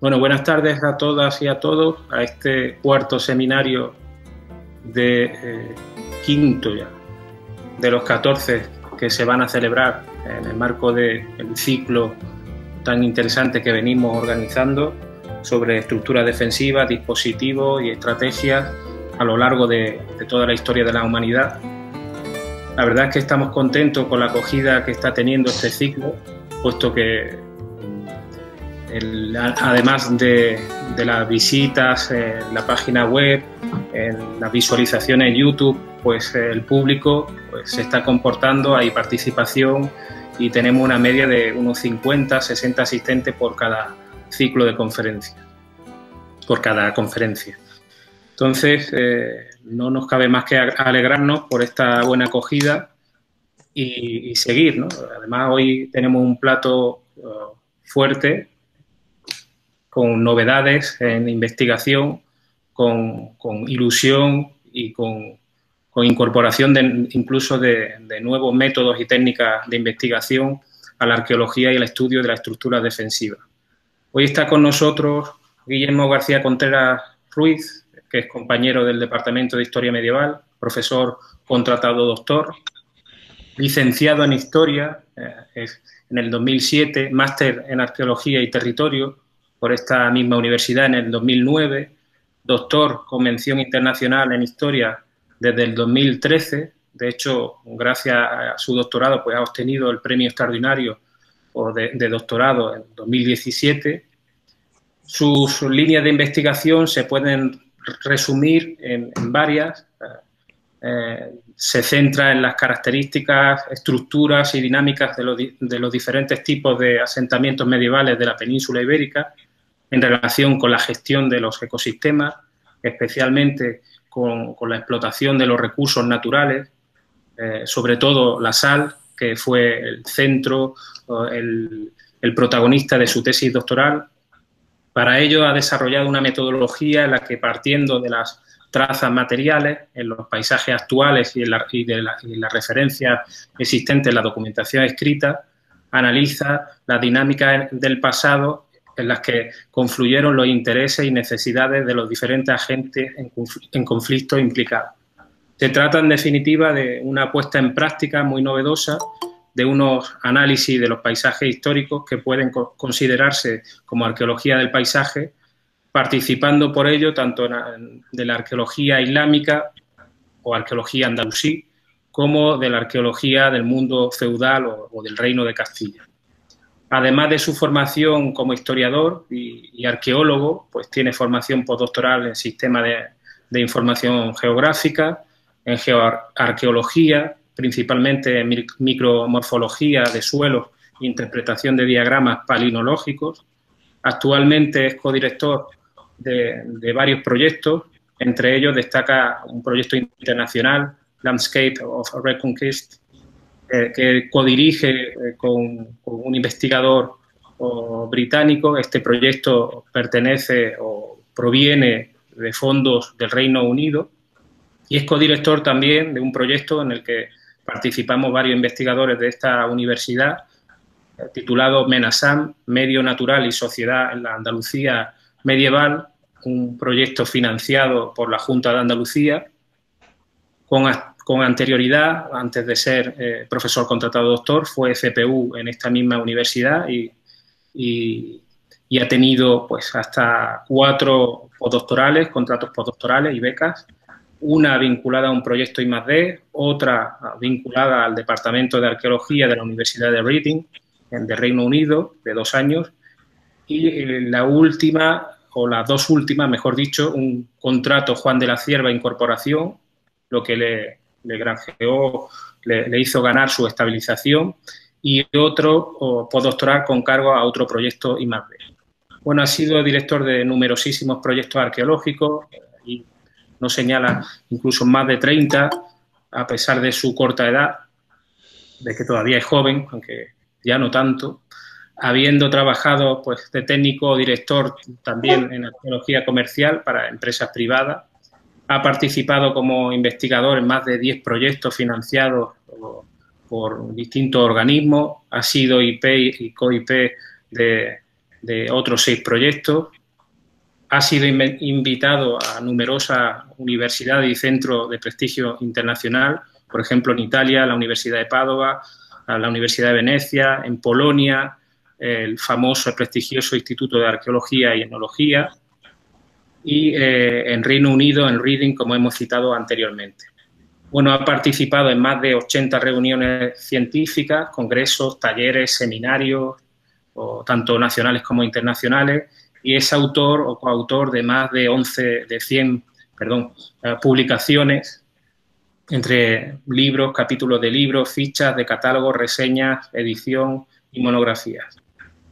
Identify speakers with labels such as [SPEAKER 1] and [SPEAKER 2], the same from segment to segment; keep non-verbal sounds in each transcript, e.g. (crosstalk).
[SPEAKER 1] Bueno, buenas tardes a todas y a todos a este cuarto seminario de eh, quinto ya, de los 14 que se van a celebrar en el marco del ciclo tan interesante que venimos organizando sobre estructuras defensivas, dispositivos y estrategias a lo largo de, de toda la historia de la humanidad. La verdad es que estamos contentos con la acogida que está teniendo este ciclo, puesto que además de, las visitas en eh, la página web, en las visualizaciones en YouTube, pues eh, el público pues, se está comportando, hay participación y tenemos una media de unos 50, 60 asistentes por cada ciclo de conferencia, por cada conferencia. Entonces, eh, no nos cabe más que alegrarnos por esta buena acogida y, seguir. ¿no? Además, hoy tenemos un plato uh, fuerte con novedades en investigación, con, ilusión y con, incorporación de, incluso de, nuevos métodos y técnicas de investigación a la arqueología y al estudio de la estructura defensiva. Hoy está con nosotros Guillermo García Contreras Ruiz, que es compañero del Departamento de Historia Medieval, profesor contratado doctor, licenciado en Historia eh, en el 2007, máster en Arqueología y Territorio por esta misma universidad en el 2009, doctor con mención internacional en historia desde el 2013. De hecho, gracias a su doctorado, pues ha obtenido el premio extraordinario de, de doctorado en 2017. Sus líneas de investigación se pueden resumir en, varias. Eh, se centra en las características, estructuras y dinámicas de los, de los, diferentes tipos de asentamientos medievales de la península ibérica, en relación con la gestión de los ecosistemas, especialmente con, la explotación de los recursos naturales, eh, sobre todo la sal, que fue el centro, el, protagonista de su tesis doctoral. Para ello ha desarrollado una metodología en la que partiendo de las trazas materiales en los paisajes actuales y en, de las referencias existentes en la documentación escrita, analiza la dinámica del pasado en las que confluyeron los intereses y necesidades de los diferentes agentes en conflicto implicados. Se trata, en definitiva, de una puesta en práctica muy novedosa de unos análisis de los paisajes históricos que pueden considerarse como arqueología del paisaje, participando por ello tanto de la arqueología islámica o arqueología andalusí, como de la arqueología del mundo feudal o, o del reino de Castilla además de su formación como historiador y, arqueólogo, pues tiene formación postdoctoral en sistema de, información geográfica, en geoarqueología, principalmente en micromorfología de suelos e interpretación de diagramas palinológicos. Actualmente es codirector de, de varios proyectos, entre ellos destaca un proyecto internacional, Landscape of Reconquest, que codirige eh, con, un investigador británico. Este proyecto pertenece o proviene de fondos del Reino Unido y es codirector también de un proyecto en el que participamos varios investigadores de esta universidad eh, titulado Menasam, Medio Natural y Sociedad en la Andalucía Medieval, un proyecto financiado por la Junta de Andalucía con con anterioridad, antes de ser eh, profesor contratado doctor, fue CPU en esta misma universidad y, ha tenido pues hasta cuatro postdoctorales, contratos postdoctorales y becas, una vinculada a un proyecto I+.D., otra vinculada al Departamento de Arqueología de la Universidad de Reading, de Reino Unido, de dos años, y eh, la última, o las dos últimas, mejor dicho, un contrato Juan de la Cierva Incorporación, lo que le le granjeó, le, hizo ganar su estabilización y otro o, postdoctoral con cargo a otro proyecto y más Bueno, ha sido director de numerosísimos proyectos arqueológicos, eh, y nos señala incluso más de 30, a pesar de su corta edad, de que todavía es joven, aunque ya no tanto, habiendo trabajado pues, de técnico o director también en arqueología comercial para empresas privadas, ha participado como investigador en más de 10 proyectos financiados por distintos organismos, ha sido IP y COIP de, de otros seis proyectos, ha sido invitado a numerosas universidades y centros de prestigio internacional, por ejemplo en Italia, la Universidad de Padova, a la Universidad de Venecia, en Polonia, el famoso, y prestigioso Instituto de Arqueología y Etnología, y eh, en Reino Unido en Reading, como hemos citado anteriormente. Bueno, ha participado en más de 80 reuniones científicas, congresos, talleres, seminarios, o, tanto nacionales como internacionales, y es autor o coautor de más de 11, de 100, perdón, eh, publicaciones entre libros, capítulos de libros, fichas de catálogos, reseñas, edición y monografías.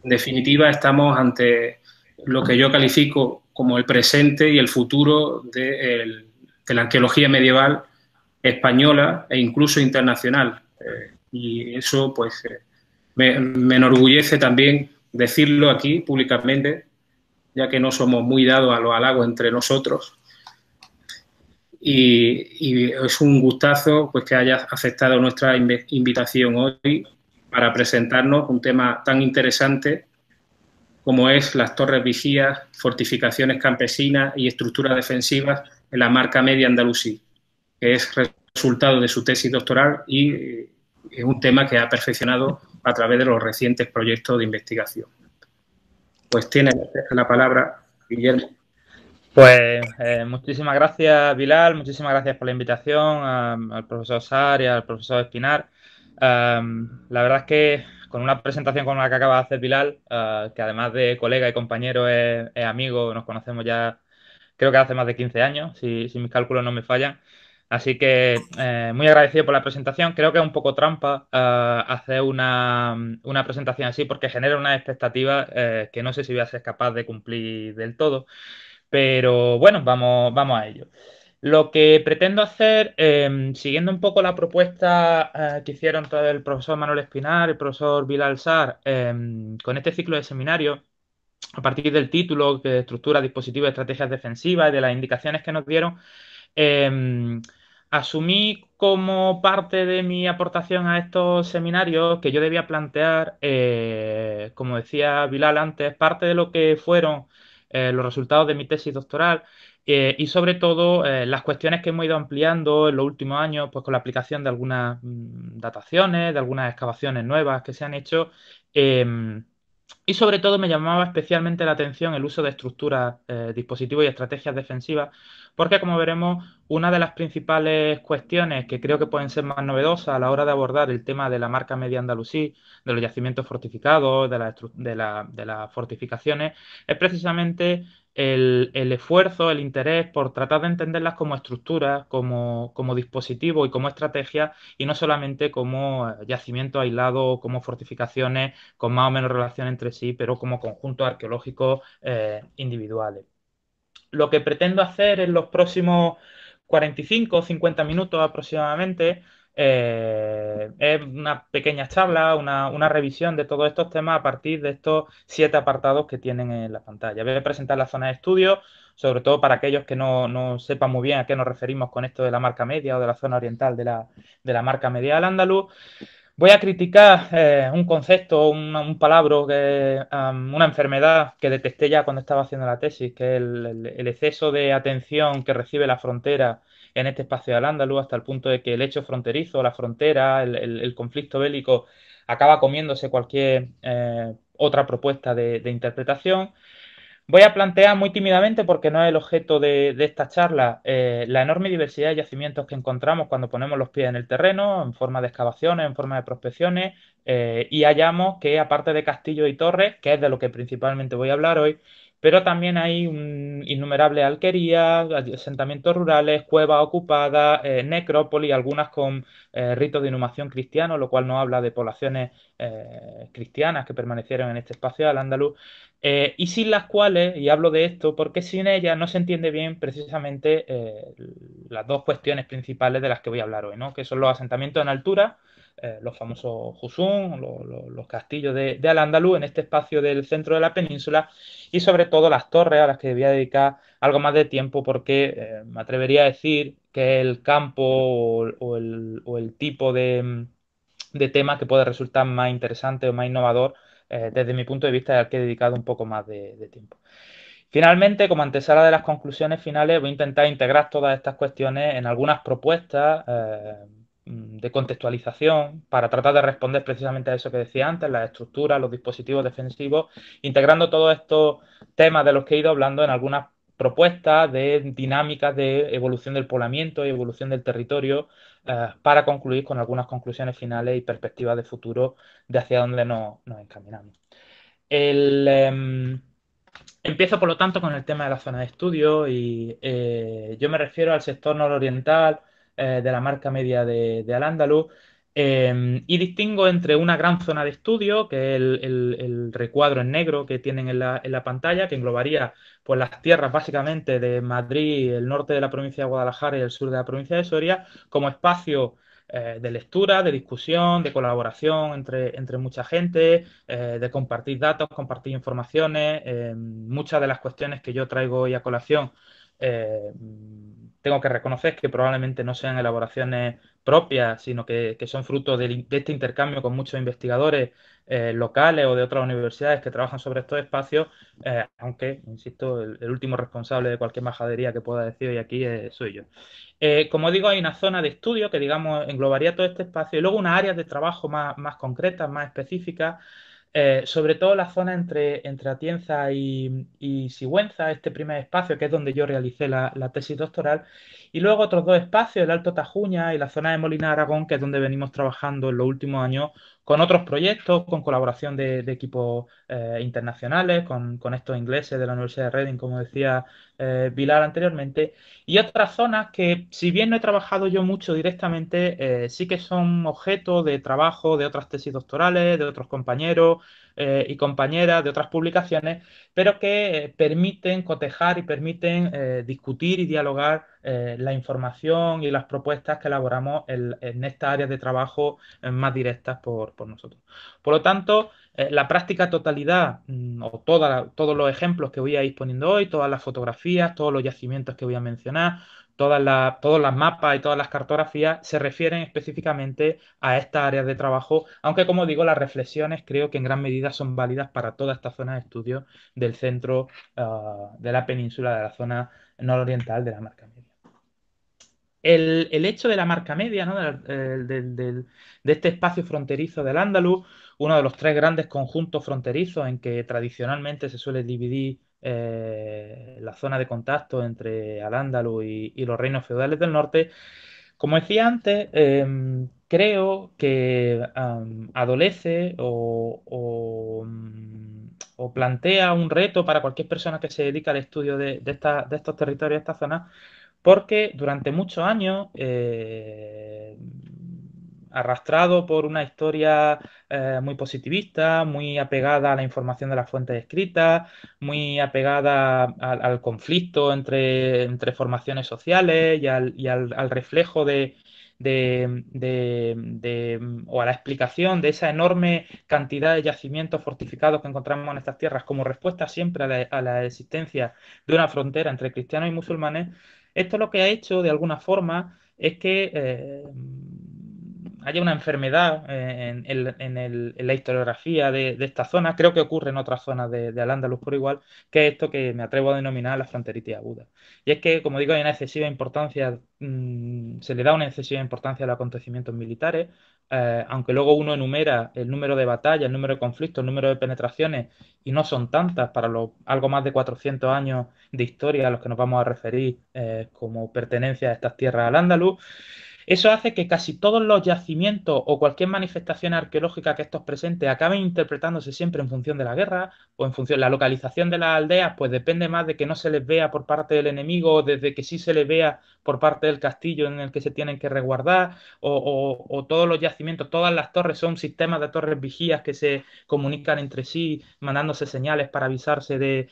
[SPEAKER 1] En definitiva, estamos ante lo que yo califico como el presente y el futuro de, la arqueología medieval española e incluso internacional. Eh, y eso, pues, eh, me, enorgullece también decirlo aquí públicamente, ya que no somos muy dados a los halagos entre nosotros. Y, y, es un gustazo pues, que hayas aceptado nuestra invitación hoy para presentarnos un tema tan interesante como es las torres vigías, fortificaciones campesinas y estructuras defensivas en la marca media andalusí, que es resultado de su tesis doctoral y eh, es un tema que ha perfeccionado a través de los recientes proyectos de investigación. Pues tiene la palabra Guillermo.
[SPEAKER 2] Pues eh, muchísimas gracias, Bilal, muchísimas gracias por la invitación al profesor Sar y al profesor Espinar. la verdad es que con una presentación con la que acaba de hacer Bilal, eh, que además de colega y compañero es, amigo, nos conocemos ya creo que hace más de 15 años, si, mis cálculos no me fallan. Así que eh, muy agradecido por la presentación. Creo que es un poco trampa eh, hacer una, presentación así porque genera una expectativa que no sé si voy a ser capaz de cumplir del todo. Pero bueno, vamos, vamos a ello. Lo que pretendo hacer, em, siguiendo un poco la propuesta eh, que hicieron todo el profesor Manuel Espinar, el profesor Bilal Sar, em, con este ciclo de seminarios, a partir del título que estructura dispositivos de estrategias defensivas y de las indicaciones que nos dieron, em, asumí como parte de mi aportación a estos seminarios que yo debía plantear, eh, como decía Vilal antes, parte de lo que fueron eh, los resultados de mi tesis doctoral eh, y sobre todo eh, las cuestiones que hemos ido ampliando en los últimos años, pues con la aplicación de algunas mm, dataciones, de algunas excavaciones nuevas que se han hecho. Em, y sobre todo me llamaba especialmente la atención el uso de estructuras, eh, dispositivos y estrategias defensivas porque como veremos, una de las principales cuestiones que creo que pueden ser más novedosas a la hora de abordar el tema de la marca media andalusí, de los yacimientos fortificados, de, las fortificaciones, es precisamente el, esfuerzo, el interés por tratar de entenderlas como estructuras, como, dispositivos dispositivo y como estrategia, y no solamente como eh, yacimientos aislados, como fortificaciones con más o menos relación entre sí, pero como conjuntos arqueológicos eh, individuales lo que pretendo hacer en los próximos 45 o 50 minutos aproximadamente eh, es una pequeña charla, una, revisión de todos estos temas a partir de estos siete apartados que tienen en la pantalla. Voy a presentar la zona de estudio, sobre todo para aquellos que no, sepan muy bien a qué nos referimos con esto de la marca media o de la zona oriental de la, marca media del andaluz voy a criticar eh, un concepto, un, palabra, una enfermedad que detecté ya cuando estaba haciendo la tesis, que es el, exceso de atención que recibe la frontera en este espacio al andaluz hasta el punto de que el hecho fronterizo, la frontera, el, conflicto bélico acaba comiéndose cualquier eh, otra propuesta de interpretación. Voy a plantear muy tímidamente, porque no es el objeto de, esta charla, eh, la enorme diversidad de yacimientos que encontramos cuando ponemos los pies en el terreno, en forma de excavaciones, en forma de prospecciones, eh, y hallamos que aparte de castillos y torres, que es de lo que principalmente voy a hablar hoy, pero también hay innumerables alquerías, asentamientos rurales, cuevas ocupadas, eh, necrópolis, algunas con eh, ritos de inhumación cristiano, lo cual no habla de poblaciones eh, cristianas que permanecieron en este espacio al andaluz, y sin las cuales, y hablo de esto, porque sin ellas no se entiende bien precisamente las dos cuestiones principales de las que voy a hablar hoy, ¿no? que son los asentamientos en altura eh, los famosos juzun, los castillos de, Al-Ándalus en este espacio del centro de la península y sobre todo las torres a las que debía dedicar algo más de tiempo porque eh, me atrevería a decir que el campo o, el, tipo de, tema que puede resultar más interesante o más innovador eh, desde mi punto de vista es al que he dedicado un poco más de, de tiempo. Finalmente, como antesala de las conclusiones finales, voy a intentar integrar todas estas cuestiones en algunas propuestas Mm, de contextualización para tratar de responder precisamente a eso que decía antes, las estructuras, los dispositivos defensivos, integrando todos estos temas de los que he ido hablando en algunas propuestas de dinámicas de evolución del poblamiento y evolución del territorio eh, para concluir con algunas conclusiones finales y perspectivas de futuro de hacia dónde nos, encaminamos. El, em, empiezo, por lo tanto, con el tema de la zona de estudio y eh, yo me refiero al sector nororiental, eh, de la marca media de, de al em, y distingo entre una gran zona de estudio, que es el, recuadro en negro que tienen en la, pantalla, que englobaría pues, las tierras básicamente de Madrid, el norte de la provincia de Guadalajara y el sur de la provincia de Soria, como espacio eh, de lectura, de discusión, de colaboración entre, entre mucha gente, eh, de compartir datos, compartir informaciones. Em, muchas de las cuestiones que yo traigo hoy a colación tengo que reconocer que probablemente no sean elaboraciones propias, sino que, son fruto de, este intercambio con muchos investigadores eh, locales o de otras universidades que trabajan sobre estos espacios, eh, aunque, insisto, el, último responsable de cualquier majadería que pueda decir hoy aquí es soy yo. Eh, como digo, hay una zona de estudio que, digamos, englobaría todo este espacio y luego unas áreas de trabajo más, más concretas, más específicas, eh, sobre todo la zona entre, entre Atienza y, Sigüenza, este primer espacio que es donde yo realicé la, la, tesis doctoral, y luego otros dos espacios, el Alto Tajuña y la zona de Molina Aragón, que es donde venimos trabajando en los últimos años con otros proyectos, con colaboración de, equipos eh, internacionales, con, estos ingleses de la Universidad de Reading, como decía Vilar eh, anteriormente, y otras zonas que, si bien no he trabajado yo mucho directamente, eh, sí que son objeto de trabajo de otras tesis doctorales, de otros compañeros, eh, y compañeras de otras publicaciones, pero que eh, permiten cotejar y permiten eh, discutir y dialogar la información y las propuestas que elaboramos en, estas áreas de trabajo más directas por, nosotros. Por lo tanto, la práctica totalidad mm, o todos los ejemplos que voy a ir poniendo hoy, todas las fotografías, todos los yacimientos que voy a mencionar, todas las, todos los mapas y todas las cartografías se refieren específicamente a estas áreas de trabajo, aunque como digo, las reflexiones creo que en gran medida son válidas para toda esta zona de estudio del centro ah, de la península, de la zona nororiental de la marca media. El, hecho de la marca media, de, este espacio fronterizo del Andaluz, uno de los tres grandes conjuntos fronterizos en que tradicionalmente se suele dividir eh, la zona de contacto entre Al-Ándalus y, los reinos feudales del norte. Como decía antes, em, creo que adolece mm, o, plantea un reto para cualquier persona que se dedica al estudio de, estos territorios, de esta zona, porque durante muchos años eh, arrastrado por una historia eh, muy positivista, muy apegada a la información de las fuentes escritas, muy apegada al, conflicto entre, formaciones sociales y al, reflejo de, o a la explicación de esa enorme cantidad de yacimientos fortificados que encontramos en estas tierras como respuesta siempre a la, existencia de una frontera entre cristianos y musulmanes, esto lo que ha hecho de alguna forma es que eh, hay una enfermedad eh, en, la historiografía de, esta zona, creo que ocurre en otras zonas de, Al-Ándalus por igual, que es esto que me atrevo a denominar la fronteritis aguda. Y es que, como digo, hay una excesiva importancia, mm, se le da una excesiva importancia a los acontecimientos militares, eh, aunque luego uno enumera el número de batallas, el número de conflictos, el número de penetraciones, y no son tantas para los algo más de 400 años de historia a los que nos vamos a referir eh, como pertenencia a estas tierras al Ándalus eso hace que casi todos los yacimientos o cualquier manifestación arqueológica que estos presentes acaben interpretándose siempre en función de la guerra o en función de la localización de las aldeas, pues depende más de que no se les vea por parte del enemigo o desde que sí se les vea por parte del castillo en el que se tienen que resguardar o, todos los yacimientos, todas las torres son sistemas de torres vigías que se comunican entre sí, mandándose señales para avisarse de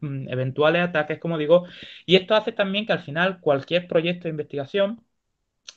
[SPEAKER 2] mm, eventuales ataques, como digo, y esto hace también que al final cualquier proyecto de investigación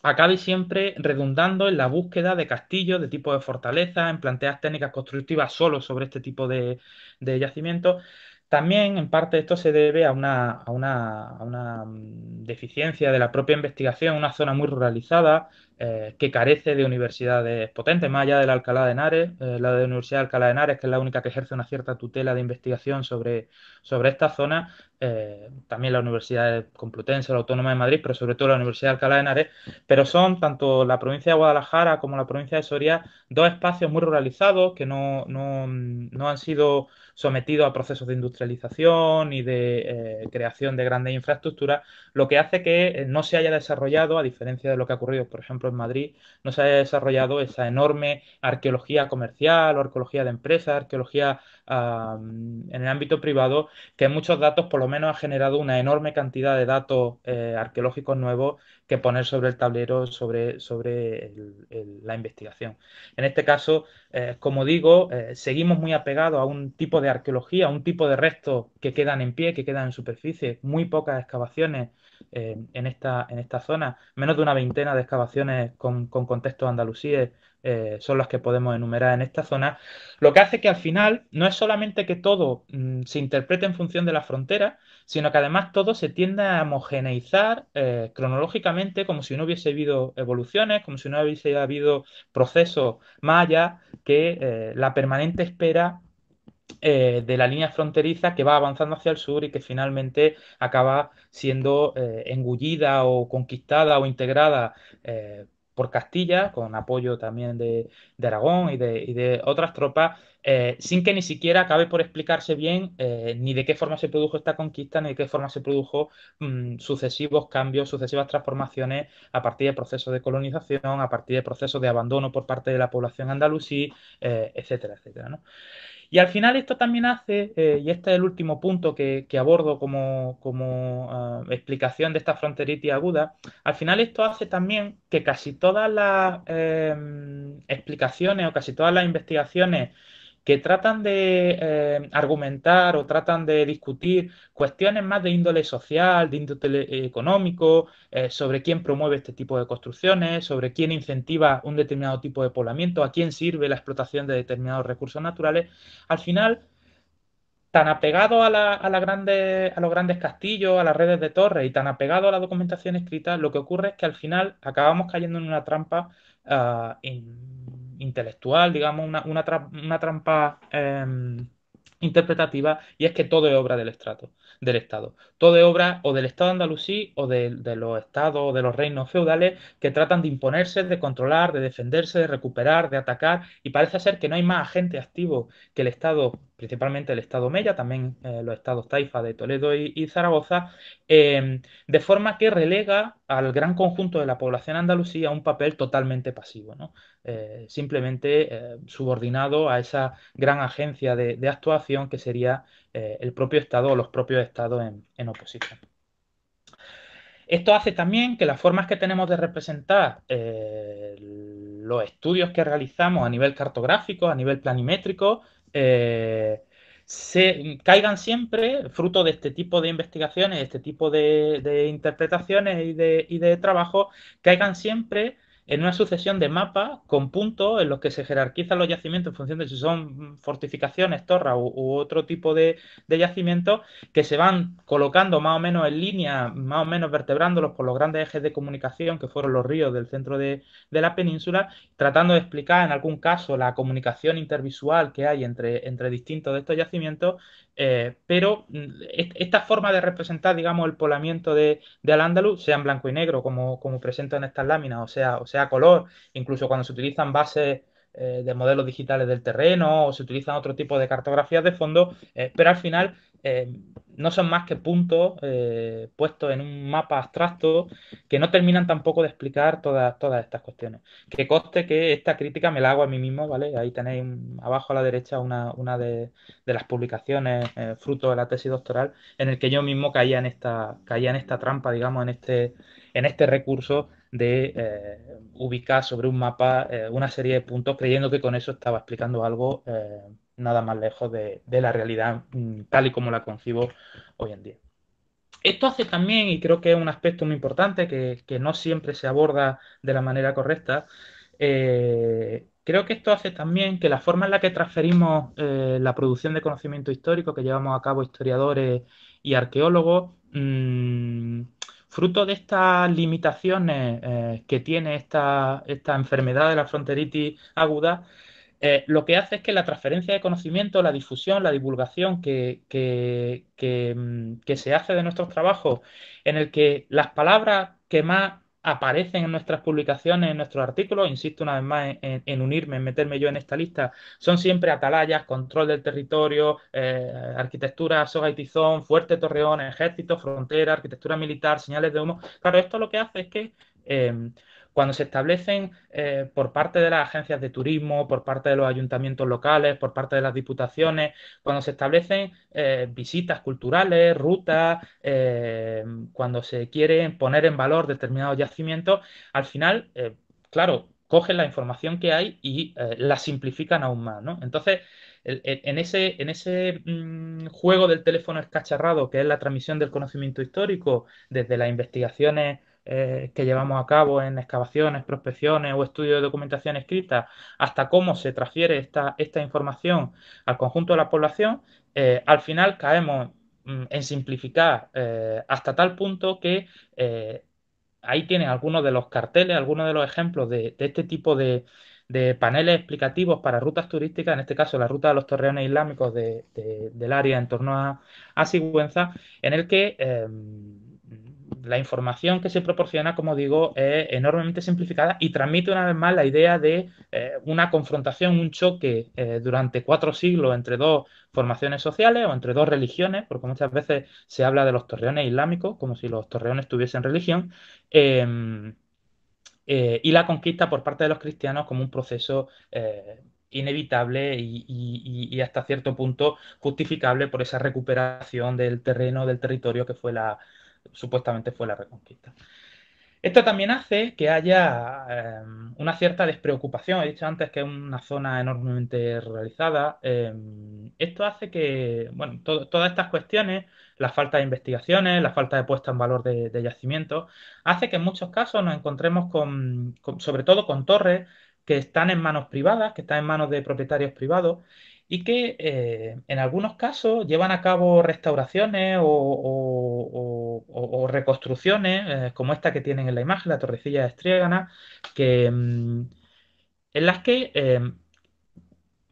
[SPEAKER 2] acabe siempre redundando en la búsqueda de castillos, de tipo de fortaleza, en plantear técnicas constructivas solo sobre este tipo de, de yacimientos. También, en parte, esto se debe a una, a, una, a una, mm, deficiencia de la propia investigación, una zona muy ruralizada, eh, que carece de universidades potentes, más allá de la Alcalá de Henares, eh, la de Universidad de Alcalá de Henares, que es la única que ejerce una cierta tutela de investigación sobre, sobre esta zona, eh, también la Universidad Complutense, la Autónoma de Madrid, pero sobre todo la Universidad de Alcalá de Henares, pero son tanto la provincia de Guadalajara como la provincia de Soria dos espacios muy ruralizados que no, no han sido sometidos a procesos de industrialización y de creación de grandes infraestructuras, lo que hace que no se haya desarrollado, a diferencia de lo que ha ocurrido, por ejemplo, en Madrid no se ha desarrollado esa enorme arqueología comercial o arqueología de empresas, arqueología en el ámbito privado, que muchos datos por lo menos ha generado una enorme cantidad de datos eh, arqueológicos nuevos que poner sobre el tablero, sobre, sobre la investigación. En este caso, eh, como digo, eh, seguimos muy apegados a un tipo de arqueología, a un tipo de restos que quedan en pie, que quedan en superficie, muy pocas excavaciones en, esta, en esta zona. Menos de una veintena de excavaciones con, contextos andalusíes eh, son las que podemos enumerar en esta zona, lo que hace que al final no es solamente que todo mm, se interprete en función de la frontera, sino que además todo se tiende a homogeneizar eh, cronológicamente como si no hubiese habido evoluciones, como si no hubiese habido procesos mayas, que eh, la permanente espera eh, de la línea fronteriza que va avanzando hacia el sur y que finalmente acaba siendo eh, engullida o conquistada o integrada eh, por Castilla, con apoyo también de, Aragón y de, otras tropas, sin que ni siquiera acabe por explicarse bien ni de qué forma se produjo esta conquista, ni de qué forma se produjo mm, sucesivos cambios, sucesivas transformaciones a partir de procesos de colonización, a partir de procesos de abandono por parte de la población andalusí, etcétera, etcétera. ¿no? Y al final esto también hace, eh, y este es el último punto que, abordo como, ah, explicación de esta fronteritis aguda, al final esto hace también que casi todas las em, explicaciones o casi todas las investigaciones que tratan de eh, argumentar o tratan de discutir cuestiones más de índole social, de índole eh, económico, eh, sobre quién promueve este tipo de construcciones, sobre quién incentiva un determinado tipo de poblamiento, a quién sirve la explotación de determinados recursos naturales, al final tan apegado a, a los grandes castillos, a las redes de torres y tan apegado a la documentación escrita, lo que ocurre es que al final acabamos cayendo en una trampa en ah, intelectual, digamos, una, una, trampa em, interpretativa, y es que todo es obra del, estrato, del Estado todo de obra o del Estado andalusí o de, los estados o de los reinos feudales que tratan de imponerse, de controlar, de defenderse, de recuperar, de atacar, y parece ser que no hay más agente activo que el Estado, principalmente el Estado Mella, también eh, los estados Taifa de Toledo y, Zaragoza, em, de forma que relega al gran conjunto de la población andalusí a un papel totalmente pasivo, ¿no? Eh, simplemente eh, subordinado a esa gran agencia de, actuación que sería el propio Estado o los propios Estados en pues Esto hace también que las formas que tenemos de representar eh, los estudios que realizamos a nivel cartográfico, a nivel planimétrico, eh, se caigan siempre, fruto de este tipo de investigaciones, de este tipo de, interpretaciones y de trabajo, caigan siempre en una sucesión de mapas con puntos en los que se jerarquizan los yacimientos en función de si son fortificaciones, torras u, otro tipo de, yacimientos que se van colocando más o menos en línea, más o menos vertebrándolos por los grandes ejes de comunicación que fueron los ríos del centro de, la península, tratando de explicar en algún caso la comunicación intervisual que hay entre, entre distintos de estos yacimientos eh, pero mm, esta forma de representar, digamos, el poblamiento de, al andalus sea en blanco y negro, como, como presento en estas láminas, o sea, o sea, color, incluso cuando se utilizan bases eh, de modelos digitales del terreno o se utilizan otro tipo de cartografías de fondo, eh, pero al final eh, no son más que puntos eh, puestos en un mapa abstracto que no terminan tampoco de explicar todas, todas estas cuestiones. Que coste que esta crítica me la hago a mí mismo, ¿vale? Ahí tenéis abajo a la derecha una, de, las publicaciones eh, fruto de la tesis doctoral en el que yo mismo caía en esta, caía en esta trampa, digamos, en este, en este recurso de ubicar sobre un mapa una serie de puntos creyendo que con eso estaba explicando algo nada más lejos de, la realidad mm, tal y como la concibo hoy en día. Esto hace también, y creo que es un aspecto muy importante que, no siempre se aborda de la manera correcta, eh, creo que esto hace también que la forma en la que transferimos eh, la producción de conocimiento histórico que llevamos a cabo historiadores y arqueólogos, mm, fruto de estas limitaciones eh, que tiene esta, esta enfermedad de la fronteritis aguda, eh, lo que hace es que la transferencia de conocimiento, la difusión, la divulgación mm, que, se hace de nuestros trabajos, en el que las palabras que más aparecen en nuestras publicaciones, en nuestros artículos, insisto una vez más en, unirme, en meterme yo en esta lista, son siempre atalayas, control del territorio, eh, arquitectura, soga y tizón, fuerte torreón, ejército, frontera, arquitectura militar, señales de humo. Claro, esto lo que hace es que eh, cuando se establecen eh, por parte de las agencias de turismo, por parte de los ayuntamientos locales, por parte de las diputaciones, cuando se establecen eh, visitas culturales, rutas, eh, cuando se quieren poner en valor determinados yacimientos, al final, claro, cogen la información que hay y la simplifican aún más, Entonces, e, en ese, en ese mm, juego del teléfono escacharrado, que es la transmisión del conocimiento histórico desde las investigaciones eh, que llevamos a cabo en excavaciones, prospecciones o estudios de documentación escrita, hasta cómo se transfiere esta, información al conjunto de la población, eh, al final caemos mm, en simplificar eh, hasta tal punto que ahí tienen algunos de los carteles, algunos de los ejemplos de, este tipo de, paneles explicativos para rutas turísticas, en este caso la ruta de los torreones islámicos del área en torno a, Sigüenza, en el que la información que se proporciona, como digo, es enormemente simplificada y transmite una vez más la idea de eh, una confrontación, un choque eh, durante cuatro siglos entre dos formaciones sociales o entre dos religiones, porque muchas veces se habla de los torreones islámicos como si los torreones tuviesen religión. Em, eh, y la conquista por parte de los cristianos como un proceso inevitable y, y, hasta cierto punto justificable por esa recuperación del terreno, del territorio que fue la, supuestamente fue la reconquista. Esto también hace que haya em, una cierta despreocupación. He dicho antes que es una zona enormemente realizada. Em, esto hace que, bueno, todas estas cuestiones, la falta de investigaciones, la falta de puesta en valor de, yacimientos, hace que en muchos casos nos encontremos sobre todo con torres que están en manos privadas, que están en manos de propietarios privados y que eh, en algunos casos llevan a cabo restauraciones o, reconstrucciones, eh, como esta que tienen en la imagen, la torrecilla de Estriégana, que, mm, en las que eh,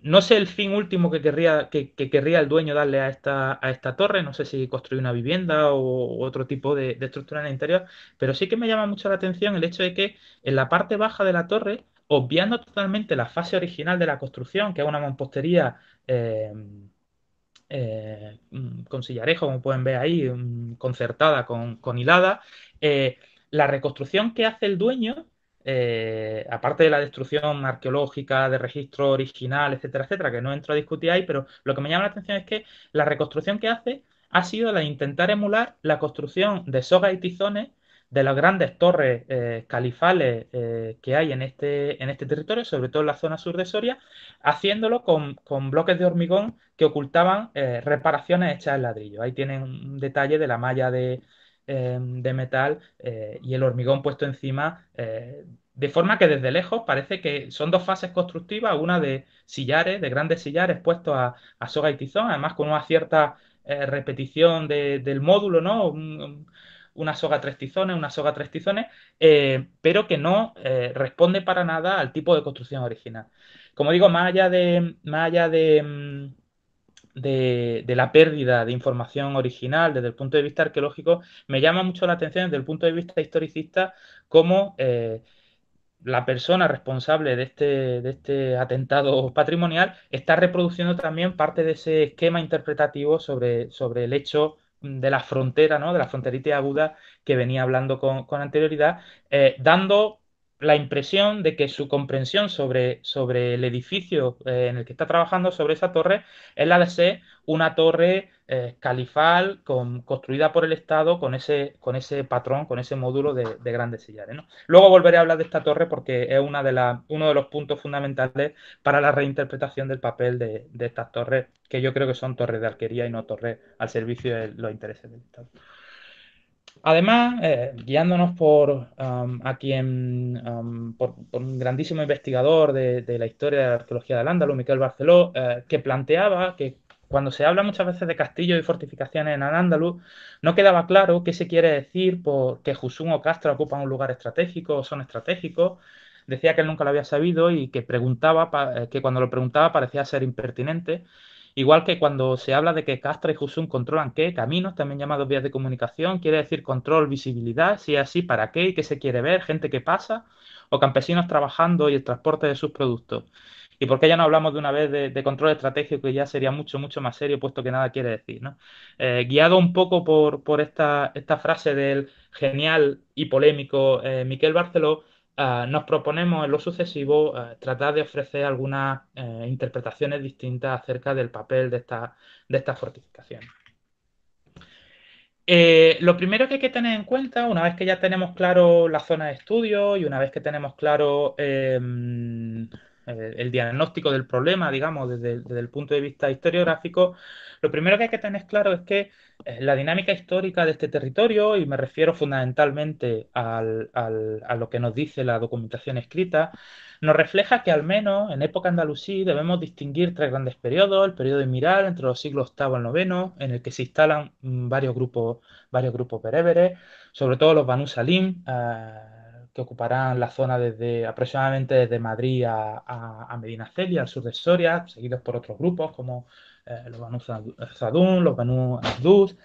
[SPEAKER 2] no sé el fin último que querría, que, querría el dueño darle a esta, a esta, torre, no sé si construir una vivienda o otro tipo de estructura en el interior, pero sí que me llama mucho la atención el hecho de que en la parte baja de la torre obviando totalmente la fase original de la construcción, que es una mampostería eh, eh, mm, con sillarejo, como pueden ver ahí, mm, concertada con, hilada, eh, la reconstrucción que hace el dueño, aparte de la destrucción arqueológica, de registro original, etcétera, etcétera, que no entro a discutir ahí, pero lo que me llama la atención es que la reconstrucción que hace ha sido la de intentar emular la construcción de sogas y tizones de las grandes torres eh, califales eh, que hay en este, en este territorio, sobre todo en la zona sur de Soria, haciéndolo con, bloques de hormigón que ocultaban eh, reparaciones hechas en ladrillo. Ahí tienen un detalle de la malla de, metal y el hormigón puesto encima, de forma que desde lejos parece que son dos fases constructivas, una de sillares, de grandes sillares puestos a, soga y tizón, además con una cierta repetición del módulo, ¿no? una soga tres tizones, una soga tres tizones, eh, pero que no eh, responde para nada al tipo de construcción original. Como digo, más allá de, mm, de, de, la pérdida de información original desde el punto de vista arqueológico, me llama mucho la atención desde el punto de vista historicista cómo eh, la persona responsable de este, de este atentado patrimonial está reproduciendo también parte de ese esquema interpretativo sobre, sobre el hecho de la frontera, ¿no? de la fronterita aguda que venía hablando con, con anterioridad, eh, dando la impresión de que su comprensión sobre, sobre el edificio eh, en el que está trabajando, sobre esa torre, es la de ser una torre eh, califal construida por el Estado con ese, con ese patrón, con ese módulo de, grandes sillares. Luego volveré a hablar de esta torre porque es una de la, uno de los puntos fundamentales para la reinterpretación del papel de, de estas torres, que yo creo que son torres de alquería y no torres al servicio de los intereses del Estado. Además, eh, guiándonos por um, a quien, um, por, un grandísimo investigador de, la historia de la arqueología del Ándalus, Miquel Barceló, eh, que planteaba que cuando se habla muchas veces de castillos y fortificaciones en Al-Ándalus, no quedaba claro qué se quiere decir por que Jusún o Castro ocupan un lugar estratégico o son estratégicos. Decía que él nunca lo había sabido y que preguntaba, eh, que cuando lo preguntaba parecía ser impertinente Igual que cuando se habla de que Castra y Husum controlan qué, caminos, también llamados vías de comunicación, quiere decir control, visibilidad, si es así, para qué y qué se quiere ver, gente que pasa, o campesinos trabajando y el transporte de sus productos. ¿Y por qué ya no hablamos de una vez de, control estratégico que ya sería mucho, mucho más serio, puesto que nada quiere decir? Eh, guiado un poco por, por esta, esta frase del genial y polémico eh, Miquel Barceló, Ah, nos proponemos en lo sucesivo ah, tratar de ofrecer algunas eh, interpretaciones distintas acerca del papel de, esta, de estas fortificaciones. Eh, lo primero que hay que tener en cuenta, una vez que ya tenemos claro la zona de estudio y una vez que tenemos claro em, eh, el diagnóstico del problema, digamos, desde, el punto de vista historiográfico, lo primero que hay que tener claro es que eh, la dinámica histórica de este territorio, y me refiero fundamentalmente a lo que nos dice la documentación escrita, nos refleja que al menos en época andalusí debemos distinguir tres grandes periodos, el periodo de entre los siglos VIII y IX, en el que se instalan mm, varios grupos, varios grupos bereberes, sobre todo los Banu Salim, eh, que ocuparán la zona desde aproximadamente desde Madrid a, Medina Celia, al sur de Soria, seguidos por otros grupos como eh, los Banu Zadun, los Banu Azduz.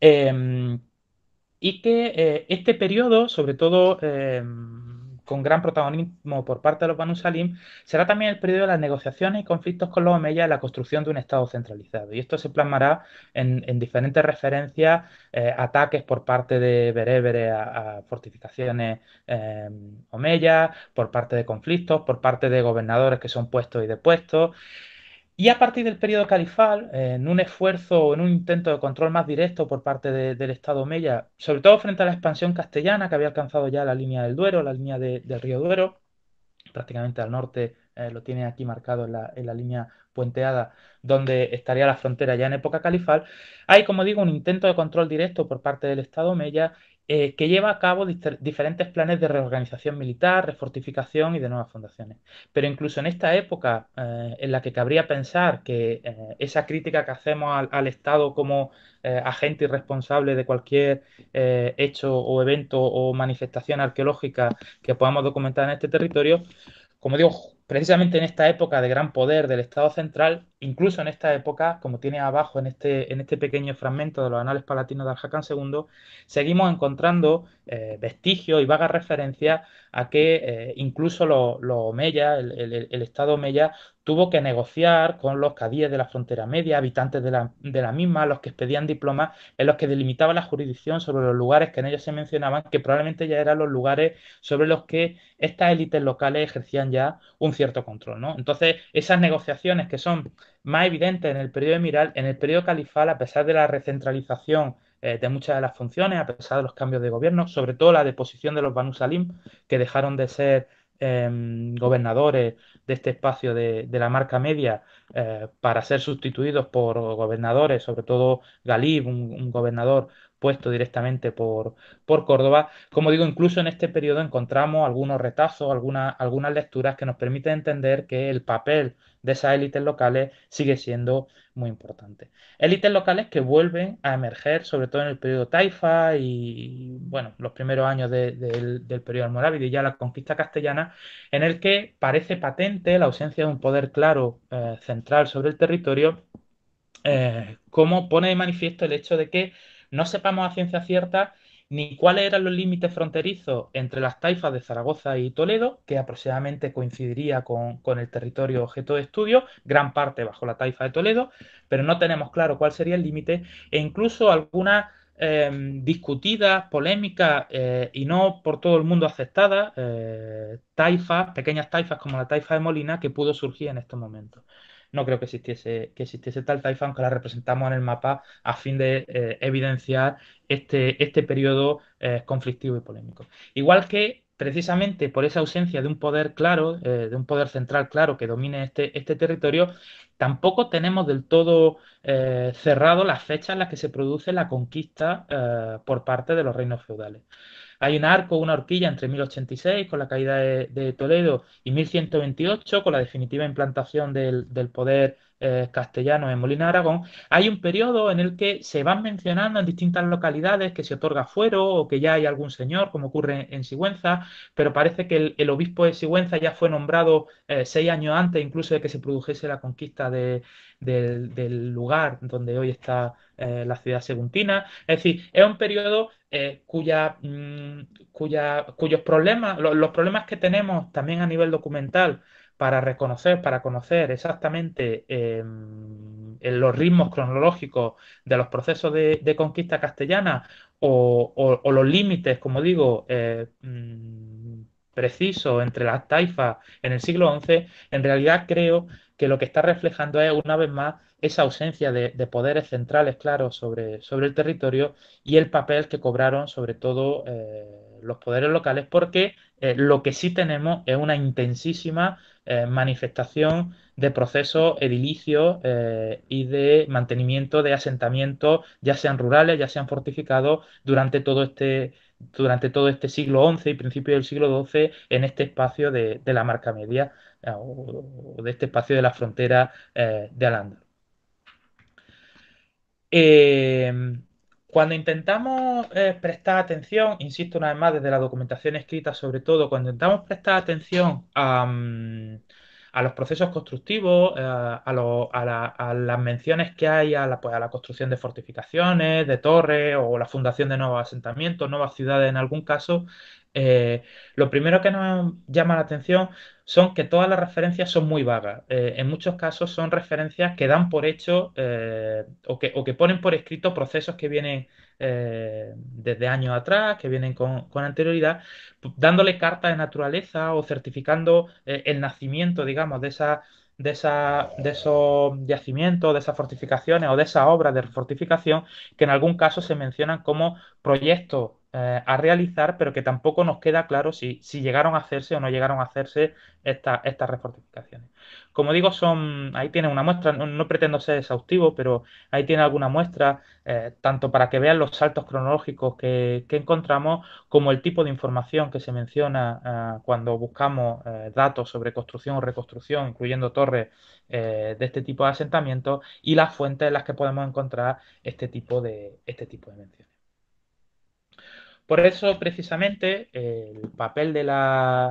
[SPEAKER 2] Em, y que eh, este periodo, sobre todo em, con gran protagonismo por parte de los Banu Salim, será también el periodo de las negociaciones y conflictos con los omeyas y la construcción de un Estado centralizado. Y esto se plasmará en, diferentes referencias, eh, ataques por parte de berebere a, fortificaciones eh, em, omeyas, por parte de conflictos, por parte de gobernadores que son puestos y depuestos. Y a partir del periodo califal, en un esfuerzo o en un intento de control más directo por parte del Estado Mella, sobre todo frente a la expansión castellana que había alcanzado ya la línea del Duero, la línea del río Duero, prácticamente al norte eh, lo tiene aquí marcado en la, línea puenteada donde estaría la frontera ya en época califal, hay, como digo, un intento de control directo por parte del Estado Mella eh, que lleva a cabo diferentes planes de reorganización militar, refortificación y de nuevas fundaciones. Pero incluso en esta época eh, en la que cabría pensar que eh, esa crítica que hacemos al, al Estado como agente irresponsable de cualquier hecho o evento o manifestación arqueológica que podamos documentar en este territorio, como digo, precisamente en esta época de gran poder del Estado central, incluso en esta época, como tiene abajo en este, en este pequeño fragmento de los anales palatinos de Arjacán II, seguimos encontrando eh, vestigios y vagas referencias a que eh, incluso los lo el, Estado Omeya, tuvo que negociar con los cadíes de la frontera media, habitantes de la, de la misma, los que expedían diplomas, en los que delimitaba la jurisdicción sobre los lugares que en ellos se mencionaban, que probablemente ya eran los lugares sobre los que estas élites locales ejercían ya un cierto control, ¿no? Entonces, esas negociaciones que son más evidentes en el periodo de en el periodo califal, a pesar de la recentralización eh, de muchas de las funciones, a pesar de los cambios de gobierno, sobre todo la deposición de los Banu Salim, que dejaron de ser em, gobernadores de este espacio de, la marca media eh, para ser sustituidos por gobernadores, sobre todo Galib, un gobernador puesto directamente por, por Córdoba. Como digo, incluso en este periodo encontramos algunos retazos, algunas lecturas que nos permiten entender que el papel de esas élites locales sigue siendo muy importante. Élites locales que vuelven a emerger, sobre todo en el periodo Taifa y, bueno, los primeros años del, del, periodo almorávide y ya la conquista castellana, en el que parece patente la ausencia de un poder claro eh, central sobre el territorio, eh, como pone de manifiesto el hecho de que no sepamos a ciencia cierta ni cuáles eran los límites fronterizos entre las taifas de Zaragoza y Toledo, que aproximadamente coincidiría con, el territorio objeto de estudio, gran parte bajo la taifa de Toledo, pero no tenemos claro cuál sería el límite e incluso algunas em, discutidas, polémicas eh, y no por todo el mundo aceptadas eh, taifas, pequeñas taifas como la taifa de Molina que pudo surgir en estos momentos no creo que existiese, que existiese tal taifa, que la representamos en el mapa a fin de eh, evidenciar este, este periodo eh, conflictivo y polémico. Igual que precisamente por esa ausencia de un poder claro, eh, de un poder central claro que domine este, este territorio, tampoco tenemos del todo eh, cerrado las fechas en las que se produce la conquista eh, por parte de los reinos feudales. Hay un arco, una horquilla entre 1086 con la caída de, Toledo y 1128 con la definitiva implantación del, poder eh, castellano en Molina Aragón. Hay un periodo en el que se van mencionando en distintas localidades que se otorga fuero o que ya hay algún señor, como ocurre en, Sigüenza, pero parece que el, obispo de Sigüenza ya fue nombrado seis años antes incluso de que se produjese la conquista del lugar donde hoy está eh, la ciudad seguntina. Es decir, es un periodo eh, cuya, mm, cuya, cuyos problemas, los problemas que tenemos también a nivel documental para reconocer, para conocer exactamente em, los ritmos cronológicos de los procesos de, conquista castellana o, los límites, como digo, eh, mm, preciso entre las taifas en el siglo XI, en realidad creo que lo que está reflejando es una vez más esa ausencia de, poderes centrales claros sobre, sobre, el territorio y el papel que cobraron sobre todo eh, los poderes locales, porque eh, lo que sí tenemos es una intensísima eh, manifestación de procesos edilicios y de mantenimiento de asentamientos, ya sean rurales, ya sean fortificados, durante todo este durante todo este siglo XI y principio del siglo XII en este espacio de, la marca media ah, o, de este espacio de la frontera eh, de al eh, cuando intentamos eh, prestar atención, insisto una vez más, desde la documentación escrita, sobre todo, cuando intentamos prestar atención a, mm, a los procesos constructivos, eh, a, las menciones que hay pues, a la, construcción de fortificaciones, de torres o la fundación de nuevos asentamientos, nuevas ciudades en algún caso, eh, lo primero que nos llama la atención son que todas las referencias son muy vagas. Eh, en muchos casos son referencias que dan por hecho o, que, ponen por escrito procesos que vienen eh, desde años atrás, que vienen con, anterioridad, pues, dándole cartas de naturaleza o certificando eh, el nacimiento, digamos, de esa de, esa, de esos yacimientos, de esas fortificaciones o de esa obras de fortificación que en algún caso se mencionan como proyectos eh, a realizar, pero que tampoco nos queda claro si, llegaron a hacerse o no llegaron a hacerse estas refortificaciones. Como digo, son ahí tiene una muestra, no, pretendo ser exhaustivo, pero ahí tiene alguna muestra, eh, tanto para que vean los saltos cronológicos que, encontramos, como el tipo de información que se menciona eh, cuando buscamos eh, datos sobre construcción o reconstrucción, incluyendo torres de este tipo de asentamientos, y las fuentes en las que podemos encontrar este tipo de, este tipo de mención. Por eso, precisamente, el papel de la,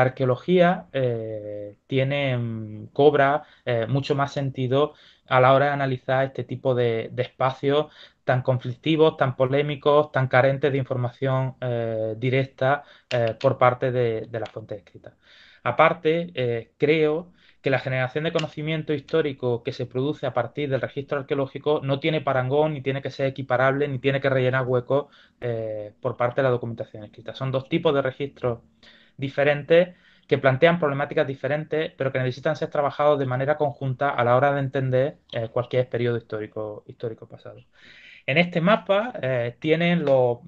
[SPEAKER 2] arqueología eh, tiene, mm, cobra eh, mucho más sentido a la hora de analizar este tipo de, espacios tan conflictivos, tan polémicos, tan carentes de información eh, directa por parte de, de las fuentes escritas. Aparte, creo que la generación de conocimiento histórico que se produce a partir del registro arqueológico no tiene parangón, ni tiene que ser equiparable, ni tiene que rellenar huecos eh, por parte de la documentación escrita. Son dos tipos de registros diferentes que plantean problemáticas diferentes, pero que necesitan ser trabajados de manera conjunta a la hora de entender eh, cualquier periodo histórico, histórico pasado. En este mapa eh, tienen los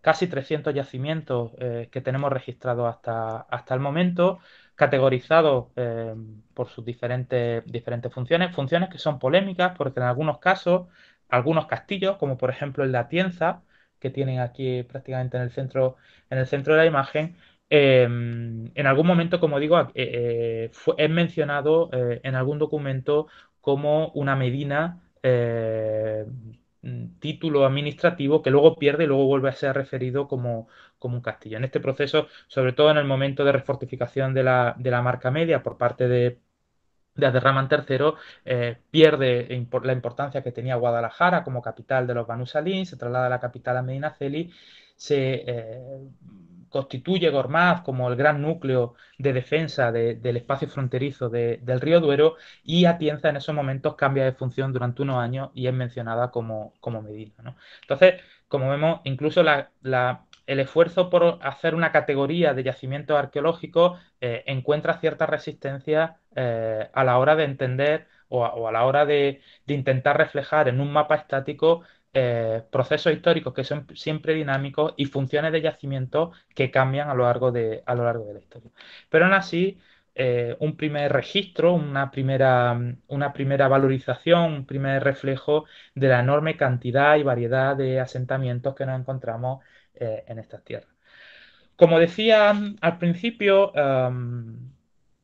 [SPEAKER 2] casi 300 yacimientos que tenemos registrados hasta, hasta el momento, categorizado eh, por sus diferentes, diferentes funciones, funciones que son polémicas porque en algunos casos, algunos castillos, como por ejemplo en la Tienza, que tienen aquí prácticamente en el centro, en el centro de la imagen, eh, en algún momento, como digo, eh, es mencionado en algún documento como una medina título administrativo que luego pierde y luego vuelve a ser referido como, como un castillo. En este proceso, sobre todo en el momento de refortificación de la, de la marca media por parte de, de Aderraman III eh, pierde la importancia que tenía Guadalajara como capital de los Banu se traslada a la capital a Medinaceli, se eh, constituye Gormaz como el gran núcleo de defensa del espacio fronterizo del río Duero y Atienza en esos momentos cambia de función durante unos años y es mencionada como, como Medina. Entonces, como vemos, incluso la el esfuerzo por hacer una categoría de yacimientos arqueológicos eh, encuentra cierta resistencia eh, a la hora de entender o a, la hora de, intentar reflejar en un mapa estático eh, procesos históricos que son siempre dinámicos y funciones de yacimiento que cambian a lo largo de, a lo largo de la historia. Pero aún así, un primer registro, una primera, una primera valorización, un primer reflejo de la enorme cantidad y variedad de asentamientos que nos encontramos eh, en estas tierras. Como decía al principio, em,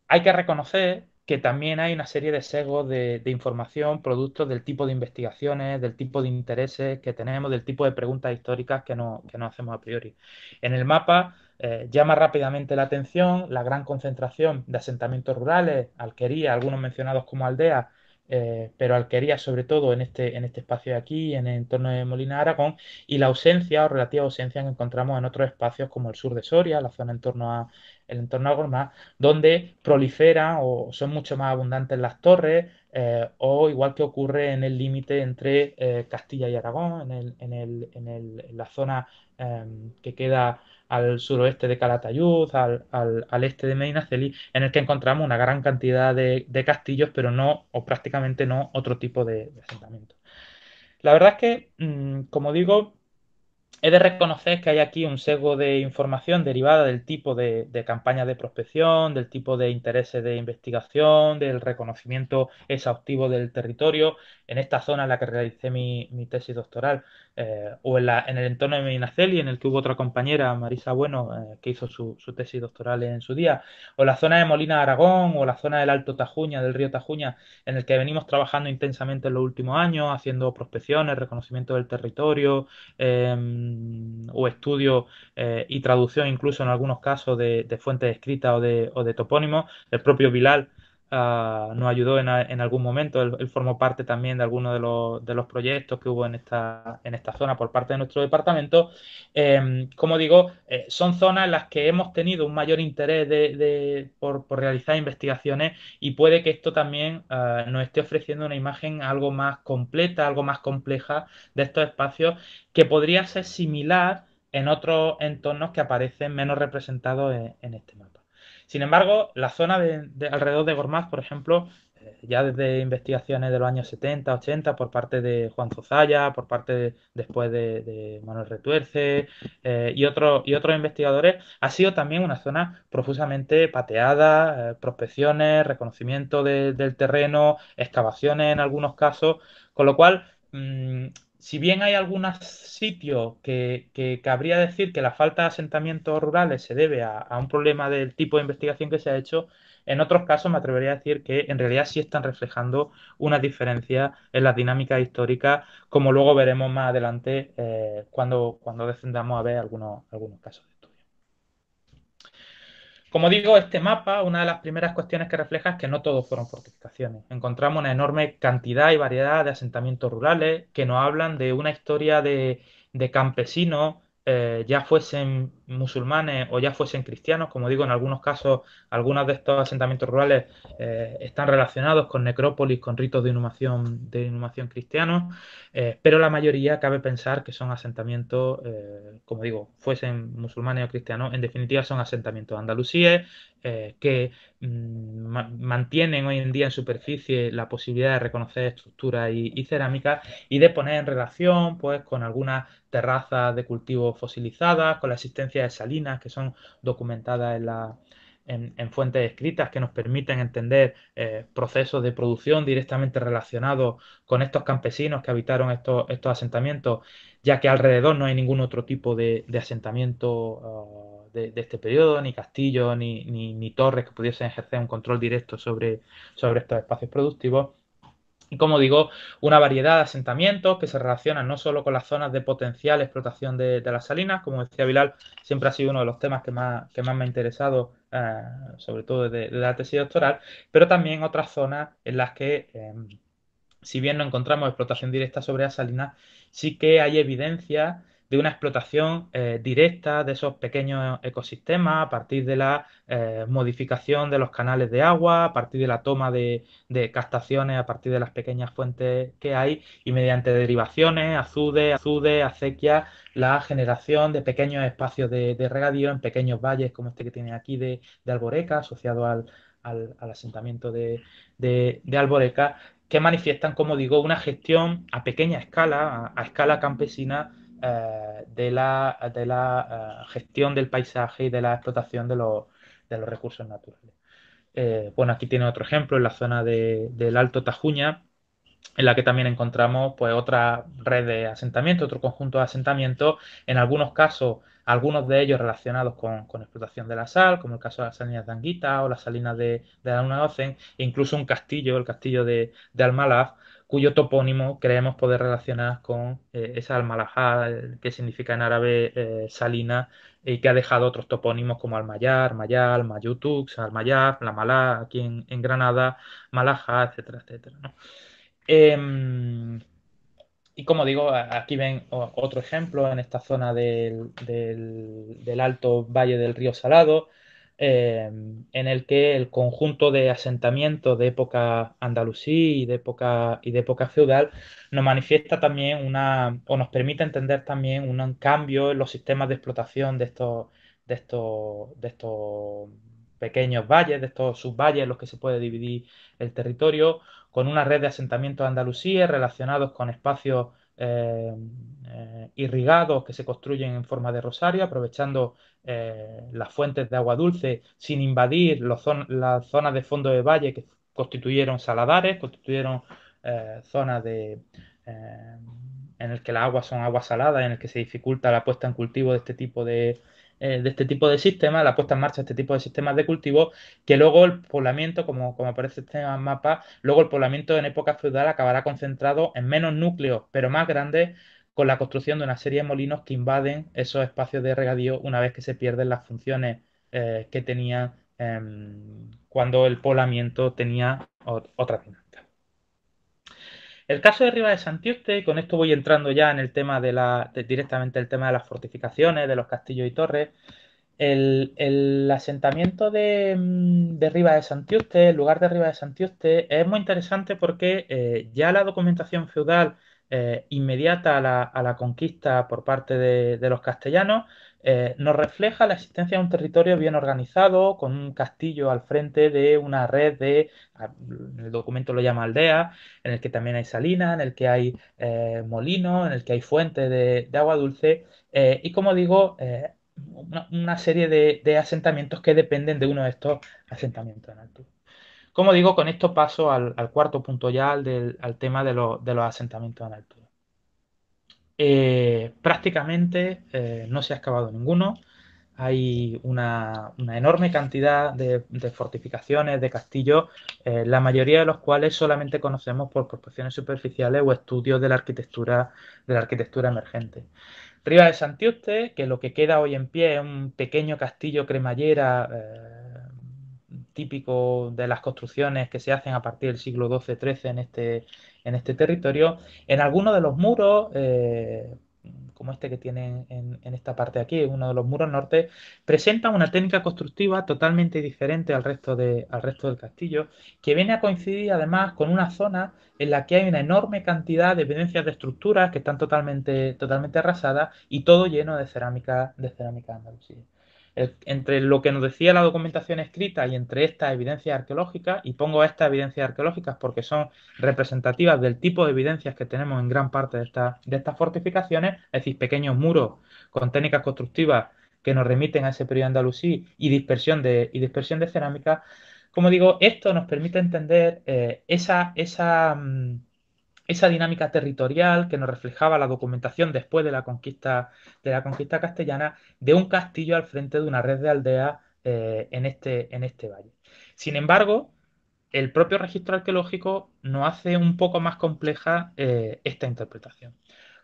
[SPEAKER 2] hay que reconocer que también hay una serie de sesgos de, información producto del tipo de investigaciones, del tipo de intereses que tenemos, del tipo de preguntas históricas que no, hacemos a priori. En el mapa eh, llama rápidamente la atención la gran concentración de asentamientos rurales, alquería, algunos mencionados como aldeas, eh, pero Alquería, sobre todo en este, en este espacio de aquí, en el entorno de Molina Aragón, y la ausencia o relativa ausencia que encontramos en otros espacios como el sur de Soria, la zona en torno a el entorno a Gormaz, donde proliferan o son mucho más abundantes las torres, eh, o igual que ocurre en el límite entre eh, Castilla y Aragón, en, el, en, el, en, el, en la zona em, que queda al suroeste de Calatayud, al, este de Medinaceli, en el que encontramos una gran cantidad de, castillos, pero no, o prácticamente no, otro tipo de, asentamiento. La verdad es que, mm, como digo, he de reconocer que hay aquí un sesgo de información derivada del tipo de, campaña de prospección, del tipo de intereses de investigación, del reconocimiento exhaustivo del territorio. En esta zona en la que realicé mi tesis doctoral eh, o en, el entorno de Medinaceli, en el que hubo otra compañera, Marisa Bueno, eh, que hizo su, tesis doctoral en su día, o la zona de Molina de Aragón, o la zona del Alto Tajuña, del río Tajuña, en el que venimos trabajando intensamente en los últimos años, haciendo prospecciones, reconocimiento del territorio, em, o estudio eh, y traducción incluso en algunos casos de, fuentes escritas o de, topónimos. El propio Vilal Ah, nos ayudó en, algún momento. Él, formó parte también de algunos de los, proyectos que hubo en esta, en esta zona por parte de nuestro departamento. Em, como digo, eh, son zonas en las que hemos tenido un mayor interés por, realizar investigaciones y puede que esto también ah, nos esté ofreciendo una imagen algo más completa, algo más compleja de estos espacios que podría ser similar en otros entornos que aparecen menos representados en este mapa. Sin embargo, la zona de, alrededor de Gormaz, por ejemplo, eh, ya desde investigaciones de los años 70, 80, por parte de Juan Zozaya, por parte después de, Manuel Retuerce eh, y, otros investigadores, ha sido también una zona profusamente pateada, eh, prospecciones, reconocimiento del terreno, excavaciones en algunos casos, con lo cual mm, si bien hay algunos sitios que, cabría decir que la falta de asentamientos rurales se debe a, un problema del tipo de investigación que se ha hecho, en otros casos me atrevería a decir que en realidad sí están reflejando una diferencia en las dinámicas históricas, como luego veremos más adelante eh, cuando, cuando descendamos a ver algunos, algunos casos. Como digo, este mapa, una de las primeras cuestiones que refleja es que no todos fueron fortificaciones. Encontramos una enorme cantidad y variedad de asentamientos rurales que nos hablan de una historia de, campesinos, eh, ya fuesen musulmanes o ya fuesen cristianos. Como digo, en algunos casos, algunos de estos asentamientos rurales eh, están relacionados con necrópolis, con ritos de inhumación, de inhumación cristianos, eh, pero la mayoría cabe pensar que son asentamientos, eh, como digo, fuesen musulmanes o cristianos, en definitiva son asentamientos andalusíes que mm, mantienen hoy en día en superficie la posibilidad de reconocer estructuras y, y cerámicas y de poner en relación pues, con algunas terrazas de cultivo fosilizadas, con la existencia de salinas que son documentadas en en, fuentes escritas que nos permiten entender eh, procesos de producción directamente relacionados con estos campesinos que habitaron estos, estos asentamientos, ya que alrededor no hay ningún otro tipo de, asentamiento ah, de, este periodo, ni castillos, ni, ni, torres que pudiesen ejercer un control directo sobre estos espacios productivos y como digo, una variedad de asentamientos que se relacionan no solo con las zonas de potencial explotación de, las salinas, como decía Vilal, siempre ha sido uno de los temas que más, me ha interesado, eh, sobre todo de, la tesis doctoral, pero también otras zonas en las que, em, si bien no encontramos explotación directa sobre las salinas, sí que hay evidencia de una explotación eh, directa de esos pequeños ecosistemas a partir de la eh, modificación de los canales de agua, a partir de la toma de, de, captaciones, a partir de las pequeñas fuentes que hay y mediante derivaciones, azudes, azudes, acequias, la generación de pequeños espacios de, de, regadío en pequeños valles como este que tiene aquí de, Alboreca, asociado al, al, asentamiento de, de Alboreca, que manifiestan, como digo, una gestión a pequeña escala, a escala campesina, eh, de la, de la eh, gestión del paisaje y de la explotación de los, de los recursos naturales. Eh, bueno, aquí tiene otro ejemplo, en la zona de, del Alto Tajuña, en la que también encontramos pues, otra red de asentamientos, otro conjunto de asentamientos, en algunos casos, algunos de ellos relacionados con, con explotación de la sal, como el caso de las salinas de Anguita o las salinas de, de la Luna Ocen, e incluso un castillo, el castillo de, de Almalaz, cuyo topónimo creemos poder relacionar con eh, esa Almalajá, eh, que significa en árabe eh, salina, y que ha dejado otros topónimos como Almayar, Mayal, Mayutux, Almayar, La Malá, aquí en, Granada, Malaja, etcétera, etcétera. Em, y como digo, aquí ven otro ejemplo en esta zona del alto valle del río Salado, Em, en el que el conjunto de asentamientos de época andalusí y de época, y de época feudal nos manifiesta también una, o nos permite entender también un cambio en los sistemas de explotación de estos, de estos, de estos pequeños valles, de estos subvalles en los que se puede dividir el territorio, con una red de asentamientos andalusíes relacionados con espacios eh, eh, irrigados que se construyen en forma de rosario, aprovechando eh, las fuentes de agua dulce sin invadir las zonas de fondo de valle que constituyeron saladares, constituyeron zonas de, en el que las aguas son aguas saladas, en el que se dificulta la puesta en cultivo de este tipo de, eh, de este tipo de sistemas, la puesta en marcha de este tipo de sistemas de cultivo, que luego el poblamiento, como, aparece en este mapa, luego el poblamiento en época feudal acabará concentrado en menos núcleos, pero más grandes, con la construcción de una serie de molinos que invaden esos espacios de regadío una vez que se pierden las funciones eh, que tenían em, cuando el poblamiento tenía otra dinámica. El caso de Riva de Santiuste, y con esto voy entrando ya en el tema de la, directamente el tema de las fortificaciones, de los castillos y torres. El, asentamiento de, mm, de de Santiuste, el lugar de Riva de Santiuste, es muy interesante porque eh, ya la documentación feudal eh, inmediata a la, a la, conquista por parte de los castellanos eh, nos refleja la existencia de un territorio bien organizado, con un castillo al frente de una red de, el documento lo llama aldea, en el que también hay salina, en el que hay eh, molino, molinos, en el que hay fuente de, agua dulce eh, y, como digo, una, serie de, asentamientos que dependen de uno de estos asentamientos en altura. Como digo, con esto paso al, cuarto punto ya, al, tema de, de los asentamientos en altura. Eh, prácticamente eh, no se ha excavado ninguno. Hay una, enorme cantidad de, fortificaciones, de castillos, eh, la mayoría de los cuales solamente conocemos por proporciones superficiales o estudios de la arquitectura, de la arquitectura emergente. Riva de Santiuste, que lo que queda hoy en pie es un pequeño castillo cremallera típico de las construcciones que se hacen a partir del siglo XII-XIII en este, en este territorio. En algunos de los muros, eh, como este que tienen en, esta parte aquí, uno de los muros norte, presenta una técnica constructiva totalmente diferente al resto, de, al resto del castillo, que viene a coincidir además con una zona en la que hay una enorme cantidad de evidencias de estructuras que están totalmente, totalmente arrasadas y todo lleno de cerámica, de cerámica andalusí entre lo que nos decía la documentación escrita y entre estas evidencias arqueológicas, y pongo estas evidencias arqueológicas porque son representativas del tipo de evidencias que tenemos en gran parte de, estas fortificaciones, es decir, pequeños muros con técnicas constructivas que nos remiten a ese periodo andalusí y dispersión de, y dispersión de cerámica, como digo, esto nos permite entender eh, esa, esa, mm, esa dinámica territorial que nos reflejaba la documentación después de la conquista, de la conquista castellana de un castillo al frente de una red de aldeas eh, en, este, en este valle. Sin embargo, el propio registro arqueológico nos hace un poco más compleja eh, esta interpretación.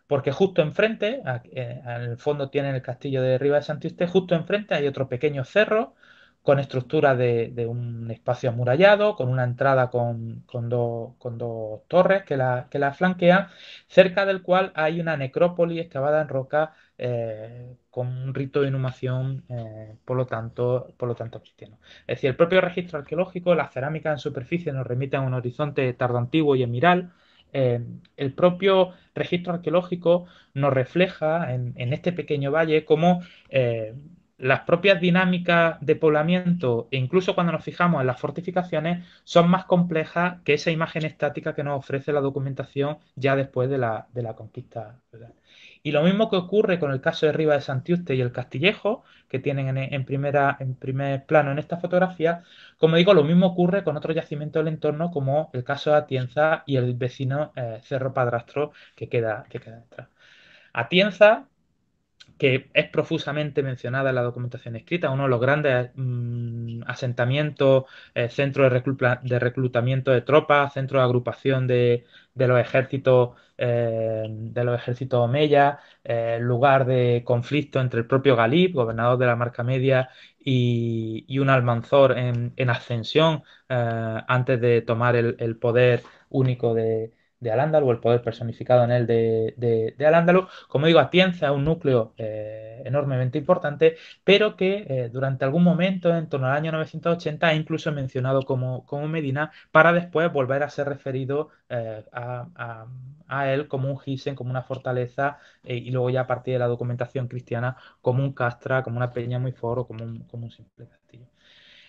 [SPEAKER 2] Porque justo enfrente, en el eh, fondo tiene el castillo de Riva de Santiste, justo enfrente hay otro pequeño cerro con estructura de, un espacio amurallado, con una entrada con, dos torres que la, que flanquean, cerca del cual hay una necrópolis excavada en roca eh, con un rito de inhumación, eh, por, lo tanto, por lo cristiano. Es decir, el propio registro arqueológico, las cerámicas en superficie nos remiten a un horizonte antiguo y emiral, eh, el propio registro arqueológico nos refleja en, este pequeño valle cómo las propias dinámicas de poblamiento, e incluso cuando nos fijamos en las fortificaciones, son más complejas que esa imagen estática que nos ofrece la documentación ya después de la, conquista. Y lo mismo que ocurre con el caso de Riva de Santiuste y el Castillejo, que tienen en, primera, en primer plano en esta fotografía, como digo, lo mismo ocurre con otros yacimientos del entorno, como el caso de Atienza y el vecino eh, Cerro Padrastro, que queda, que queda detrás. Atienza, que es profusamente mencionada en la documentación escrita, uno de los grandes mm, asentamientos, eh, centro de, reclutamiento de tropas, centro de agrupación de, los ejércitos eh, de los ejércitos omeya, eh, lugar de conflicto entre el propio Galip, gobernador de la Marca Media, y, un almanzor en, ascensión antes de tomar el, el poder único de, de Al-Ándalus, el poder personificado en él de, de, Como digo, Atienza es un núcleo eh, enormemente importante, pero que eh, durante algún momento, en torno al año 980, ha incluso mencionado como, como Medina, para después volver a ser referido eh, a, él como un Gisen, como una fortaleza, y luego ya a partir de la documentación cristiana, como un castra, como una peña muy foro, como como un simple castillo.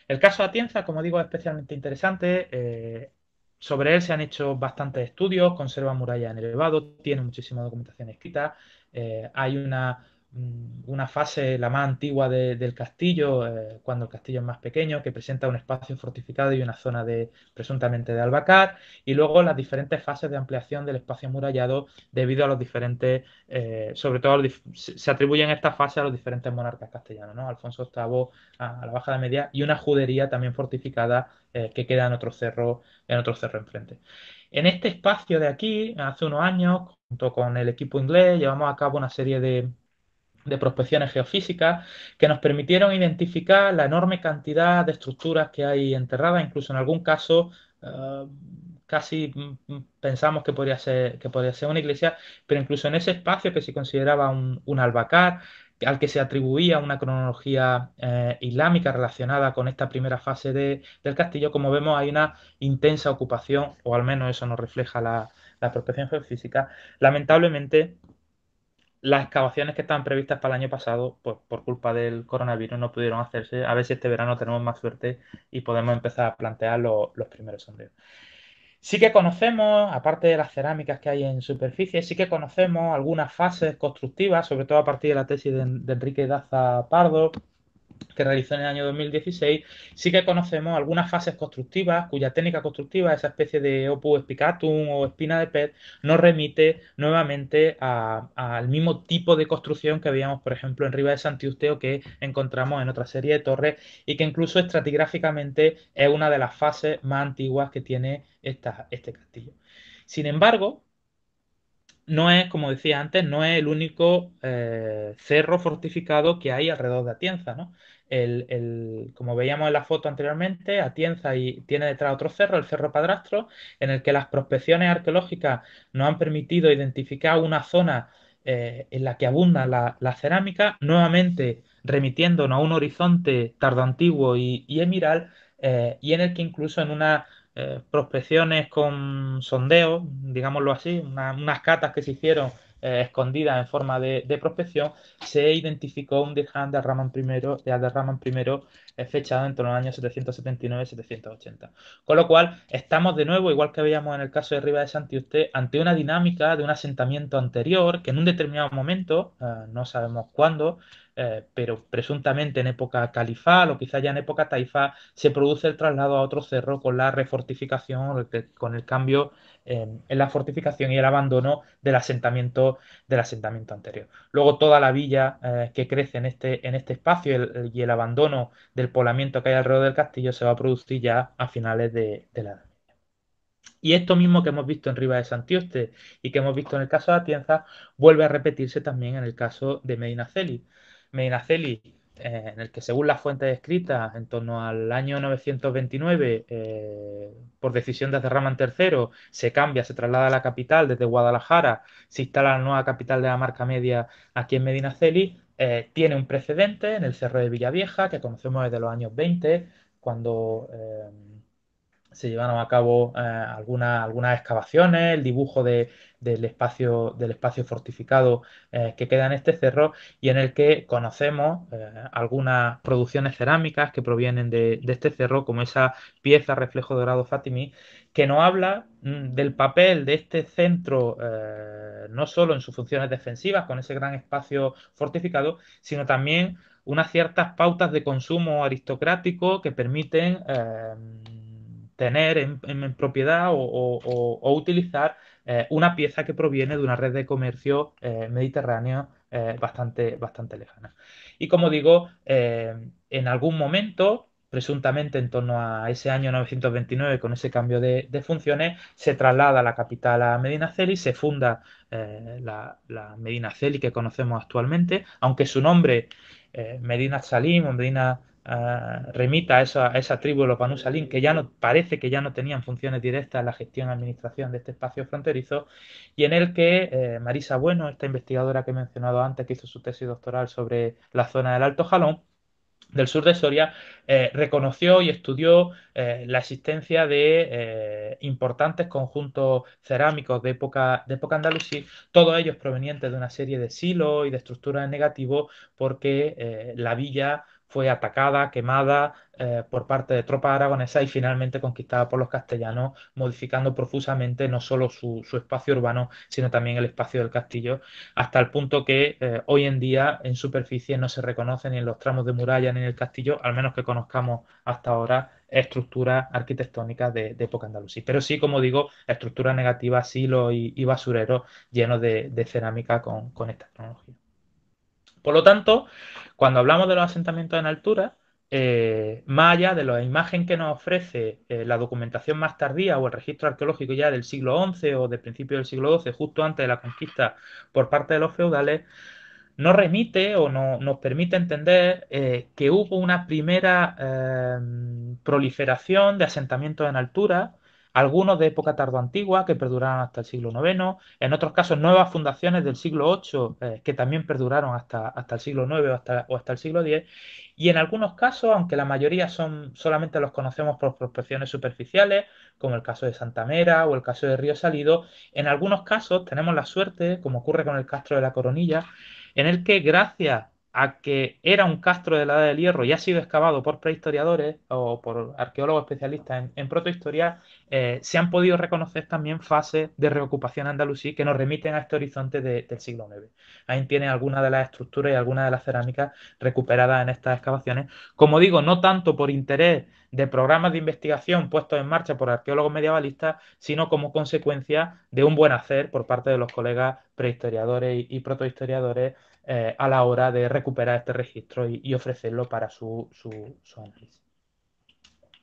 [SPEAKER 2] El caso de Atienza, como digo, es especialmente interesante. Sobre él se han hecho bastantes estudios, conserva murallas en elevado, tiene muchísima documentación escrita, eh, hay una Mm, una fase, la más antigua del castillo, eh, cuando el castillo es más pequeño, que presenta un espacio fortificado y una zona de presuntamente de albacar, y luego las diferentes fases de ampliación del espacio amurallado debido a los diferentes, eh, sobre todo se atribuyen esta fase a los diferentes monarcas castellanos, Alfonso VIII a, la Baja de Media y una judería también fortificada eh, que queda en otro cerro, en otro cerro enfrente. En este espacio de aquí, hace unos años, junto con el equipo inglés, llevamos a cabo una serie de, de prospecciones geofísicas que nos permitieron identificar la enorme cantidad de estructuras que hay enterradas, incluso en algún caso eh, casi mm, pensamos que podría, ser, que podría ser una iglesia, pero incluso en ese espacio que se consideraba un, un albacar, al que se atribuía una cronología eh, islámica relacionada con esta primera fase de, del castillo, como vemos hay una intensa ocupación, o al menos eso nos refleja la, la prospección geofísica. Lamentablemente, las excavaciones que estaban previstas para el año pasado, pues por culpa del coronavirus no pudieron hacerse. A ver si este verano tenemos más suerte y podemos empezar a plantear los primeros sondeos. Sí que conocemos, aparte de las cerámicas que hay en superficie, sí que conocemos algunas fases constructivas, sobre todo a partir de la tesis de Enrique Daza Pardo, que realizó en el año 2016, sí que conocemos algunas fases constructivas cuya técnica constructiva, esa especie de opus spicatum o espina de pez, nos remite nuevamente al mismo tipo de construcción que veíamos, por ejemplo, en Riva de Santiusteo que encontramos en otra serie de torres y que incluso estratigráficamente es una de las fases más antiguas que tiene este castillo. Sin embargo, no es, como decía antes, no es el único eh, cerro fortificado que hay alrededor de Atienza, El, como veíamos en la foto anteriormente, Atienza y tiene detrás otro cerro, el Cerro Padrastro, en el que las prospecciones arqueológicas nos han permitido identificar una zona eh, en la que abunda la, cerámica, nuevamente remitiéndonos a un horizonte tardo y, y emiral, eh, y en el que incluso en una eh, prospecciones con sondeo, digámoslo así, unas catas que se hicieron eh, escondidas en forma de, prospección, se identificó un dejan de Raman I, de I eh, fechado entre los años 779-780. Con lo cual, estamos de nuevo, igual que veíamos en el caso de Riva de usted ante una dinámica de un asentamiento anterior que en un determinado momento, no sabemos cuándo, eh, pero presuntamente en época califal o quizá ya en época taifa, se produce el traslado a otro cerro con la refortificación, con el cambio em, en la fortificación y el abandono del asentamiento, del asentamiento anterior. Luego toda la villa eh, que crece en este, en este espacio y el abandono del poblamiento que hay alrededor del castillo se va a producir ya a finales de, la Edad y esto mismo que hemos visto en Riva de Santioste y que hemos visto en el caso de Atienza, vuelve a repetirse también en el caso de Medina Medinaceli. Medinaceli, eh, en el que según las fuentes escritas, en torno al año 929, eh, por decisión de Cerraman III, se cambia, se traslada a la capital desde Guadalajara, se instala la nueva capital de la marca media aquí en Medinaceli, eh, tiene un precedente en el Cerro de Villavieja, que conocemos desde los años 20, cuando se llevaron a cabo eh, algunas, excavaciones, el dibujo del, espacio, del espacio fortificado eh, que queda en este cerro y en el que conocemos eh, algunas producciones cerámicas que provienen de, este cerro, como esa pieza reflejo dorado Fatimi, que nos habla mm, del papel de este centro no solo en sus funciones defensivas, con ese gran espacio fortificado, sino también unas ciertas pautas de consumo aristocrático que permiten tener en, propiedad o, utilizar eh, una pieza que proviene de una red de comercio eh, mediterránea mediterráneo eh, bastante, bastante lejana. Y como digo, en algún momento presuntamente en torno a ese año 929, con ese cambio de, funciones, se traslada la capital a Medina Celi, se funda la, Medina Celi que conocemos actualmente, aunque su nombre, Medina Salim o Medina remita a esa, tribu esa tribu que ya no parece que ya no tenían funciones directas en la gestión y administración de este espacio fronterizo, y en el que eh, Marisa Bueno, esta investigadora que he mencionado antes, que hizo su tesis doctoral sobre la zona del Alto Jalón, del sur de Soria, eh, reconoció y estudió eh, la existencia de importantes conjuntos cerámicos de época, de época andalusí, todos ellos provenientes de una serie de silos y de estructuras negativos, porque la villa fue atacada, quemada eh, por parte de tropas aragonesas y finalmente conquistada por los castellanos, modificando profusamente no solo su, espacio urbano, sino también el espacio del castillo, hasta el punto que eh, hoy en día en superficie no se reconoce ni en los tramos de muralla ni en el castillo, al menos que conozcamos hasta ahora estructuras arquitectónicas de, época andalusí. Pero sí, como digo, estructuras negativas, silos y, y basureros llenos de, cerámica con esta tecnología. Por lo tanto, cuando hablamos de los asentamientos en altura, eh, más allá de la imagen que nos ofrece eh, la documentación más tardía o el registro arqueológico ya del siglo XI o del principio del siglo XII, justo antes de la conquista por parte de los feudales, nos remite o no, nos permite entender eh, que hubo una primera proliferación de asentamientos en altura algunos de época tardoantigua que perduraron hasta el siglo IX, en otros casos nuevas fundaciones del siglo VIII eh, que también perduraron hasta, hasta el siglo IX o hasta, el siglo X, y en algunos casos, aunque la mayoría son solamente los conocemos por prospecciones superficiales, como el caso de Santa Mera o el caso de Río Salido, en algunos casos tenemos la suerte, como ocurre con el Castro de la Coronilla, en el que gracias a que era un castro de la Edad del Hierro y ha sido excavado por prehistoriadores o por arqueólogos especialistas en, protohistoria, eh, se han podido reconocer también fases de reocupación andalusí que nos remiten a este horizonte del siglo IX. Ahí tienen algunas de las estructuras y algunas de las cerámicas recuperadas en estas excavaciones. Como digo, no tanto por interés de programas de investigación puestos en marcha por arqueólogos medievalistas, sino como consecuencia de un buen hacer por parte de los colegas prehistoriadores y protohistoriadores eh, a la hora de recuperar este registro y, ofrecerlo para su, su, análisis.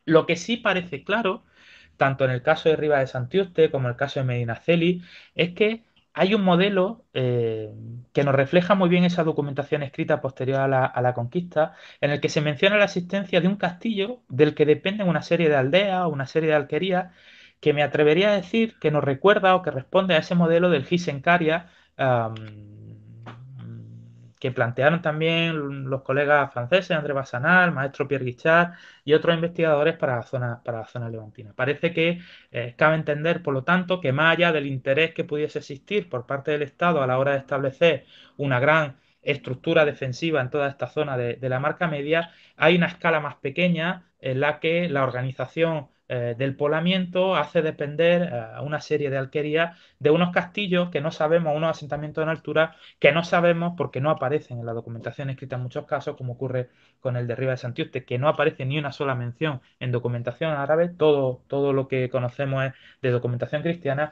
[SPEAKER 2] Lo que sí parece claro, tanto en el caso de Rivas de Santiuste como en el caso de Medinaceli, es que hay un modelo eh, que nos refleja muy bien esa documentación escrita posterior a la, conquista, en el que se menciona la existencia de un castillo del que dependen una serie de aldeas, o una serie de alquerías, que me atrevería a decir que nos recuerda o que responde a ese modelo del Gisencaria que plantearon también los colegas franceses, André Bassanal, maestro Pierre Guichard y otros investigadores para la zona, para la zona levantina. Parece que eh, cabe entender, por lo tanto, que más allá del interés que pudiese existir por parte del Estado a la hora de establecer una gran estructura defensiva en toda esta zona de, de la marca media, hay una escala más pequeña en la que la organización eh, del poblamiento hace depender eh, a una serie de alquerías de unos castillos que no sabemos, unos asentamientos en altura que no sabemos porque no aparecen en la documentación escrita en muchos casos, como ocurre con el de Riva de Santiuste, que no aparece ni una sola mención en documentación árabe, todo, todo lo que conocemos es de documentación cristiana,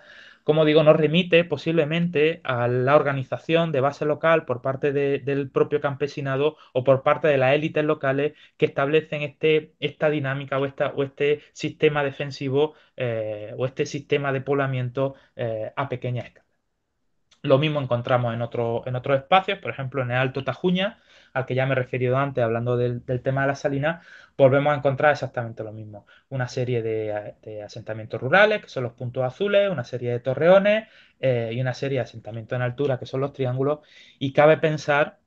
[SPEAKER 2] como digo, nos remite posiblemente a la organización de base local por parte del propio campesinado o por parte de las élites locales que establecen este, esta dinámica o, o este sistema defensivo eh, o este sistema de poblamiento eh, a pequeña escala. Lo mismo encontramos en, otro, en otros espacios, por ejemplo, en el Alto Tajuña, al que ya me he referido antes, hablando del, tema de la salina, volvemos a encontrar exactamente lo mismo. Una serie de, asentamientos rurales, que son los puntos azules, una serie de torreones eh, y una serie de asentamientos en altura, que son los triángulos. Y cabe pensar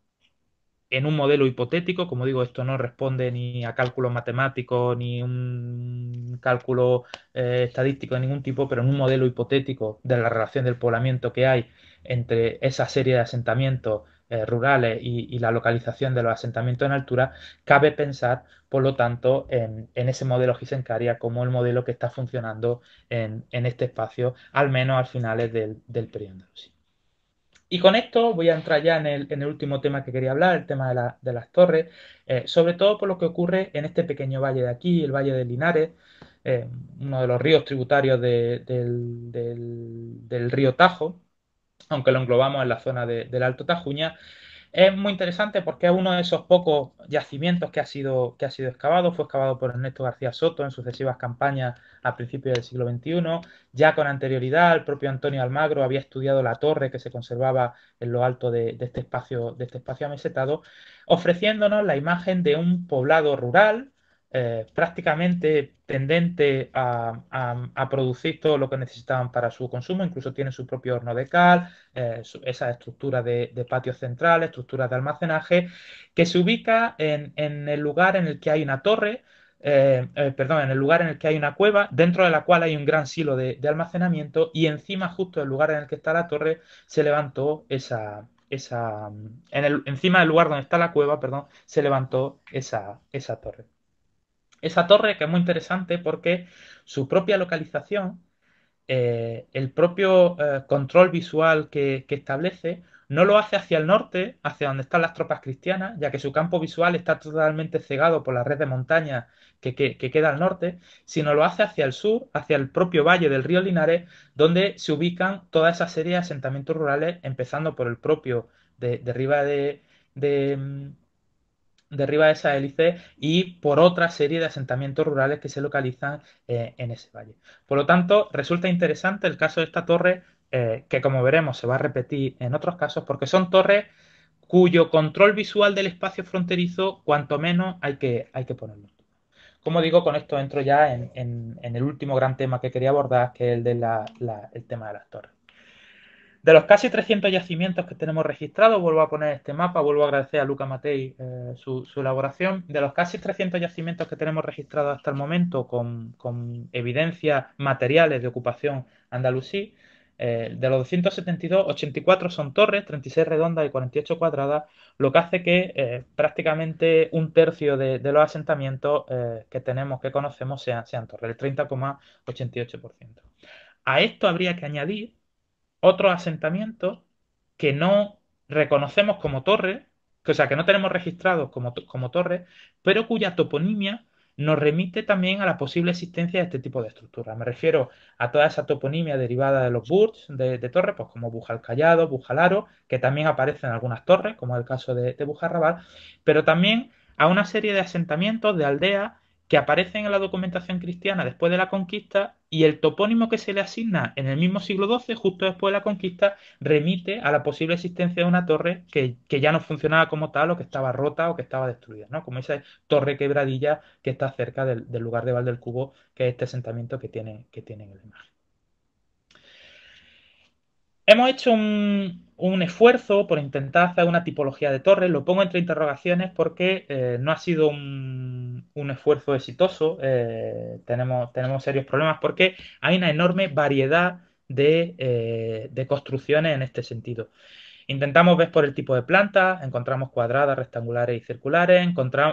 [SPEAKER 2] en un modelo hipotético, como digo, esto no responde ni a cálculos matemáticos, ni un cálculo eh, estadístico de ningún tipo, pero en un modelo hipotético de la relación del poblamiento que hay entre esa serie de asentamientos eh, rurales y, la localización de los asentamientos en altura, cabe pensar, por lo tanto, en, ese modelo Gisencaria como el modelo que está funcionando en, este espacio, al menos al finales del, del periodo Y con esto voy a entrar ya en el, último tema que quería hablar, el tema de, las torres, eh, sobre todo por lo que ocurre en este pequeño valle de aquí, el valle de Linares, eh, uno de los ríos tributarios del, río Tajo, aunque lo englobamos en la zona del Alto Tajuña. Es muy interesante porque es uno de esos pocos yacimientos que ha, sido, que ha sido excavado. Fue excavado por Ernesto García Soto en sucesivas campañas a principios del siglo XXI. Ya con anterioridad, el propio Antonio Almagro había estudiado la torre que se conservaba en lo alto de, este, espacio, de este espacio amesetado, ofreciéndonos la imagen de un poblado rural eh, prácticamente tendente a, producir todo lo que necesitaban para su consumo, incluso tiene su propio horno de cal, eh, esa estructura de, patio central, estructura de almacenaje, que se ubica en, el lugar en el que hay una torre, eh, perdón, en el lugar en el que hay una cueva, dentro de la cual hay un gran silo de, almacenamiento y encima, justo del lugar en el que está la torre, se levantó esa, esa en el, encima del lugar donde está la cueva, perdón, se levantó esa, esa torre esa torre que es muy interesante porque su propia localización, eh, el propio eh, control visual que, establece, no lo hace hacia el norte, hacia donde están las tropas cristianas, ya que su campo visual está totalmente cegado por la red de montañas que, queda al norte, sino lo hace hacia el sur, hacia el propio valle del río Linares, donde se ubican toda esa serie de asentamientos rurales, empezando por el propio de, arriba de mm, derriba esa hélice y por otra serie de asentamientos rurales que se localizan eh, en ese valle. Por lo tanto, resulta interesante el caso de esta torre, eh, que como veremos se va a repetir en otros casos, porque son torres cuyo control visual del espacio fronterizo, cuanto menos, hay que, hay que ponerlo. Como digo, con esto entro ya en, el último gran tema que quería abordar, que es el, de el tema de las torres. De los casi 300 yacimientos que tenemos registrados, vuelvo a poner este mapa, vuelvo a agradecer a Luca Matei eh, su, elaboración. De los casi 300 yacimientos que tenemos registrados hasta el momento con, evidencias materiales de ocupación andalusí, eh, de los 272, 84 son torres, 36 redondas y 48 cuadradas, lo que hace que eh, prácticamente un tercio de, los asentamientos que tenemos, que conocemos, sean, sean torres, el 30,88%. A esto habría que añadir otros asentamientos que no reconocemos como torres, o sea, que no tenemos registrados como, como torres, pero cuya toponimia nos remite también a la posible existencia de este tipo de estructuras. Me refiero a toda esa toponimia derivada de los burts, de, torres, pues como Bujal Callado, Bujalaro, que también aparecen en algunas torres, como el caso de, de Bujarrabal, pero también a una serie de asentamientos, de aldeas, que aparecen en la documentación cristiana después de la conquista y el topónimo que se le asigna en el mismo siglo XII, justo después de la conquista, remite a la posible existencia de una torre que, ya no funcionaba como tal o que estaba rota o que estaba destruida, ¿no? Como esa torre quebradilla que está cerca del, lugar de Val del Cubo, que es este asentamiento que tiene que tiene en la imagen. Hemos hecho un, esfuerzo por intentar hacer una tipología de torres. Lo pongo entre interrogaciones porque eh, no ha sido un, esfuerzo exitoso. Eh, tenemos, tenemos serios problemas porque hay una enorme variedad de eh, construcciones en este sentido. Intentamos ver por el tipo de plantas, encontramos cuadradas, rectangulares y circulares,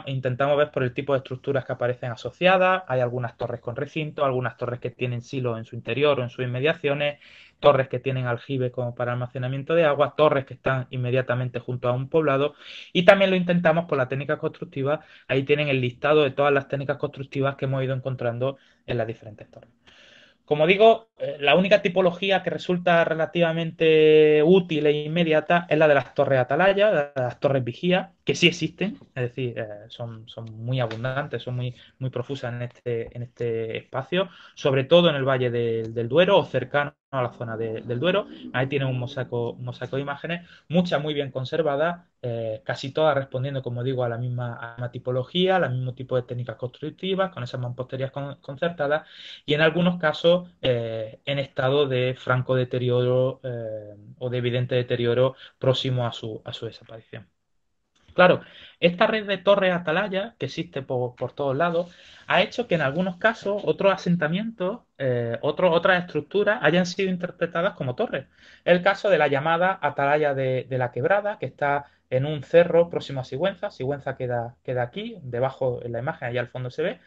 [SPEAKER 2] intentamos ver por el tipo de estructuras que aparecen asociadas, hay algunas torres con recinto, algunas torres que tienen silos en su interior o en sus inmediaciones, torres que tienen aljibe como para almacenamiento de agua, torres que están inmediatamente junto a un poblado y también lo intentamos por la técnica constructiva, ahí tienen el listado de todas las técnicas constructivas que hemos ido encontrando en las diferentes torres. Como digo, eh, la única tipología que resulta relativamente útil e inmediata es la de las torres atalaya, las torres vigía, que sí existen, es decir, eh, son, muy abundantes, son muy, muy profusas en este, este espacio, sobre todo en el Valle del Duero o cercano a la zona del Duero. Ahí tienen un mosaico, de imágenes, muchas muy bien conservadas, eh, casi todas respondiendo, como digo, a la misma, la tipología, al mismo tipo de técnicas constructivas, con esas mamposterías concertadas y en algunos casos eh, en estado de franco deterioro o de evidente deterioro próximo a su desaparición. Claro, esta red de torres atalaya que existe por, todos lados ha hecho que en algunos casos otros asentamientos, eh, otras estructuras hayan sido interpretadas como torres. El caso de la llamada atalaya de, la quebrada, que está en un cerro próximo a Sigüenza. Sigüenza queda, queda aquí, debajo en la imagen, allá al fondo se ve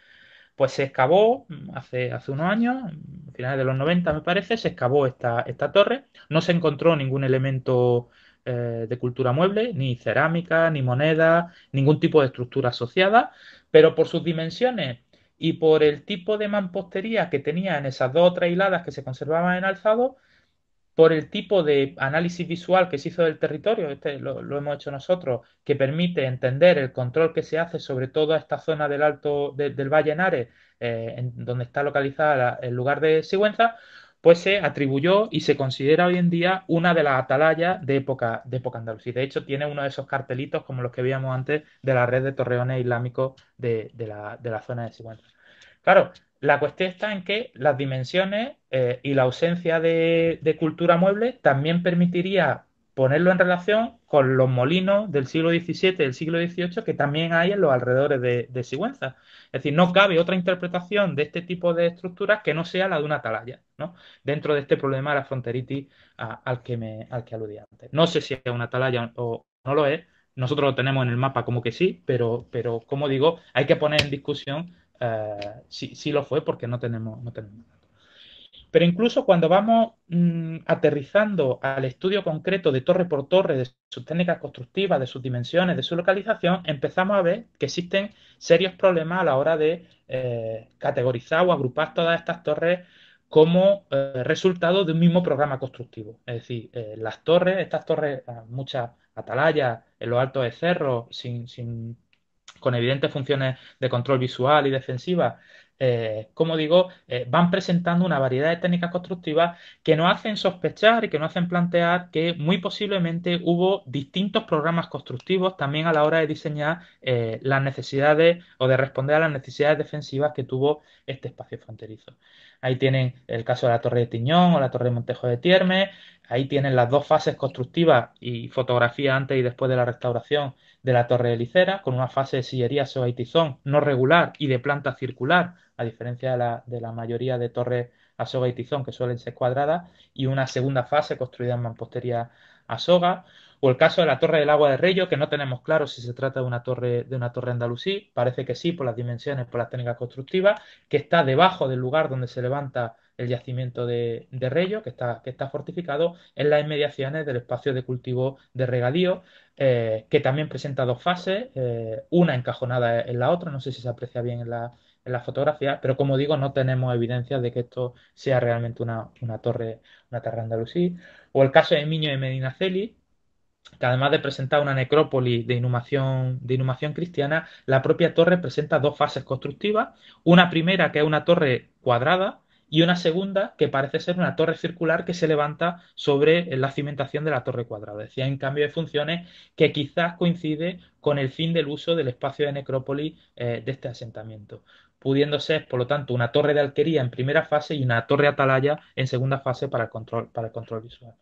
[SPEAKER 2] pues se excavó mm, hace, hace unos años, a mm, finales de los 90 me parece, se excavó esta, esta torre, no se encontró ningún elemento eh, de cultura mueble, ni cerámica, ni moneda, ningún tipo de estructura asociada, pero por sus dimensiones y por el tipo de mampostería que tenía en esas dos o hiladas que se conservaban en alzado, por el tipo de análisis visual que se hizo del territorio, este lo, hemos hecho nosotros, que permite entender el control que se hace sobre toda esta zona del alto del Valle Henares, eh, en donde está localizada el lugar de Sigüenza, pues se atribuyó y se considera hoy en día una de las atalayas de época, de época andalusí. De hecho, tiene uno de esos cartelitos como los que veíamos antes de la red de torreones islámicos de, la, zona de Sigüenza. Claro, la cuestión está en que las dimensiones eh, y la ausencia de, de cultura mueble también permitiría ponerlo en relación con los molinos del siglo XVII, del siglo XVIII, que también hay en los alrededores de, Sigüenza. Es decir, no cabe otra interpretación de este tipo de estructuras que no sea la de una atalaya, ¿no? Dentro de este problema de la fronteritis al, que me, al que aludí antes. No sé si es una atalaya o no lo es, nosotros lo tenemos en el mapa como que sí, pero, pero como digo, hay que poner en discusión eh, si, si, lo fue porque no tenemos, no tenemos nada. Pero incluso cuando vamos mm, aterrizando al estudio concreto de torre por torre, de sus técnicas constructivas, de sus dimensiones, de su localización, empezamos a ver que existen serios problemas a la hora de eh, categorizar o agrupar todas estas torres como eh, resultado de un mismo programa constructivo. Es decir, eh, las torres, estas torres, ah, muchas atalayas en los altos de cerro, sin, sin, con evidentes funciones de control visual y defensiva, eh, como digo, eh, van presentando una variedad de técnicas constructivas que nos hacen sospechar y que nos hacen plantear que muy posiblemente hubo distintos programas constructivos también a la hora de diseñar eh, las necesidades o de responder a las necesidades defensivas que tuvo este espacio fronterizo. Ahí tienen el caso de la Torre de Tiñón o la Torre de Montejo de Tiermes, Ahí tienen las dos fases constructivas y fotografía antes y después de la restauración de la torre de Licera, con una fase de sillería soga y tizón no regular y de planta circular, a diferencia de la, de la mayoría de torres a soga y tizón que suelen ser cuadradas, y una segunda fase construida en mampostería a soga o el caso de la Torre del Agua de Reyo, que no tenemos claro si se trata de una torre de una torre andalusí, parece que sí por las dimensiones, por las técnicas constructivas, que está debajo del lugar donde se levanta el yacimiento de, de que está, que está fortificado en las inmediaciones del espacio de cultivo de regadío, eh, que también presenta dos fases, eh, una encajonada en la otra, no sé si se aprecia bien en la, fotografía, pero como digo, no tenemos evidencia de que esto sea realmente una, torre, una torre andalusí. O el caso de Miño de Medinaceli, que además de presentar una necrópolis de inhumación, de inhumación cristiana, la propia torre presenta dos fases constructivas. Una primera, que es una torre cuadrada, y una segunda que parece ser una torre circular que se levanta sobre la cimentación de la torre cuadrada. Decía, en cambio de funciones que quizás coincide con el fin del uso del espacio de necrópolis eh, de este asentamiento, pudiendo ser, por lo tanto, una torre de alquería en primera fase y una torre atalaya en segunda fase para el control, visual.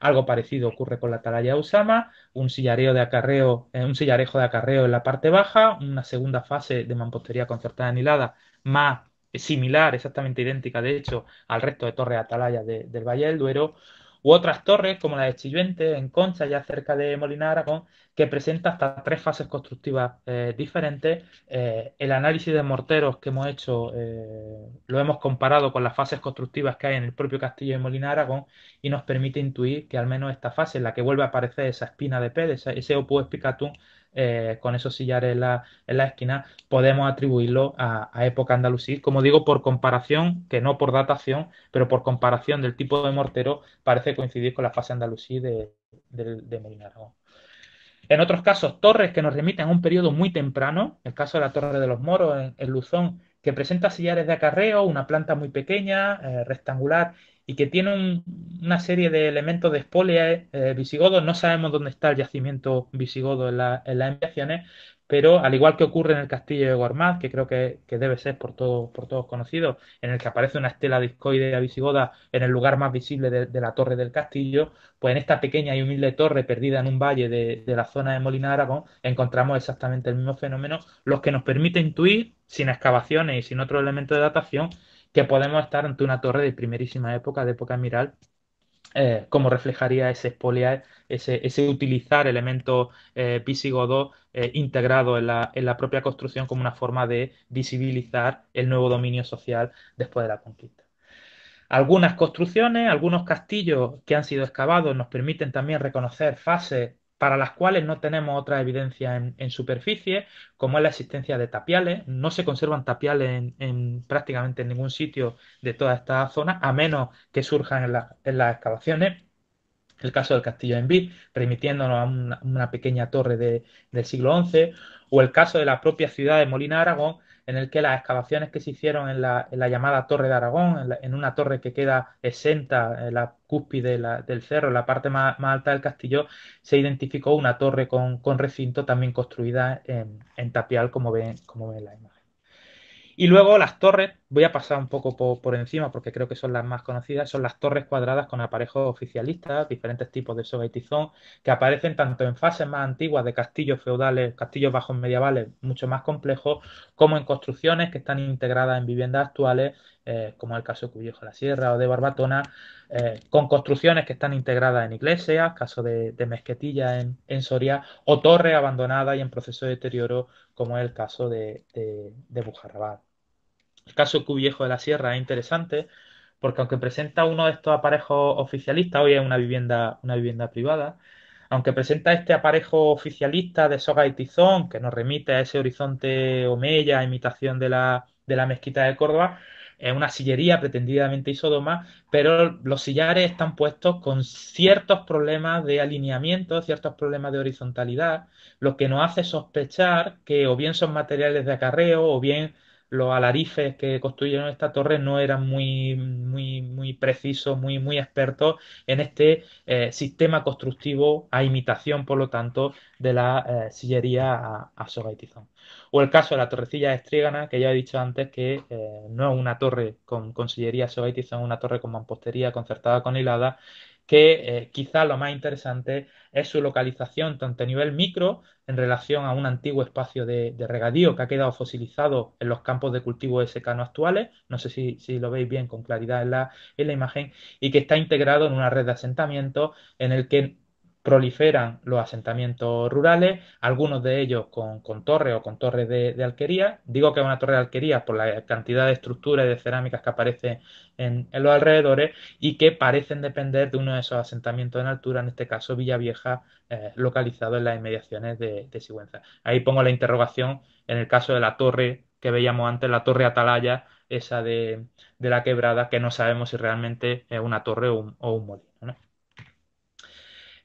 [SPEAKER 2] Algo parecido ocurre con la atalaya Usama, un, sillareo de acarreo, eh, un sillarejo de acarreo en la parte baja, una segunda fase de mampostería concertada anilada más similar, exactamente idéntica, de hecho, al resto de torres atalayas del Valle del Duero, u otras torres como la de Chilluente, en Concha, ya cerca de Molina Aragón, que presenta hasta tres fases constructivas eh, diferentes. Eh, el análisis de morteros que hemos hecho eh, lo hemos comparado con las fases constructivas que hay en el propio castillo de Molina Aragón y nos permite intuir que al menos esta fase en la que vuelve a aparecer esa espina de pez, ese, opus spicatum, eh, con esos sillares en la, esquina, podemos atribuirlo a, época andalusí. Como digo, por comparación, que no por datación, pero por comparación del tipo de mortero, parece coincidir con la fase andalusí de, de, de En otros casos, torres que nos remiten a un periodo muy temprano, el caso de la Torre de los Moros en, Luzón, que presenta sillares de acarreo, una planta muy pequeña, eh, rectangular, y que tiene una serie de elementos de espolia eh, visigodo No sabemos dónde está el yacimiento visigodo en, las enviaciones, pero al igual que ocurre en el castillo de Gormaz, que creo que, debe ser por, por todos conocidos, en el que aparece una estela discoide visigoda en el lugar más visible de, la torre del castillo, pues en esta pequeña y humilde torre perdida en un valle de, la zona de Molina de Aragón encontramos exactamente el mismo fenómeno, los que nos permite intuir, sin excavaciones y sin otro elemento de datación, que podemos estar ante una torre de primerísima época, de época miral, eh, como reflejaría ese espoliar, ese, utilizar elementos eh, eh, integrado integrados en la, en la, propia construcción como una forma de visibilizar el nuevo dominio social después de la conquista. Algunas construcciones, algunos castillos que han sido excavados nos permiten también reconocer fases para las cuales no tenemos otra evidencia en, superficie, como es la existencia de tapiales. No se conservan tapiales en, prácticamente en ningún sitio de toda esta zona, a menos que surjan en, las excavaciones. El caso del castillo en permitiéndonos remitiéndonos a una, pequeña torre del siglo XI, o el caso de la propia ciudad de Molina Aragón, en el que las excavaciones que se hicieron en la, la llamada Torre de Aragón, en, una torre que queda exenta en la cúspide del cerro, en la parte más, alta del castillo, se identificó una torre con, con recinto también construida en, en tapial, como ven, como ven la imagen. Y luego las torres, voy a pasar un poco por, por, encima porque creo que son las más conocidas, son las torres cuadradas con aparejos oficialistas, diferentes tipos de soga que aparecen tanto en fases más antiguas de castillos feudales, castillos bajos medievales mucho más complejos, como en construcciones que están integradas en viviendas actuales, eh, como el caso de Cuyojo de la Sierra o de Barbatona, eh, con construcciones que están integradas en iglesias, caso de, de Mezquetilla en, en, Soria, o torres abandonadas y en proceso de deterioro, como es el caso de, de, el caso cubiejo de la Sierra es interesante porque aunque presenta uno de estos aparejos oficialistas, hoy es una vivienda, una vivienda privada, aunque presenta este aparejo oficialista de soga y tizón, que nos remite a ese horizonte omeya, imitación de la, de la mezquita de Córdoba, es una sillería pretendidamente isodoma, pero los sillares están puestos con ciertos problemas de alineamiento, ciertos problemas de horizontalidad, lo que nos hace sospechar que o bien son materiales de acarreo o bien los alarifes que construyeron esta torre no eran muy, muy, muy precisos, muy, muy expertos en este eh, sistema constructivo a imitación, por lo tanto, de la eh, sillería a, Sogaitizón. O el caso de la torrecilla de que ya he dicho antes que eh, no es una torre con, con sillería, soga una torre con mampostería concertada con hilada, que eh, quizá lo más interesante es su localización tanto a nivel micro en relación a un antiguo espacio de, regadío que ha quedado fosilizado en los campos de cultivo de secano actuales, no sé si, si lo veis bien con claridad en la, en la imagen, y que está integrado en una red de asentamientos en el que proliferan los asentamientos rurales, algunos de ellos con, torre o con torres de, alquería. Digo que es una torre de alquería por la cantidad de estructuras y de cerámicas que aparecen en, los alrededores y que parecen depender de uno de esos asentamientos en altura, en este caso Villavieja, Vieja, eh, localizado en las inmediaciones de, Sigüenza. Ahí pongo la interrogación en el caso de la torre que veíamos antes, la torre Atalaya, esa de, la quebrada, que no sabemos si realmente es una torre o un molino.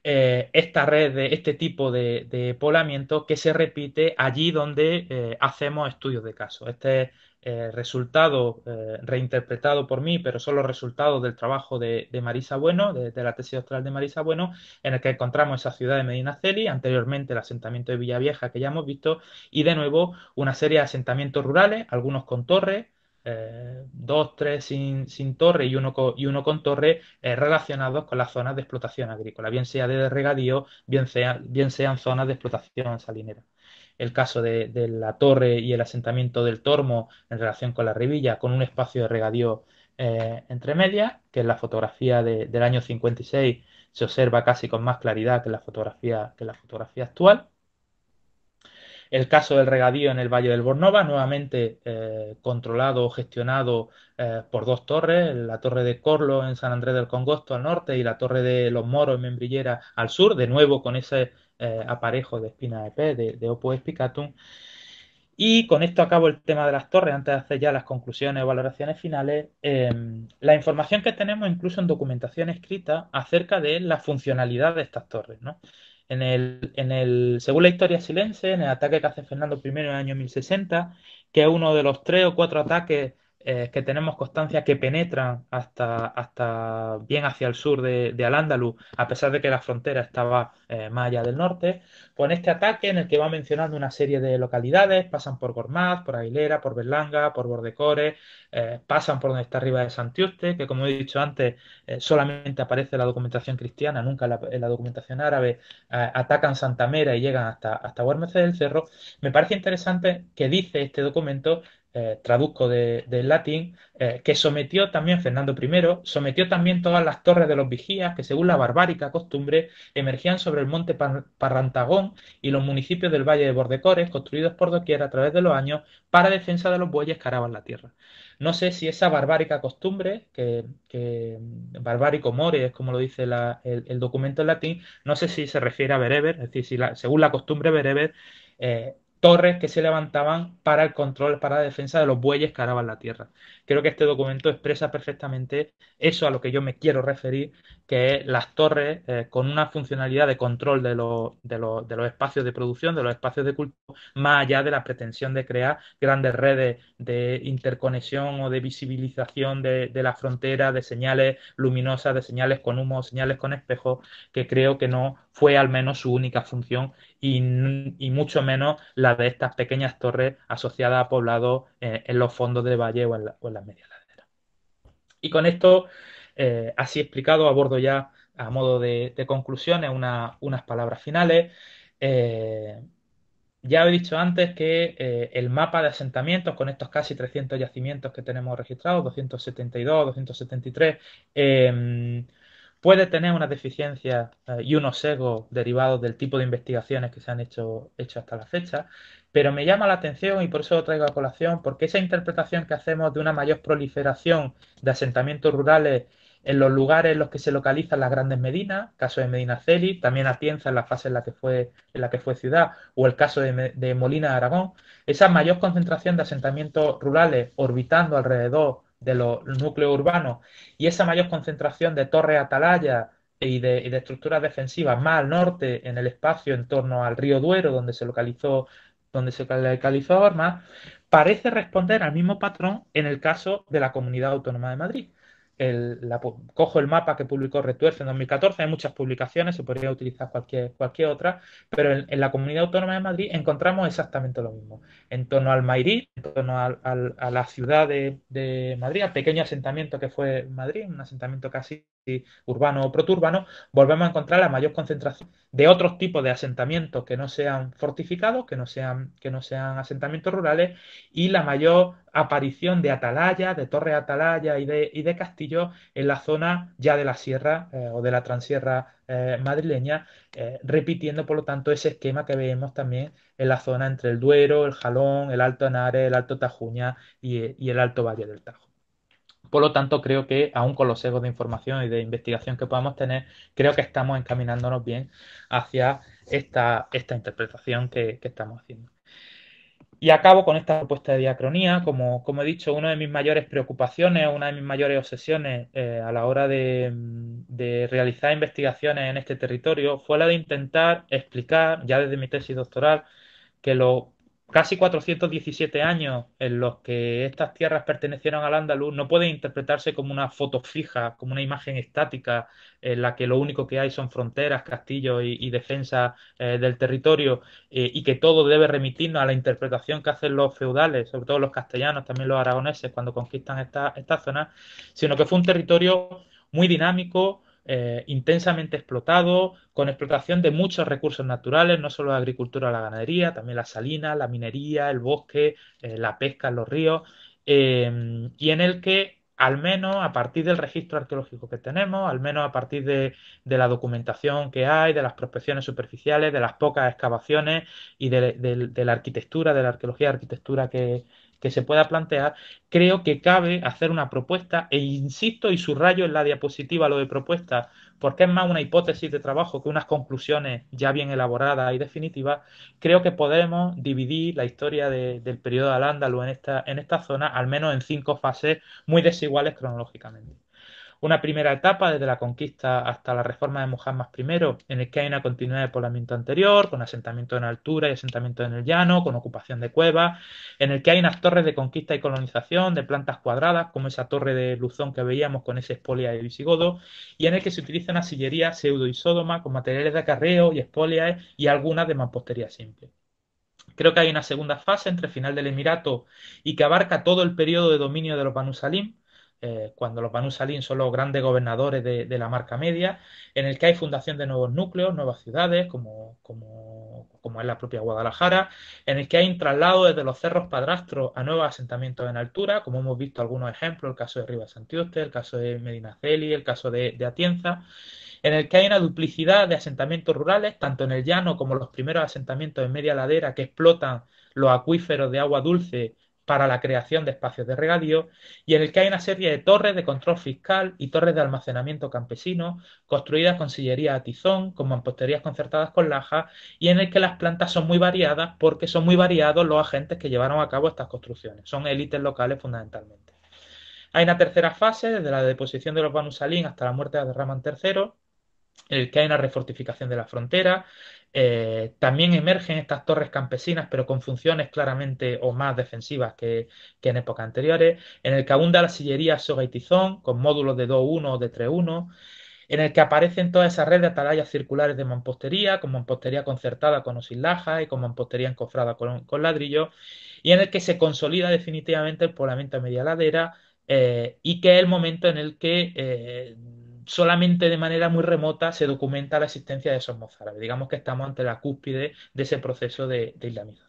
[SPEAKER 2] Eh, esta red de este tipo de, de, poblamiento que se repite allí donde eh, hacemos estudios de caso. Este eh, resultado reinterpretado por mí, pero son los resultados del trabajo de, Marisa Bueno, de, de, la tesis doctoral de Marisa Bueno, en el que encontramos esa ciudad de Medinaceli, anteriormente el asentamiento de Villavieja que ya hemos visto, y de nuevo una serie de asentamientos rurales, algunos con torres, eh, dos, tres sin, torre y uno con, y uno con torre eh, relacionados con las zonas de explotación agrícola, bien sea de regadío, bien, sean zonas de explotación salinera. El caso de, la torre y el asentamiento del tormo en relación con la ribilla, con un espacio de regadío eh, entre medias, que en la fotografía del año 56 se observa casi con más claridad que la fotografía, que la fotografía actual. El caso del regadío en el Valle del Bornova, nuevamente eh, controlado o gestionado eh, por dos torres, la torre de Corlo en San Andrés del Congosto al norte y la torre de Los Moros en Membrillera al sur, de nuevo con ese eh, aparejo de espina de pez, de, de Opus Spicatum. Y con esto acabo el tema de las torres, antes de hacer ya las conclusiones o valoraciones finales, em, la información que tenemos incluso en documentación escrita acerca de la funcionalidad de estas torres. ¿no? En el, en el, según la historia silense, en el ataque que hace Fernando I en el año 1060, que es uno de los tres o cuatro ataques eh, que tenemos constancia que penetran hasta, hasta bien hacia el sur de, de Al-Ándalus, a pesar de que la frontera estaba eh, más allá del norte, con pues este ataque en el que va mencionando una serie de localidades, pasan por Gormaz, por Aguilera, por Berlanga, por Bordecores eh, pasan por donde está arriba de Santiuste, que como he dicho antes, solamente aparece la documentación cristiana, nunca en la documentación árabe, atacan Santa Mera y llegan hasta, hasta del Cerro. Me parece interesante que dice este documento eh, traduzco del latín, eh, que sometió también Fernando I, sometió también todas las torres de los vigías que según la barbárica costumbre emergían sobre el monte Parrantagón y los municipios del valle de Bordecores construidos por doquier a través de los años para defensa de los bueyes que la tierra. No sé si esa barbárica costumbre, que, que mm, barbárico more es como lo dice el, documento en latín, no sé si se refiere a Bereber, es decir, si la, según la costumbre Bereber, eh, torres que se levantaban para el control, para la defensa de los bueyes que araban la tierra. Creo que este documento expresa perfectamente eso a lo que yo me quiero referir, que es las torres eh, con una funcionalidad de control de, de, los espacios de producción, de los espacios de culto, más allá de la pretensión de crear grandes redes de interconexión o de visibilización de, la frontera, de señales luminosas, de señales con humo, señales con espejos, que creo que no fue al menos su única función y, mucho menos la de estas pequeñas torres asociadas a poblados eh, en los fondos de valle o en la, las medias Y con esto, eh, así explicado, abordo ya a modo de, conclusiones unas palabras finales. Eh, ya he dicho antes que eh, el mapa de asentamientos con estos casi 300 yacimientos que tenemos registrados, 272, 273, puede tener una deficiencia eh, y unos sesgos derivados del tipo de investigaciones que se han hecho, hasta la fecha, pero me llama la atención y por eso lo traigo a colación, porque esa interpretación que hacemos de una mayor proliferación de asentamientos rurales en los lugares en los que se localizan las grandes medinas, caso de Medina Celi, también Atienza en la fase en la que fue, en la que fue ciudad, o el caso de, de Molina de Aragón, esa mayor concentración de asentamientos rurales orbitando alrededor de los núcleos urbanos y esa mayor concentración de torres atalaya y de, estructuras defensivas más al norte en el espacio en torno al río Duero donde se localizó donde se localizó Orma, parece responder al mismo patrón en el caso de la Comunidad Autónoma de Madrid el, cojo el mapa que publicó Retuerce en 2014, hay muchas publicaciones, se podría utilizar cualquier, cualquier otra, pero en, la Comunidad Autónoma de Madrid encontramos exactamente lo mismo. En torno al Mairí, en torno a la ciudad de, de, Madrid, al pequeño asentamiento que fue Madrid, un asentamiento casi urbano o proturbano, volvemos a encontrar la mayor concentración de otros tipos de asentamientos que no sean fortificados, que no sean, que no sean asentamientos rurales, y la mayor aparición de atalayas, de torres atalaya y de, de castillos en la zona ya de la sierra eh, o de la transierra eh, madrileña, eh, repitiendo por lo tanto ese esquema que vemos también en la zona entre el Duero, el Jalón, el Alto Henares, el Alto Tajuña y el Alto Valle del Tajo. Por lo tanto, creo que aún con los sesgos de información y de investigación que podamos tener, creo que estamos encaminándonos bien hacia esta, esta interpretación que, estamos haciendo. Y acabo con esta propuesta de diacronía. Como, como, he dicho, una de mis mayores preocupaciones, una de mis mayores obsesiones eh, a la hora de, de, realizar investigaciones en este territorio fue la de intentar explicar, ya desde mi tesis doctoral, que lo casi 417 años en los que estas tierras pertenecieron al andaluz no pueden interpretarse como una foto fija, como una imagen estática en la que lo único que hay son fronteras, castillos y, defensa eh, del territorio eh, y que todo debe remitirnos a la interpretación que hacen los feudales, sobre todo los castellanos, también los aragoneses cuando conquistan esta, esta zona, sino que fue un territorio muy dinámico, eh, intensamente explotado, con explotación de muchos recursos naturales, no solo la agricultura o la ganadería, también la salina, la minería, el bosque, eh, la pesca los ríos, em, y en el que al menos a partir del registro arqueológico que tenemos, al menos a partir de, la documentación que hay, de las prospecciones superficiales, de las pocas excavaciones y de, de la arquitectura, de la arqueología arquitectura que, que se pueda plantear, creo que cabe hacer una propuesta, e insisto y subrayo en la diapositiva lo de propuesta, porque es más una hipótesis de trabajo que unas conclusiones ya bien elaboradas y definitivas, creo que podemos dividir la historia del periodo al en esta, en esta zona, al menos en cinco fases muy desiguales cronológicamente una primera etapa desde la conquista hasta la reforma de Muhammad I, en el que hay una continuidad de poblamiento anterior, con asentamiento en altura y asentamiento en el llano, con ocupación de cuevas, en el que hay unas torres de conquista y colonización de plantas cuadradas, como esa torre de Luzón que veíamos con ese espolia de visigodo, y en el que se utiliza una sillería pseudo isódoma con materiales de acarreo y espolia y algunas de mampostería simple. Creo que hay una segunda fase entre final del Emirato y que abarca todo el periodo de dominio de los Banu Salim, eh, cuando los Banu Salim son los grandes gobernadores de, la marca media, en el que hay fundación de nuevos núcleos, nuevas ciudades, como, es la propia Guadalajara, en el que hay un traslado desde los cerros padrastros a nuevos asentamientos en altura, como hemos visto algunos ejemplos, el caso de Rivas Santioste, el caso de Medinaceli, el caso de, de Atienza, en el que hay una duplicidad de asentamientos rurales, tanto en el llano como los primeros asentamientos en media ladera que explotan los acuíferos de agua dulce para la creación de espacios de regadío y en el que hay una serie de torres de control fiscal y torres de almacenamiento campesino construidas con sillería a tizón, con mamposterías concertadas con laja y en el que las plantas son muy variadas porque son muy variados los agentes que llevaron a cabo estas construcciones. Son élites locales fundamentalmente. Hay una tercera fase, desde la deposición de los Banu Salín hasta la muerte de Raman III, en el que hay una refortificación de la frontera, eh, también emergen estas torres campesinas, pero con funciones claramente o más defensivas que, en épocas anteriores, en el que abunda la sillería soga y tizón, con módulos de 2-1 o de 3-1, en el que aparecen todas esas redes de atalayas circulares de mampostería, con mampostería concertada con osillaja y con mampostería encofrada con, ladrillo, y en el que se consolida definitivamente el poblamiento a media ladera, eh, y que es el momento en el que... Eh, solamente de manera muy remota se documenta la existencia de esos mozárabes. Digamos que estamos ante la cúspide de ese proceso de, islamización.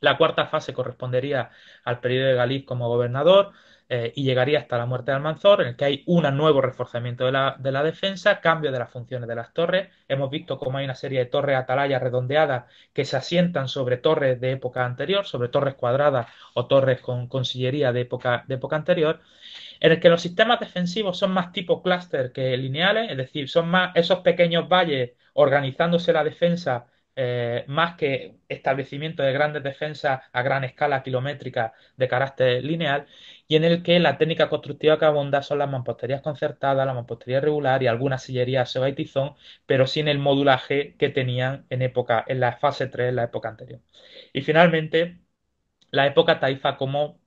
[SPEAKER 2] La cuarta fase correspondería al periodo de Galiz como gobernador eh, y llegaría hasta la muerte de Almanzor, en el que hay un nuevo reforzamiento de la, defensa, cambio de las funciones de las torres. Hemos visto cómo hay una serie de torres atalayas redondeadas que se asientan sobre torres de época anterior, sobre torres cuadradas o torres con consillería de época anterior en el que los sistemas defensivos son más tipo clúster que lineales, es decir, son más esos pequeños valles organizándose la defensa eh, más que establecimiento de grandes defensas a gran escala kilométrica de carácter lineal, y en el que la técnica constructiva que abunda son las mamposterías concertadas, la mampostería regular y algunas sillerías seba y tizón, pero sin el modulaje que tenían en época, en la fase 3, en la época anterior. Y finalmente, la época taifa como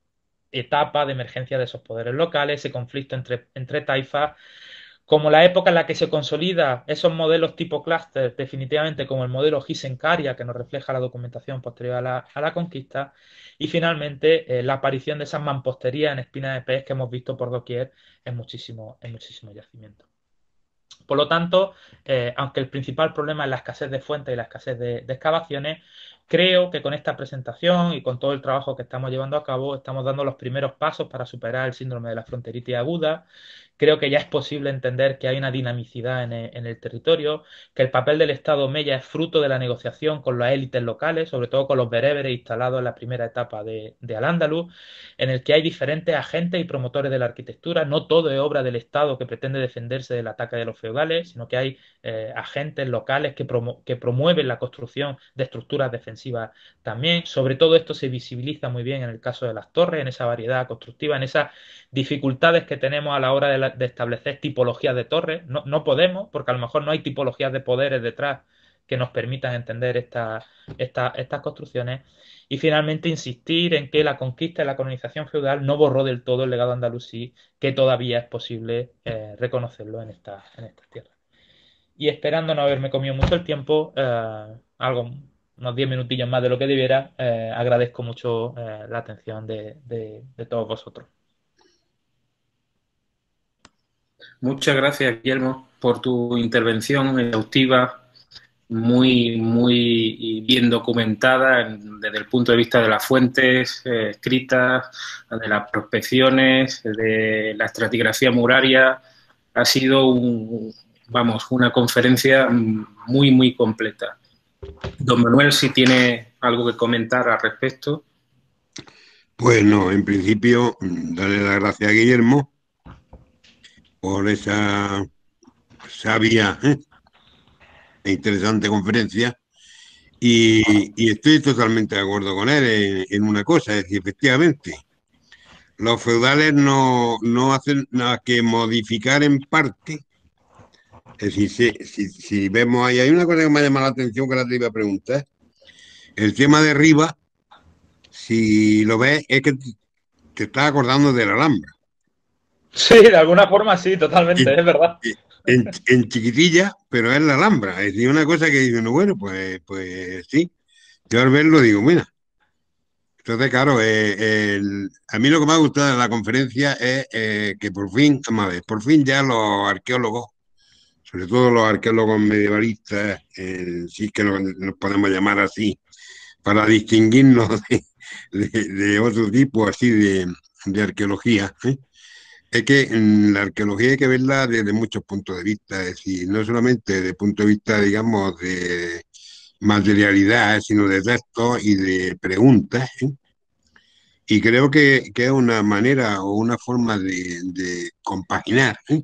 [SPEAKER 2] etapa de emergencia de esos poderes locales, ese conflicto entre, entre taifas, como la época en la que se consolida esos modelos tipo clúster, definitivamente como el modelo Gisencaria, que nos refleja la documentación posterior a la, conquista, y finalmente eh, la aparición de esas mamposterías en espina de pez que hemos visto por doquier en muchísimo, en muchísimo yacimiento. Por lo tanto, eh, aunque el principal problema es la escasez de fuentes y la escasez de excavaciones, Creo que con esta presentación y con todo el trabajo que estamos llevando a cabo, estamos dando los primeros pasos para superar el síndrome de la fronteritis aguda. Creo que ya es posible entender que hay una dinamicidad en el, territorio, que el papel del Estado Mella es fruto de la negociación con las élites locales, sobre todo con los bereberes instalados en la primera etapa de, de Al-Ándalus, en el que hay diferentes agentes y promotores de la arquitectura. No todo es obra del Estado que pretende defenderse del ataque de los feudales, sino que hay eh, agentes locales que promueven la construcción de estructuras defensivas también. Sobre todo esto se visibiliza muy bien en el caso de las torres, en esa variedad constructiva, en esas dificultades que tenemos a la hora de, establecer tipologías de torres. No, podemos, porque a lo mejor no hay tipologías de poderes detrás que nos permitan entender estas construcciones. Y finalmente insistir en que la conquista y la colonización feudal no borró del todo el legado andalusí, que todavía es posible eh, reconocerlo en, en estas tierras. Y esperando no haberme comido mucho el tiempo, eh, algo unos diez minutillos más de lo que debiera, eh, agradezco mucho eh, la atención de, todos vosotros.
[SPEAKER 1] Muchas gracias, Guillermo, por tu intervención exhaustiva, muy, muy bien documentada desde el punto de vista de las fuentes eh, escritas, de las prospecciones, de la estratigrafía muraria. Ha sido, un, vamos, una conferencia muy, muy completa. Don Manuel, si tiene algo que comentar al respecto.
[SPEAKER 3] Pues no, en principio, darle las gracias a Guillermo por esa sabia ¿eh? e interesante conferencia. Y, estoy totalmente de acuerdo con él en, una cosa, es decir, efectivamente, los feudales no, no hacen nada que modificar en parte si, vemos ahí, hay una cosa que me ha llamado la atención que la te iba a preguntar. El tema de arriba si lo ves, es que te estás acordando de la Alhambra. Sí, de alguna forma sí, totalmente, es verdad. En, chiquitilla, pero es la Alhambra. Es una cosa que dicen, bueno, pues, pues sí. Yo al verlo digo, mira. Entonces, claro, eh, a mí lo que me ha gustado de la conferencia es eh, que por fin, a ver, por fin ya los arqueólogos sobre todo los arqueólogos medievalistas, eh, sí que nos, podemos llamar así, para distinguirnos (laughs) de, de, otro tipo así de, arqueología, ¿eh? es que mm, la arqueología hay que verla desde muchos puntos de vista, es decir, no solamente desde el punto de vista, digamos, de materialidad, sino de texto y de preguntas. ¿eh? Y creo que, que, es una manera o una forma de, de compaginar ¿eh?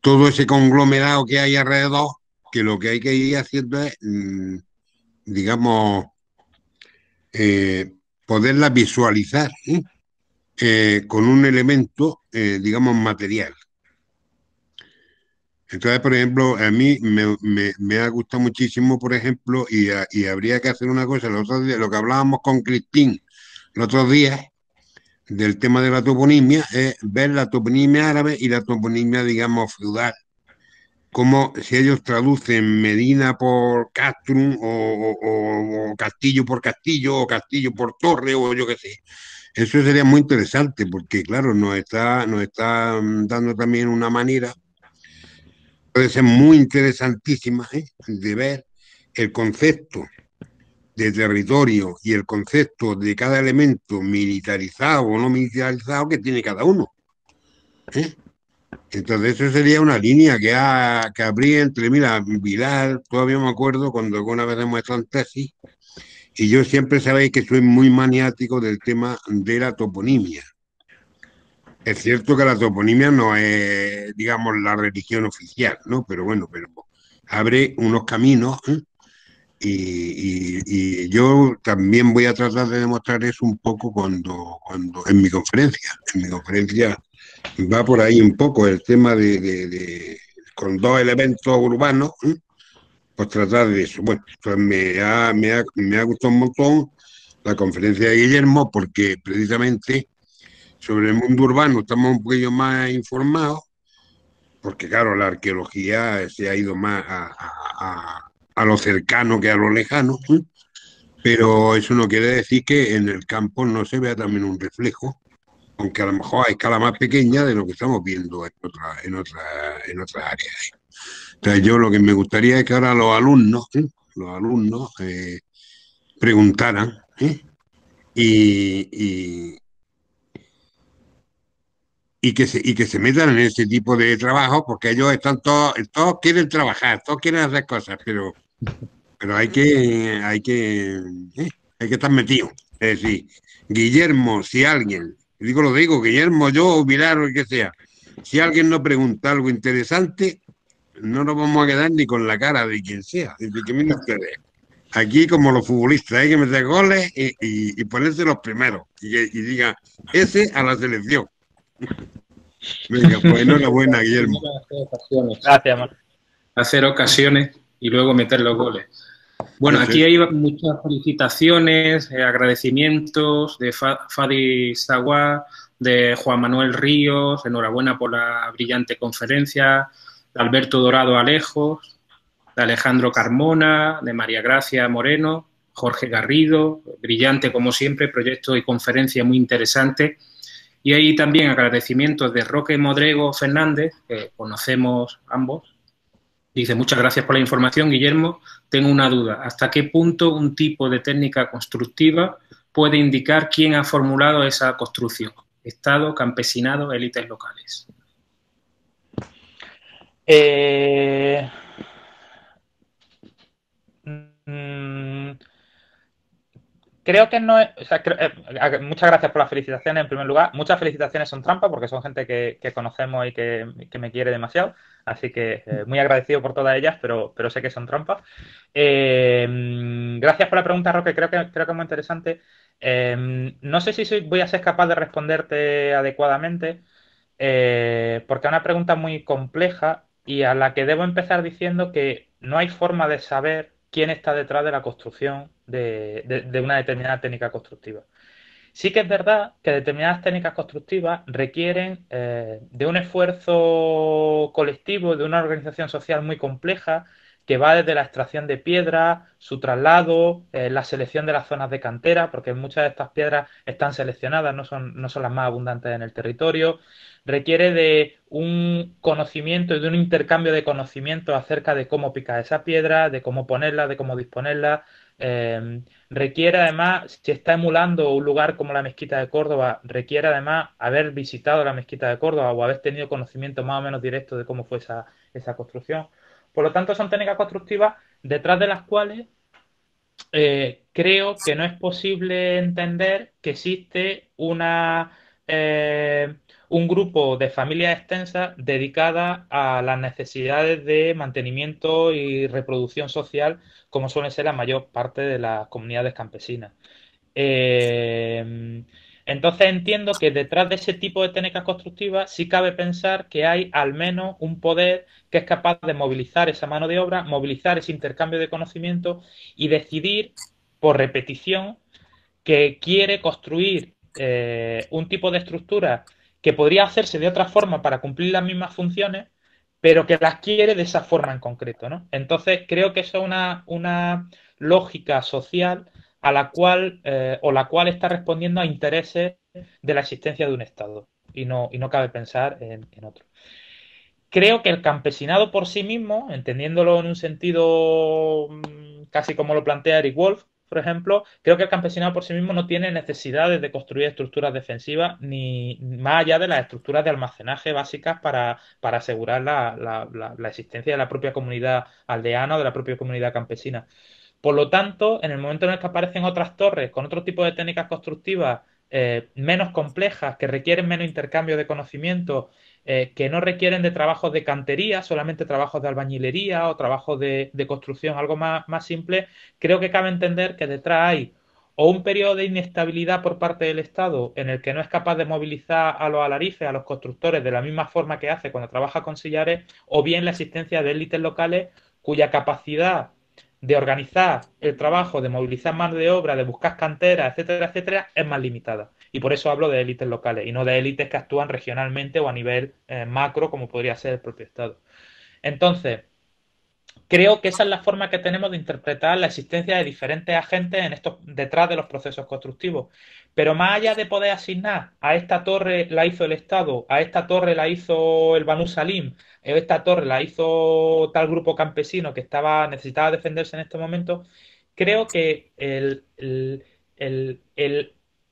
[SPEAKER 3] todo ese conglomerado que hay alrededor, que lo que hay que ir haciendo es, mm, digamos, eh, poderla visualizar ¿eh? Eh, con un elemento, digamos, material. Entonces, por ejemplo, a mí me, ha gustado muchísimo, por ejemplo, y, y habría que hacer una cosa, lo, lo que hablábamos con Cristín el otro día, del tema de la toponimia es ver la toponimia árabe y la toponimia, digamos, feudal. Como si ellos traducen Medina por Castrum o, Castillo por Castillo o Castillo por Torre o yo qué sé. Eso sería muy interesante porque, claro, nos está, nos está mm, dando también una manera, puede ser muy interesantísima, ¿eh? de ver el concepto de territorio y el concepto de cada elemento militarizado o no militarizado que tiene cada uno. ¿eh? Entonces, eso sería una línea que, que habría entre, mira, Vilar, todavía me acuerdo cuando alguna vez hemos tesis, y yo siempre sabéis que soy muy maniático del tema de la toponimia. Es cierto que la toponimia no es, digamos, la religión oficial, ¿no? Pero bueno, pero abre unos caminos. ¿eh? Y, yo también voy a tratar de demostrar eso un poco cuando, en mi conferencia. En mi conferencia va por ahí un poco el tema de, con dos elementos urbanos, ¿eh? pues tratar de eso. Bueno, pues me ha, me, gustado un montón la conferencia de Guillermo porque precisamente sobre el mundo urbano estamos un poquillo más informados, porque claro, la arqueología se ha ido más a a lo cercano que a lo lejano, ¿eh? pero eso no quiere decir que en el campo no se vea también un reflejo, aunque a lo mejor a escala más pequeña de lo que estamos viendo en, en, otras áreas. ¿eh? Entonces yo lo que me gustaría es que ahora los alumnos, ¿eh? los alumnos preguntaran y, y que se, y que se metan en ese tipo de trabajo, porque ellos están todos, todos quieren trabajar, todos quieren hacer cosas, pero pero hay que, hay que, ¿eh? hay que estar metido. Es decir, Guillermo, si alguien, digo lo digo, Guillermo, yo, o o el que sea, si alguien nos pregunta algo interesante, no nos vamos a quedar ni con la cara de quien sea. aquí como los futbolistas, hay que meter goles y, ponerse los primeros. Y, diga, ese a la selección. Venga, pues enhorabuena, Guillermo. Gracias,
[SPEAKER 1] Hacer ocasiones y luego meter los goles. Bueno, aquí hay muchas felicitaciones, eh, agradecimientos de Fadi Sagua, de Juan Manuel Ríos, enhorabuena por la brillante conferencia, de Alberto Dorado Alejos, de Alejandro Carmona, de María Gracia Moreno, Jorge Garrido, brillante como siempre, proyecto y conferencia muy interesante. Y ahí también agradecimientos de Roque Modrego Fernández, que conocemos ambos, Dice, muchas gracias por la información, Guillermo. Tengo una duda. ¿Hasta qué punto un tipo de técnica constructiva puede indicar quién ha formulado esa construcción? Estado, campesinado, élites locales.
[SPEAKER 2] Eh... Mm, Creo que no es. Eh, muchas gracias por las felicitaciones en primer lugar. Muchas felicitaciones son trampas, porque son gente que, conocemos y que, me quiere demasiado. Así que eh, mm. muy agradecido por todas ellas, pero, pero sé que son trampas. Eh, gracias por la pregunta, Roque. Creo que, creo que es muy interesante. no sé si voy a ser capaz de responderte adecuadamente porque es una pregunta muy compleja y a la que debo empezar diciendo que no hay forma de saber quién está detrás de la construcción de, una determinada técnica constructiva. Sí que es verdad que determinadas técnicas constructivas requieren eh, de un esfuerzo colectivo, de una organización social muy compleja, que va desde la extracción de piedra, su traslado, eh, la selección de las zonas de cantera, porque muchas de estas piedras están seleccionadas, no son, no son las más abundantes en el territorio. Requiere de un conocimiento y de un intercambio de conocimientos acerca de cómo picar esa piedra, de cómo ponerla, de cómo disponerla, Em, requiere además, si está emulando un lugar como la Mezquita de Córdoba, requiere además haber visitado la Mezquita de Córdoba o haber tenido conocimiento más o menos directo de cómo fue esa, esa construcción. Por lo tanto, son técnicas constructivas detrás de las cuales eh, creo que no es posible entender que existe una eh, un grupo de familias extensas dedicadas a las necesidades de mantenimiento y reproducción social, como suele ser la mayor parte de las comunidades campesinas. Eh, entonces entiendo que detrás de ese tipo de técnicas constructivas sí cabe pensar que hay al menos un poder que es capaz de movilizar esa mano de obra, movilizar ese intercambio de conocimiento y decidir por repetición que quiere construir eh, un tipo de estructura que podría hacerse de otra forma para cumplir las mismas funciones, pero que las quiere de esa forma en concreto, ¿no? Entonces, creo que eso es una, una lógica social a la cual eh, o la cual está respondiendo a intereses de la existencia de un Estado y no, y no cabe pensar en, en otro. Creo que el campesinado por sí mismo, entendiéndolo en un sentido mm, casi como lo plantea Eric Wolf, por ejemplo, creo que el campesinado por sí mismo no tiene necesidades de construir estructuras defensivas ni más allá de las estructuras de almacenaje básicas para, asegurar la, existencia de la propia comunidad aldeana o de la propia comunidad campesina. Por lo tanto, en el momento en el que aparecen otras torres con otro tipo de técnicas constructivas eh, menos complejas, que requieren menos intercambio de conocimiento eh, que no requieren de trabajos de cantería, solamente trabajos de albañilería o trabajos de, construcción, algo más, simple, creo que cabe entender que detrás hay o un periodo de inestabilidad por parte del Estado en el que no es capaz de movilizar a los alarifes, a los constructores, de la misma forma que hace cuando trabaja con sillares, o bien la existencia de élites locales cuya capacidad de organizar el trabajo, de movilizar mano de obra, de buscar canteras, etcétera, etcétera, es más limitada. Y por eso hablo de élites locales y no de élites que actúan regionalmente o a nivel eh, macro, como podría ser el propio Estado. Entonces, creo que esa es la forma que tenemos de interpretar la existencia de diferentes agentes en estos, detrás de los procesos constructivos. Pero más allá de poder asignar a esta torre la hizo el Estado, a esta torre la hizo el Banu Salim, a esta torre la hizo tal grupo campesino que estaba necesitaba defenderse en este momento, creo que el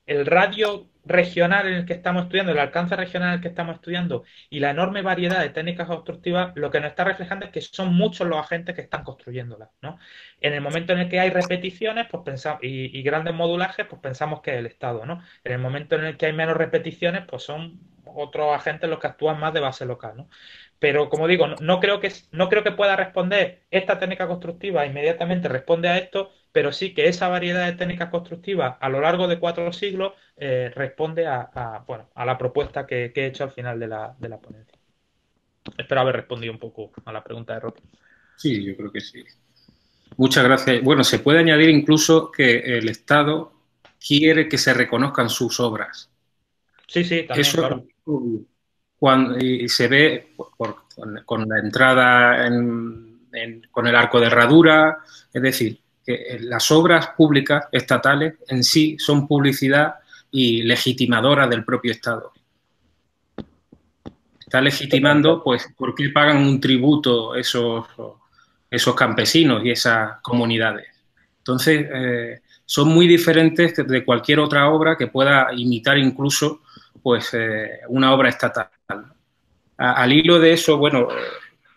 [SPEAKER 2] el radio regional en el que estamos estudiando, el alcance regional en el que estamos estudiando y la enorme variedad de técnicas obstructivas, lo que nos está reflejando es que son muchos los agentes que están construyéndolas. ¿no? En el momento en el que hay repeticiones pues y, y, grandes modulajes, pues pensamos que es el Estado. ¿no? En el momento en el que hay menos repeticiones, pues son otros agentes los que actúan más de base local. ¿no? Pero como digo, no, creo que, no creo que pueda responder esta técnica constructiva inmediatamente responde a esto, pero sí que esa variedad de técnicas constructivas a lo largo de cuatro siglos eh, responde a, la propuesta que, he hecho al final de la, ponencia. Espero haber respondido un poco a la pregunta de Roque.
[SPEAKER 1] Sí, yo creo que sí. Muchas gracias. Bueno, se puede añadir incluso que el Estado quiere que se reconozcan sus obras.
[SPEAKER 2] Sí, sí, también. Eso
[SPEAKER 1] y se ve con, la entrada con el arco de herradura, es decir, que eh, las obras públicas estatales en sí son publicidad y legitimadora del propio Estado. Está legitimando, pues, por qué pagan un tributo esos, esos campesinos y esas comunidades. Entonces, eh, son muy diferentes de cualquier otra obra que pueda imitar incluso pues, eh, una obra estatal al hilo de eso, bueno,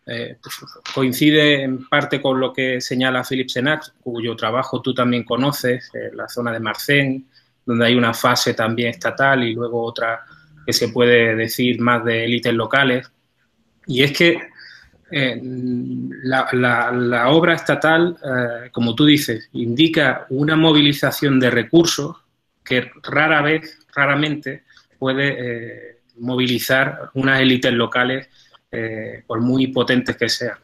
[SPEAKER 1] eh, pues, coincide en parte con lo que señala Philip Senat, cuyo trabajo tú también conoces, la zona de Marcén, donde hay una fase también estatal y luego otra que se puede decir más de élites locales. Y es que eh, la, obra estatal, eh, como tú dices, indica una movilización de recursos que rara vez, raramente puede movilizar unas élites locales, eh, por muy potentes que sean.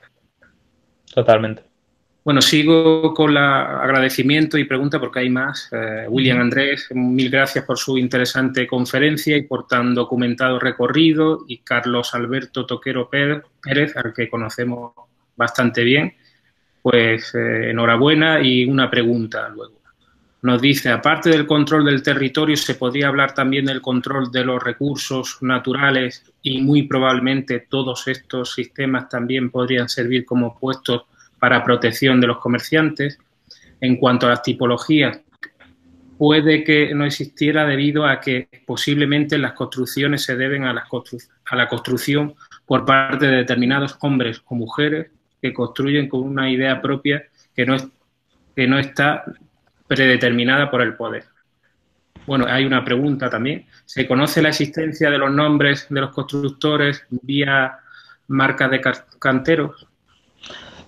[SPEAKER 1] Totalmente. Bueno, sigo con la agradecimiento y pregunta porque hay más. Eh, William Andrés, mil gracias por su interesante conferencia y por tan documentado recorrido. Y Carlos Alberto Toquero Pérez, al que conocemos bastante bien, pues eh, enhorabuena y una pregunta luego nos dice, aparte del control del territorio, se podría hablar también del control de los recursos naturales y muy probablemente todos estos sistemas también podrían servir como puestos para protección de los comerciantes. En cuanto a las tipologías, puede que no existiera debido a que posiblemente las construcciones se deben a, a la construcción por parte de determinados hombres o mujeres que construyen con una idea propia que no, es, que no está predeterminada por el poder. Bueno, hay una pregunta también. ¿Se conoce la existencia de los nombres de los constructores vía marcas de canteros?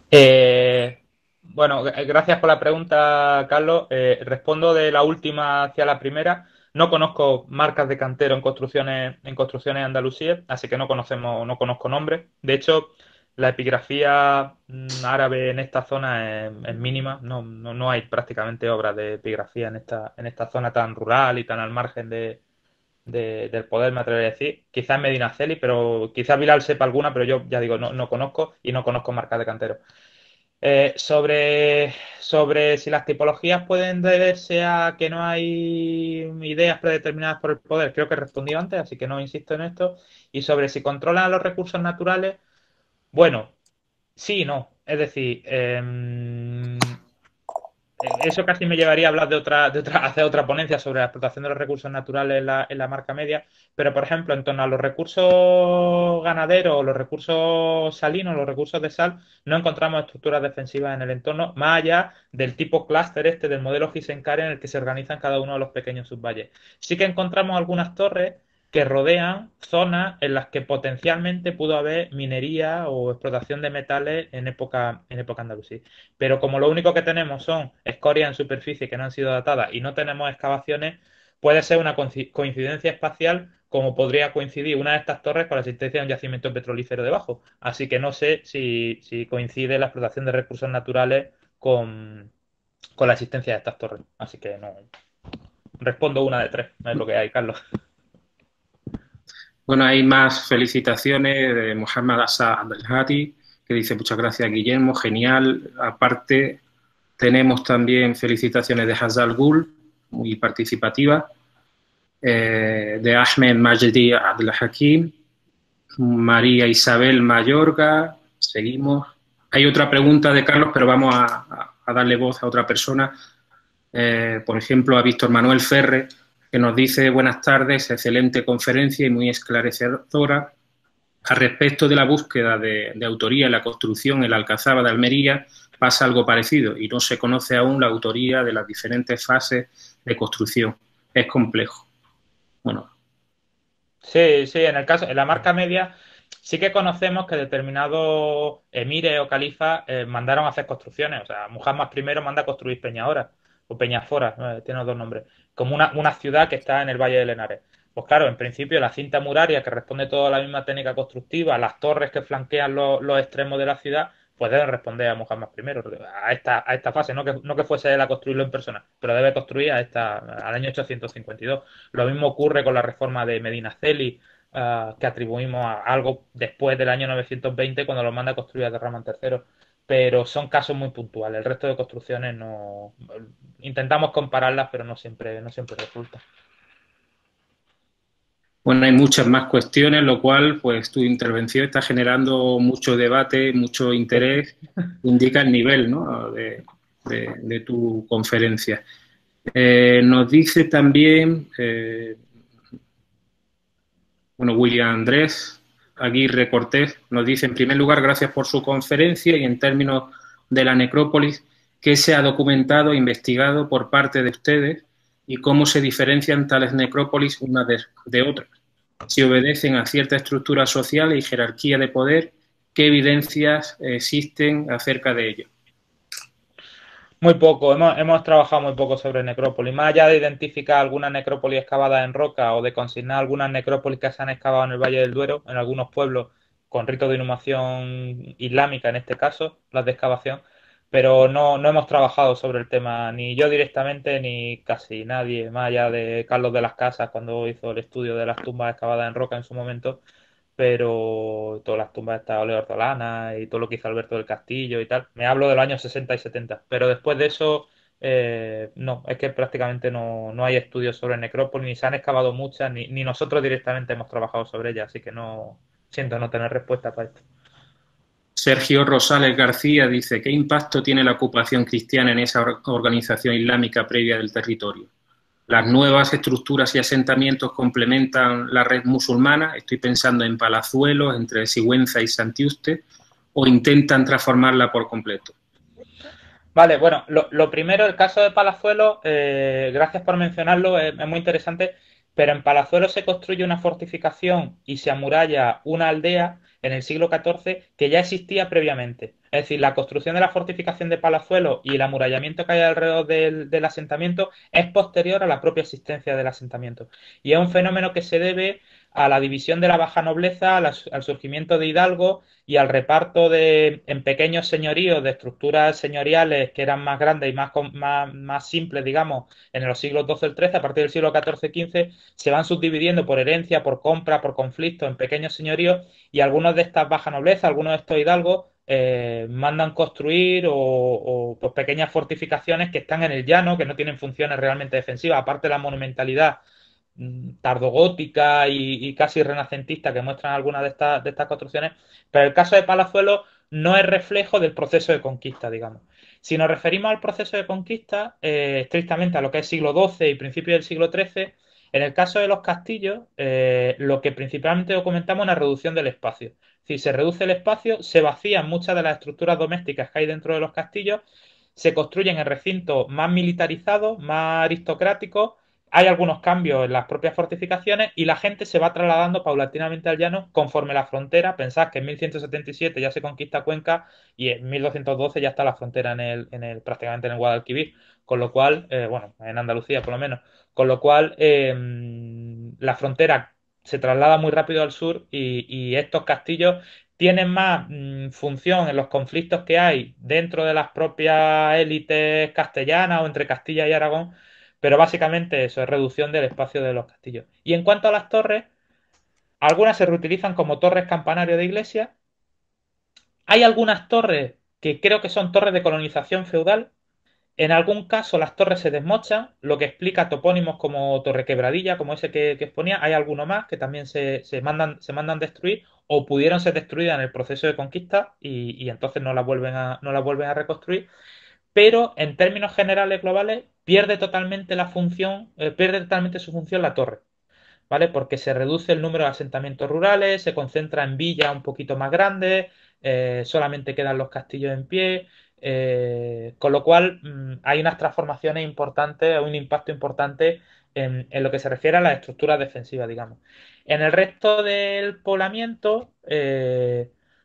[SPEAKER 2] Eh, bueno, gracias por la pregunta, Carlos. Eh, respondo de la última hacia la primera. No conozco marcas de cantero en construcciones, en construcciones andalusíes, así que no conocemos, no conozco nombres. De hecho, la epigrafía mm, árabe en esta zona es, mínima, no, no, no, hay prácticamente obras de epigrafía en esta, en esta zona tan rural y tan al margen de, del poder, me atrevería a decir. Quizás Celi pero quizás Bilal sepa alguna, pero yo ya digo, no, no conozco y no conozco marcas de cantero. Eh, sobre, sobre si las tipologías pueden deberse a que no hay ideas predeterminadas por el poder, creo que respondió antes, así que no insisto en esto. Y sobre si controlan los recursos naturales, bueno, sí y no. Es decir, em, eh, eso casi me llevaría a hablar de otra, de otra, (laughs) hacer otra ponencia sobre la explotación de los recursos naturales en la, marca media. Pero, por ejemplo, en torno a los recursos ganaderos, los recursos salinos, los recursos de sal, no encontramos estructuras defensivas en el entorno, más allá del tipo clúster este del modelo Gisencar en el que se organizan cada uno de los pequeños subvalles. Sí que encontramos algunas torres que rodean zonas en las que potencialmente pudo haber minería o explotación de metales en época, en época andalusí. Pero como lo único que tenemos son escorias en superficie que no han sido datadas y no tenemos excavaciones, puede ser una coincidencia espacial como podría coincidir una de estas torres con la existencia de un yacimiento petrolífero debajo. Así que no sé si, coincide la explotación de recursos naturales con, con la existencia de estas torres. Así que no. Respondo una de tres, no es lo que hay, Carlos.
[SPEAKER 1] Bueno, hay más felicitaciones de Mohamed Asa Abdelhati, que dice muchas gracias Guillermo, genial. Aparte, tenemos también felicitaciones de Hazal Gul, muy participativa, eh, de Ahmed Majdi Abdelhakim, María Isabel Mayorga, seguimos. Hay otra pregunta de Carlos, pero vamos a, darle voz a otra persona, eh, por ejemplo, a Víctor Manuel Ferre, que nos dice buenas tardes, excelente conferencia y muy esclarecedora al respecto de la búsqueda de, autoría en la construcción en la Alcazaba de Almería pasa algo parecido y no se conoce aún la autoría de las diferentes fases de construcción. Es complejo. Bueno.
[SPEAKER 2] Sí, sí, en el caso, en la marca media sí que conocemos que determinados emires o califas eh, mandaron a hacer construcciones. O sea, Muhammad I manda a construir Peñahora o Peñafora, eh, tiene dos nombres como una, ciudad que está en el Valle del Henares. Pues claro, en principio la cinta muraria que responde toda la misma técnica constructiva, las torres que flanquean los, extremos de la ciudad, pues deben responder a Muhammad I, a esta, a esta fase, no que, que fuese él a construirlo en persona, pero debe construir a esta, al año 852. Lo mismo ocurre con la reforma de Medina Celi, ah, que atribuimos a algo después del año 920, cuando lo manda a construir a Derraman III pero son casos muy puntuales. El resto de construcciones no intentamos compararlas, pero no siempre no siempre resulta.
[SPEAKER 1] Bueno, hay muchas más cuestiones, lo cual, pues, tu intervención está generando mucho debate, mucho interés, (laughs) indica el nivel, ¿no? de, tu conferencia. Eh, nos dice también, eh, bueno, William Andrés, Aguirre Cortés nos dice, en primer lugar, gracias por su conferencia y en términos de la necrópolis, ¿qué se ha documentado e investigado por parte de ustedes y cómo se diferencian tales necrópolis una de, de otras? Si obedecen a cierta estructura social y jerarquía de poder, ¿qué evidencias eh, existen acerca de ello?
[SPEAKER 2] Muy poco, hemos, hemos trabajado muy poco sobre necrópolis. Más allá de identificar algunas necrópolis excavadas en roca o de consignar algunas necrópolis que se han excavado en el Valle del Duero, en algunos pueblos con ritos de inhumación islámica en este caso, las de excavación, pero no, no hemos trabajado sobre el tema, ni yo directamente, ni casi nadie, más allá de Carlos de las Casas cuando hizo el estudio de las tumbas excavadas en roca en su momento, pero todas las tumbas de Ole ortolana y todo lo que hizo Alberto del Castillo y tal. Me hablo de los años 60 y 70, pero después de eso, eh, no, es que prácticamente no, hay estudios sobre necrópolis, ni se han excavado muchas, ni, nosotros directamente hemos trabajado sobre ellas, así que no siento no tener respuesta para esto.
[SPEAKER 1] Sergio Rosales García dice, ¿qué impacto tiene la ocupación cristiana en esa organización islámica previa del territorio? Las nuevas estructuras y asentamientos complementan la red musulmana, estoy pensando en palazuelos entre Sigüenza y Santiuste, o intentan transformarla por completo.
[SPEAKER 2] Vale, bueno, lo, primero, el caso de Palazuelos, eh, gracias por mencionarlo, es muy interesante. Pero en Palazuelo se construye una fortificación y se amuralla una aldea en el siglo XIV que ya existía previamente. Es decir, la construcción de la fortificación de Palazuelo y el amurallamiento que hay alrededor del, del asentamiento es posterior a la propia existencia del asentamiento. Y es un fenómeno que se debe a la división de la baja nobleza, al surgimiento de Hidalgo y al reparto de, en pequeños señoríos de estructuras señoriales que eran más grandes y más, simples, digamos, en los siglos XII y XIII, a partir del siglo XIV-XV, se van subdividiendo por herencia, por compra, por conflicto, en pequeños señoríos y algunos de estas baja nobleza, algunos de estos Hidalgos, eh, mandan construir o, pues, pequeñas fortificaciones que están en el llano, que no tienen funciones realmente defensivas, aparte de la monumentalidad Mm, tardogótica y, casi renacentista que muestran algunas de estas, construcciones, pero el caso de Palazuelo no es reflejo del proceso de conquista, digamos. Si nos referimos al proceso de conquista, eh, estrictamente a lo que es siglo XII y principio del siglo XIII, en el caso de los castillos, eh, lo que principalmente documentamos es una reducción del espacio. Si se reduce el espacio, se vacían muchas de las estructuras domésticas que hay dentro de los castillos, se construyen en recintos más militarizados, más aristocráticos, hay algunos cambios en las propias fortificaciones y la gente se va trasladando paulatinamente al llano conforme la frontera. Pensad que en 1177 ya se conquista Cuenca y en 1212 ya está la frontera en el, prácticamente en el Guadalquivir, con lo cual, eh, bueno, en Andalucía por lo menos, con lo cual eh, la frontera se traslada muy rápido al sur y, estos castillos tienen más mm, función en los conflictos que hay dentro de las propias élites castellanas o entre Castilla y Aragón pero básicamente eso es reducción del espacio de los castillos. Y en cuanto a las torres, algunas se reutilizan como torres campanario de iglesia. Hay algunas torres que creo que son torres de colonización feudal. En algún caso las torres se desmochan, lo que explica topónimos como Torre Quebradilla, como ese que, que exponía. Hay algunos más que también se, mandan, se mandan destruir o pudieron ser destruidas en el proceso de conquista y, entonces no vuelven a, no las vuelven a reconstruir. Pero en términos generales globales, pierde totalmente la función, eh, pierde totalmente su función la torre, ¿vale? Porque se reduce el número de asentamientos rurales, se concentra en villas un poquito más grandes, eh, solamente quedan los castillos en pie, eh, con lo cual mm, hay unas transformaciones importantes, un impacto importante en, en, lo que se refiere a las estructuras defensivas, digamos. En el resto del poblamiento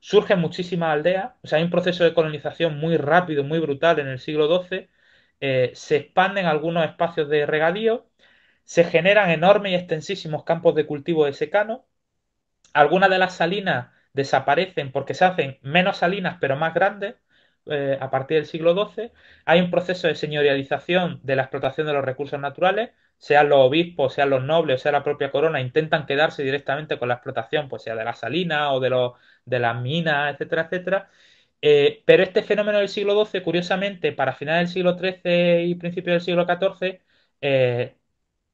[SPEAKER 2] surgen muchísimas aldeas, o sea, hay un proceso de colonización muy rápido, muy brutal en el siglo XII eh, se expanden algunos espacios de regadío, se generan enormes y extensísimos campos de cultivo de secano, algunas de las salinas desaparecen porque se hacen menos salinas pero más grandes eh, a partir del siglo XII, hay un proceso de señorialización de la explotación de los recursos naturales, sean los obispos, sean los nobles, o sea la propia corona, intentan quedarse directamente con la explotación, pues sea de la salina o de, los, de las minas, etcétera, etcétera, eh, pero este fenómeno del siglo XII, curiosamente, para final del siglo XIII y principios del siglo XIV, eh,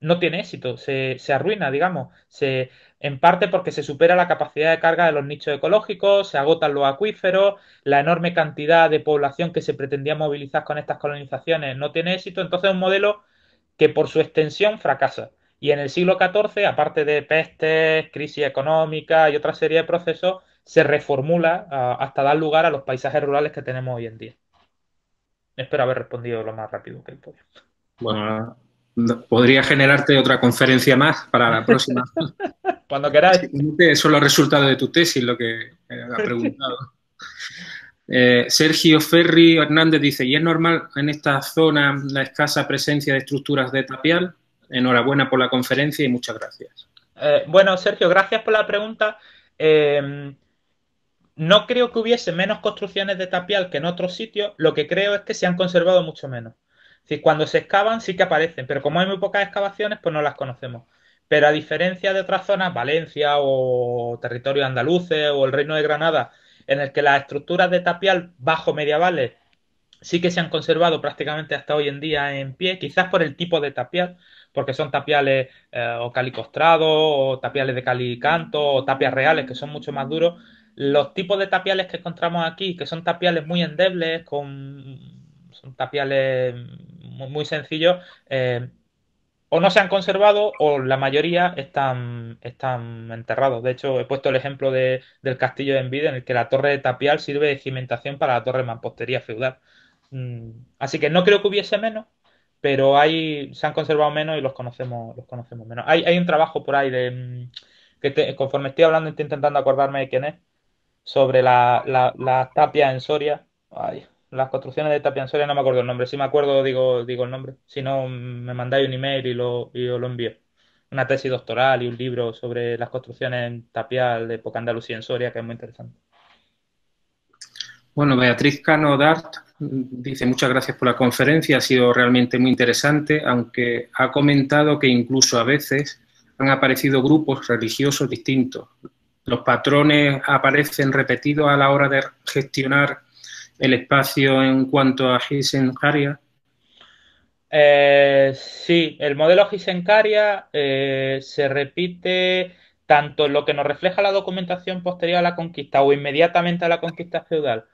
[SPEAKER 2] no tiene éxito, se, se, arruina, digamos, se, en parte porque se supera la capacidad de carga de los nichos ecológicos, se agotan los acuíferos, la enorme cantidad de población que se pretendía movilizar con estas colonizaciones no tiene éxito, entonces es un modelo que por su extensión fracasa. Y en el siglo XIV, aparte de pestes, crisis económica y otra serie de procesos, se reformula ah, hasta dar lugar a los paisajes rurales que tenemos hoy en día. Espero haber respondido lo más rápido que puedo.
[SPEAKER 1] Bueno, podría generarte otra conferencia más para la próxima.
[SPEAKER 2] (laughs) Cuando queráis.
[SPEAKER 1] es los resultados de tu tesis, lo que eh, ha preguntado. (laughs) Eh, Sergio Ferri Hernández dice, ¿y es normal en esta zona la escasa presencia de estructuras de tapial? Enhorabuena por la conferencia y muchas gracias.
[SPEAKER 2] Eh, bueno, Sergio, gracias por la pregunta no creo que hubiese menos construcciones de tapial que en otros sitios, lo que creo es que se han conservado mucho menos. Es decir, cuando se excavan sí que aparecen, pero como hay muy pocas excavaciones, pues no las conocemos. Pero a diferencia de otras zonas, Valencia o territorio andaluces o el Reino de Granada, en el que las estructuras de tapial bajo medievales sí que se han conservado prácticamente hasta hoy en día en pie, quizás por el tipo de tapial, porque son tapiales eh, o calicostrados, o tapiales de calicanto, o tapias reales, que son mucho más duros, los tipos de tapiales que encontramos aquí, que son tapiales muy endebles, son tapiales muy, sencillos, eh, o no se han conservado o la mayoría están, enterrados. De hecho, he puesto el ejemplo del castillo de Envide, en el que la torre de tapial sirve de cimentación para la torre de mampostería feudal. Mm, así que no creo que hubiese menos, pero hay, se han conservado menos y los conocemos, los conocemos menos. Hay, un trabajo por ahí de, mm, que conforme estoy hablando estoy intentando acordarme de quién es, sobre la, la, tapia en Soria. las construcciones de tapia en Soria, no me acuerdo el nombre. Si me acuerdo, digo, digo el nombre. Si no, me mandáis un email y lo, os lo envío. Una tesis doctoral y un libro sobre las construcciones en tapial de época andalucía en Soria, que es muy interesante.
[SPEAKER 1] Bueno, Beatriz Cano Dart dice muchas gracias por la conferencia, ha sido realmente muy interesante, aunque ha comentado que incluso a veces han aparecido grupos religiosos distintos, los patrones aparecen repetidos a la hora de gestionar el espacio en cuanto a Gisencaria?
[SPEAKER 2] Eh, sí, el modelo Gisencaria eh, se repite tanto en lo que nos refleja la documentación posterior a la conquista o inmediatamente a la conquista feudal,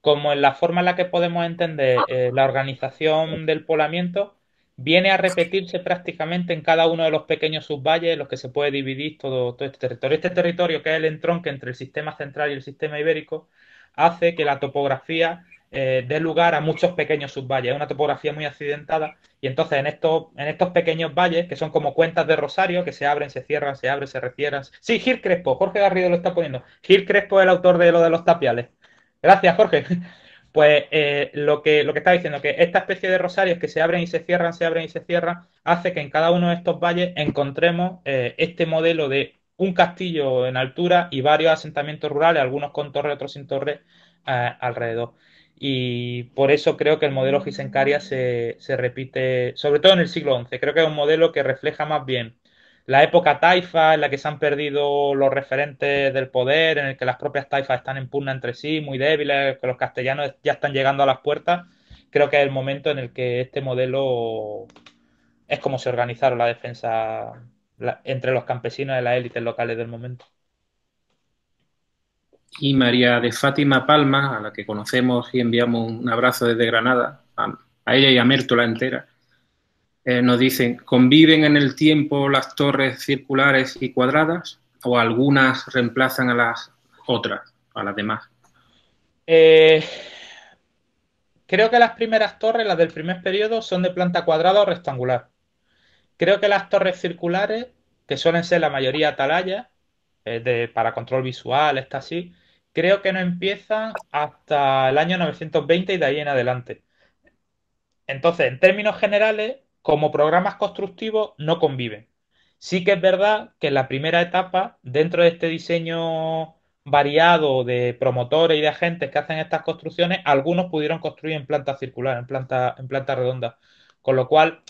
[SPEAKER 2] como en la forma en la que podemos entender eh, la organización del poblamiento viene a repetirse prácticamente en cada uno de los pequeños subvalles en los que se puede dividir todo, todo este territorio. Este territorio, que es el entronque entre el sistema central y el sistema ibérico, hace que la topografía eh, dé lugar a muchos pequeños subvalles. una topografía muy accidentada y entonces en estos, en estos pequeños valles, que son como cuentas de rosario, que se abren, se cierran, se abren, se recierran. Sí, Gil Crespo, Jorge Garrido lo está poniendo. Gil Crespo es el autor de lo de los tapiales. Gracias, Jorge. Pues eh, lo, que, lo que está diciendo, que esta especie de rosarios que se abren y se cierran, se abren y se cierran, hace que en cada uno de estos valles encontremos eh, este modelo de un castillo en altura y varios asentamientos rurales, algunos con torre, otros sin torre, eh, alrededor. Y por eso creo que el modelo Gisencaria se, se repite, sobre todo en el siglo XI. Creo que es un modelo que refleja más bien la época taifa en la que se han perdido los referentes del poder, en el que las propias taifas están en pugna entre sí, muy débiles, que los castellanos ya están llegando a las puertas, creo que es el momento en el que este modelo es como se organizaron la defensa entre los campesinos y las élites locales del momento.
[SPEAKER 1] Y María de Fátima Palma, a la que conocemos y enviamos un abrazo desde Granada, a, ella y a Mértola entera, eh, nos dicen, ¿conviven en el tiempo las torres circulares y cuadradas o
[SPEAKER 2] algunas reemplazan a las otras, a las demás? Eh, creo que las primeras torres, las del primer periodo, son de planta cuadrada o rectangular. Creo que las torres circulares, que suelen ser la mayoría atalaya, eh, de, para control visual, está así, creo que no empiezan hasta el año 920 y de ahí en adelante. Entonces, en términos generales, como programas constructivos no conviven. Sí que es verdad que en la primera etapa, dentro de este diseño variado de promotores y de agentes que hacen estas construcciones, algunos pudieron construir en planta circular, en planta, en planta redonda. Con lo cual,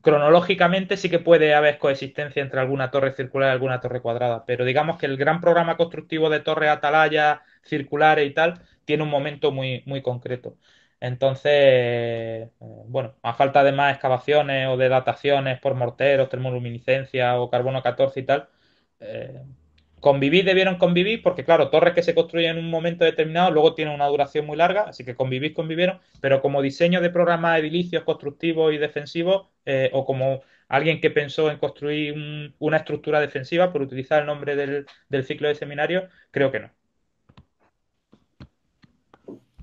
[SPEAKER 2] cronológicamente sí que puede haber coexistencia entre alguna torre circular y alguna torre cuadrada, pero digamos que el gran programa constructivo de torres atalaya, circulares y tal, tiene un momento muy, muy concreto. Entonces, eh, bueno, a falta de más excavaciones o de dataciones por morteros, termoluminiscencia o carbono 14 y tal, eh, convivir debieron convivir porque, claro, torres que se construyen en un momento determinado luego tienen una duración muy larga, así que convivir convivieron, pero como diseño de programas edilicios constructivos y defensivos eh, o como alguien que pensó en construir una estructura defensiva por utilizar el nombre del ciclo de seminario, creo que no.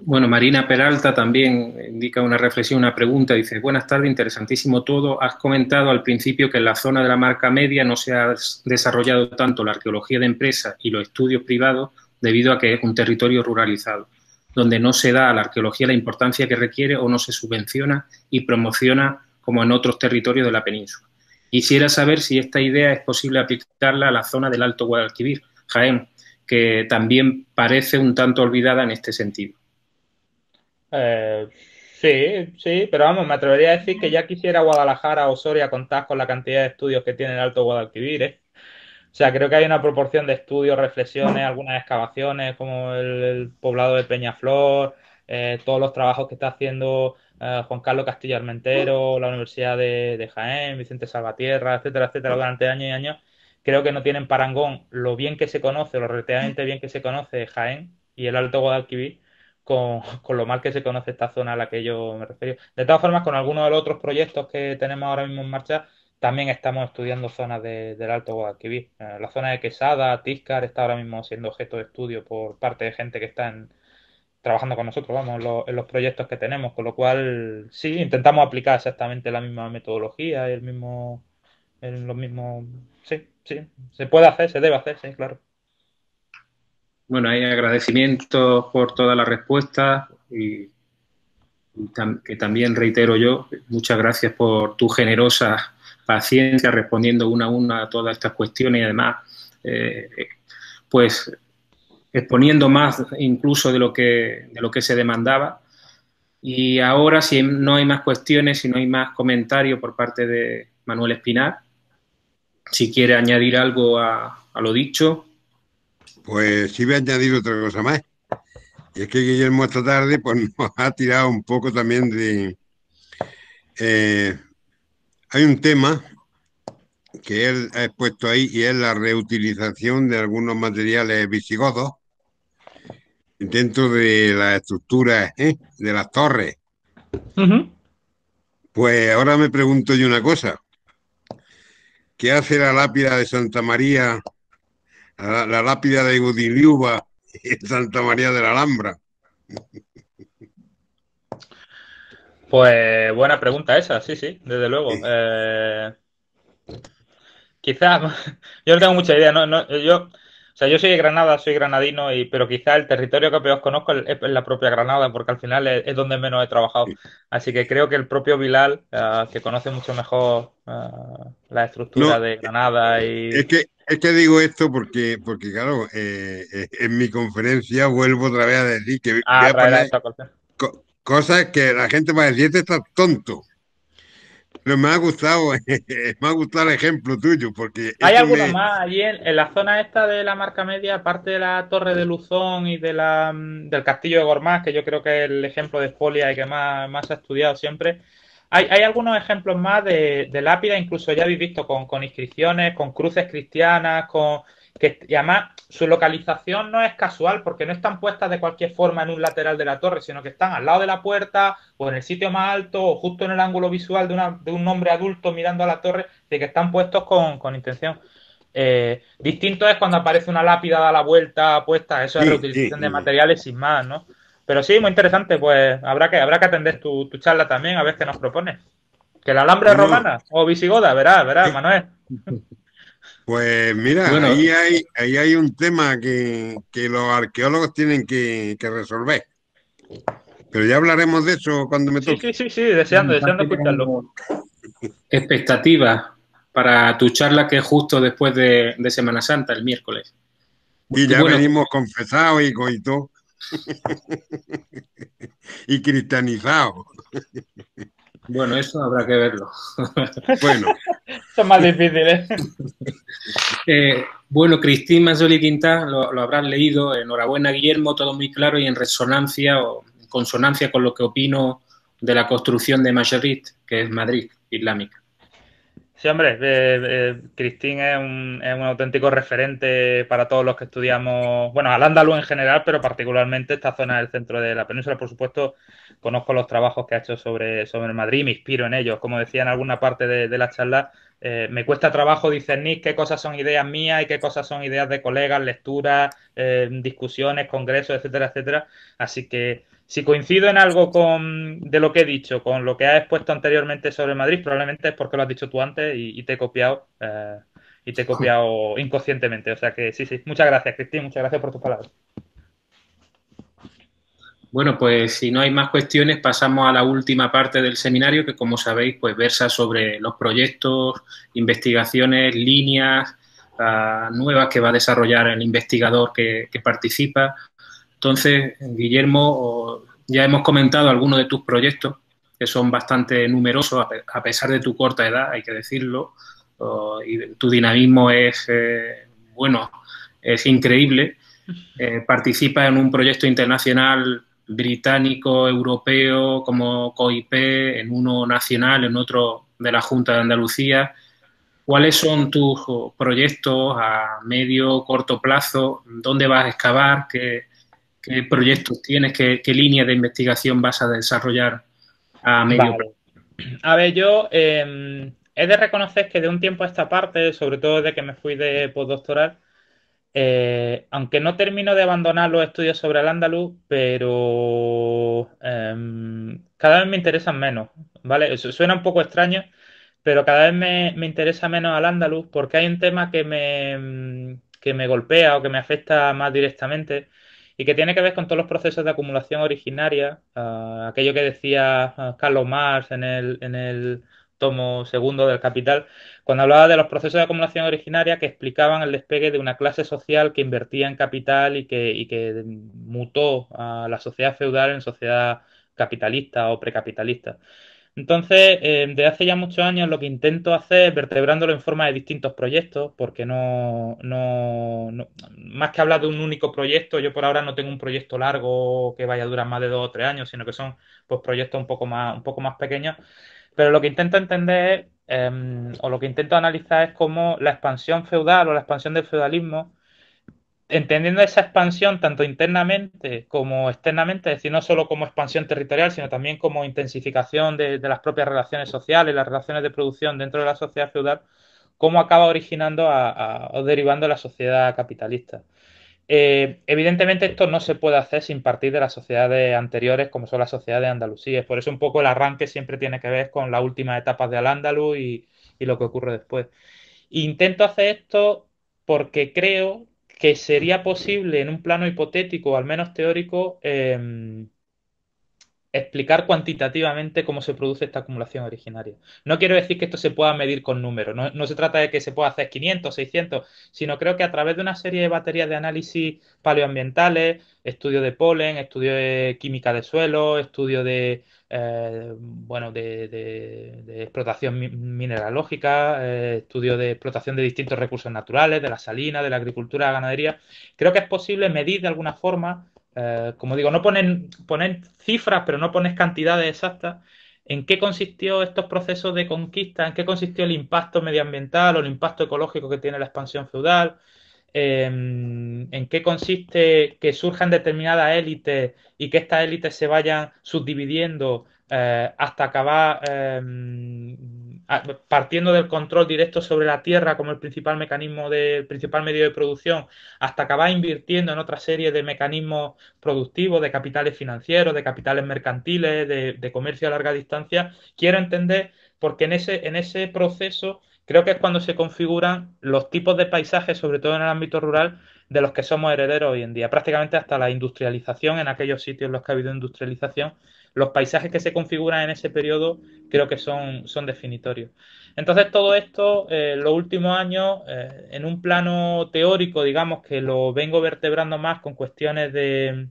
[SPEAKER 1] Bueno, Marina Peralta también indica una reflexión, una pregunta. Dice, buenas tardes, interesantísimo todo. Has comentado al principio que en la zona de la marca media no se ha desarrollado tanto la arqueología de empresas y los estudios privados debido a que es un territorio ruralizado, donde no se da a la arqueología la importancia que requiere o no se subvenciona y promociona como en otros territorios de la península. Quisiera saber si esta idea es posible aplicarla a la zona del Alto Guadalquivir, Jaén, que también parece un tanto olvidada en este sentido.
[SPEAKER 2] Eh, sí, sí, pero vamos, me atrevería a decir que ya quisiera Guadalajara o Soria contar con la cantidad de estudios que tiene el Alto Guadalquivir. ¿eh? O sea, creo que hay una proporción de estudios, reflexiones, algunas excavaciones, como el, poblado de Peñaflor, eh, todos los trabajos que está haciendo Juan Carlos Castillo Armentero, la Universidad de, de, Jaén, Vicente Salvatierra, etcétera, etcétera, durante años y años. Creo que no tienen parangón lo bien que se conoce, lo relativamente bien que se conoce Jaén y el Alto Guadalquivir con, con, lo mal que se conoce esta zona a la que yo me refería. De todas formas, con algunos de los otros proyectos que tenemos ahora mismo en marcha, también estamos estudiando zonas del Alto Guadalquivir. Eh, la zona de Quesada, Tiscar, está ahora mismo siendo objeto de estudio por parte de gente que está trabajando con nosotros, vamos, en los, en los proyectos que tenemos, con lo cual sí, intentamos aplicar exactamente la misma metodología y el mismo, en los mismos, sí, sí, se puede hacer, se debe hacer, sí, claro
[SPEAKER 1] bueno, hay agradecimientos por todas las respuestas y, que también reitero yo, muchas gracias por tu generosa paciencia respondiendo una a una a todas estas cuestiones y además, eh, eh, pues exponiendo más incluso de lo que, de lo que se demandaba. Y ahora, si no hay más cuestiones, si no hay más comentarios por parte de Manuel Espinar, si quiere añadir algo a lo
[SPEAKER 3] dicho, pues sí voy a añadir otra cosa más. Y es que Guillermo esta tarde pues, (laughs) nos ha tirado un poco también de... Eh, hay un tema que él ha expuesto ahí y es la reutilización de algunos materiales visigodos dentro de las estructuras ¿eh? de las torres. Pues ahora me pregunto yo una cosa. ¿Qué hace la lápida de Santa María la lápida de Gudiliuba en Santa María de la Alhambra. Pues buena pregunta esa, sí, sí, desde
[SPEAKER 2] luego. Eh, quizás, (laughs) yo no tengo mucha idea, no, yo, o sea, yo soy de Granada, soy granadino, y, pero quizá el territorio que peor conozco es, la propia Granada, porque al final es, donde menos he trabajado. Así que creo que el propio Vilal, eh, que conoce mucho mejor eh, la estructura de Granada y...
[SPEAKER 3] Es que digo esto porque, porque claro, eh, eh, en mi conferencia vuelvo otra vez a decir que ah, voy a cosas que la gente va a decir, este está tonto. Pero me ha gustado, (laughs) me ha gustado el ejemplo tuyo, porque... Hay algunos más
[SPEAKER 2] allí en, la zona esta de la marca media, aparte de la Torre de Luzón y de la, mm, del Castillo de Gormaz, que yo creo que es el ejemplo de Espolia y que más, más ha estudiado siempre, hay, algunos ejemplos más de, de lápidas, incluso ya habéis visto con, inscripciones, con cruces cristianas, con que y además su localización no es casual porque no están puestas de cualquier forma en un lateral de la torre, sino que están al lado de la puerta o en el sitio más alto o justo en el ángulo visual de, un hombre adulto mirando a la torre, de que están puestos con, intención. Eh, distinto es cuando aparece una lápida da la vuelta puesta, eso es reutilización utilización de materiales sin más, ¿no? Pero sí, muy interesante, pues habrá que, habrá que atender tu, charla también, a ver qué nos propones. ¿Que la alambre romana o visigoda? Verás, verá, Manuel.
[SPEAKER 3] Pues mira, ahí, hay, un tema que, los arqueólogos tienen que, resolver. Pero ya hablaremos de eso cuando me toque. Sí, sí, sí, deseando, deseando escucharlo.
[SPEAKER 1] Expectativa para tu charla que es justo después de, Semana Santa, el miércoles.
[SPEAKER 3] Y ya venimos confesados y, y (laughs) y cristianizado. Bueno, eso habrá que verlo. Bueno. (laughs)
[SPEAKER 2] Eso es más difícil, ¿eh?
[SPEAKER 3] (laughs) eh bueno,
[SPEAKER 1] Cristina Mazzoli Quintá, lo, habrás leído. Enhorabuena, Guillermo, todo muy claro y en resonancia o en consonancia con lo que opino de la construcción de Majerit, que es Madrid,
[SPEAKER 2] islámica. Sí, hombre, eh, eh, Cristín es un, auténtico referente para todos los que estudiamos, bueno, al andaluz en general, pero particularmente esta zona del centro de la península. Por supuesto, conozco los trabajos que ha hecho sobre, sobre Madrid, me inspiro en ellos. Como decía en alguna parte de, la charla, eh, me cuesta trabajo discernir qué cosas son ideas mías y qué cosas son ideas de colegas, lecturas, discusiones, congresos, etcétera, etcétera. Así que si coincido en algo con, de lo que he dicho, con lo que has expuesto anteriormente sobre Madrid, probablemente es porque lo has dicho tú antes y, te he copiado. y te he copiado eh, (laughs) inconscientemente. O sea que sí, sí. Muchas gracias, Cristín. Muchas gracias por tus palabras.
[SPEAKER 1] Bueno, pues si no hay más cuestiones, pasamos a la última parte del seminario que, como sabéis, pues versa sobre los proyectos, investigaciones, líneas ah, nuevas que va a desarrollar el investigador que participa, entonces, Guillermo, ya hemos comentado algunos de tus proyectos, que son bastante numerosos, a pesar de tu corta edad, hay que decirlo, y tu dinamismo es, eh, bueno, es increíble. participas eh, participa en un proyecto internacional británico, europeo, como COIP, en uno nacional, en otro de la Junta de Andalucía. ¿Cuáles son tus proyectos a medio, corto plazo? ¿Dónde vas a excavar? ¿Qué, qué proyectos tienes, qué, línea de investigación vas a desarrollar a medio plazo?
[SPEAKER 2] A ver, yo em, he de reconocer que de un tiempo a esta parte, sobre todo desde que me fui de postdoctoral, eh, aunque no termino de abandonar los estudios sobre el andaluz, pero em, cada vez me interesan menos, ¿vale? suena un poco extraño, pero cada vez me, interesa menos al andaluz porque hay un tema que me, em, que me golpea o que me afecta más directamente, y que tiene que ver con todos los procesos de acumulación originaria, ah, aquello que decía ah, Carlos Marx en el, en el tomo segundo del Capital, cuando hablaba de los procesos de acumulación originaria que explicaban el despegue de una clase social que invertía en capital y que, y que mutó a la sociedad feudal en sociedad capitalista o precapitalista. Entonces, desde eh, hace ya muchos años lo que intento hacer es vertebrándolo en forma de distintos proyectos, porque no, no, más que hablar de un único proyecto, yo por ahora no tengo un proyecto largo que vaya a durar más de dos o tres años, sino que son pues proyectos un poco más, un poco más pequeños. Pero lo que intento entender em, o lo que intento analizar es cómo la expansión feudal o la expansión del feudalismo entendiendo esa expansión tanto internamente como externamente, es decir, no solo como expansión territorial, sino también como intensificación de, las propias relaciones sociales, las relaciones de producción dentro de la sociedad feudal, cómo acaba originando o derivando la sociedad capitalista. Eh, evidentemente esto no se puede hacer sin partir de las sociedades anteriores como son las sociedades andalusíes, por eso un poco el arranque siempre tiene que ver con las últimas etapas de Al-Ándalus y lo que ocurre después. Intento hacer esto porque creo que sería posible en un plano hipotético, o al menos teórico, em, explicar cuantitativamente cómo se produce esta acumulación originaria. No quiero decir que esto se pueda medir con números, no, se trata de que se pueda hacer 500, 600, sino creo que a través de una serie de baterías de análisis paleoambientales, estudio de polen, estudio de química de suelo, estudio de, eh, bueno, de, explotación mineralógica, eh, estudio de explotación de distintos recursos naturales, de la salina, de la agricultura, la ganadería, creo que es posible medir de alguna forma eh, como digo, no ponen, cifras, pero no pones cantidades exactas, en qué consistió estos procesos de conquista, en qué consistió el impacto medioambiental o el impacto ecológico que tiene la expansión feudal, em, en qué consiste que surjan determinadas élites y que estas élites se vayan subdividiendo eh, hasta acabar em, partiendo del control directo sobre la tierra como el principal mecanismo de, principal medio de producción, hasta acabar invirtiendo en otra serie de mecanismos productivos, de capitales financieros, de capitales mercantiles, de, comercio a larga distancia, quiero entender, porque en ese, en ese proceso creo que es cuando se configuran los tipos de paisajes, sobre todo en el ámbito rural, de los que somos herederos hoy en día, prácticamente hasta la industrialización en aquellos sitios en los que ha habido industrialización los paisajes que se configuran en ese periodo creo que son, son definitorios. Entonces todo esto, eh, los últimos años, eh, en un plano teórico, digamos que lo vengo vertebrando más con cuestiones de,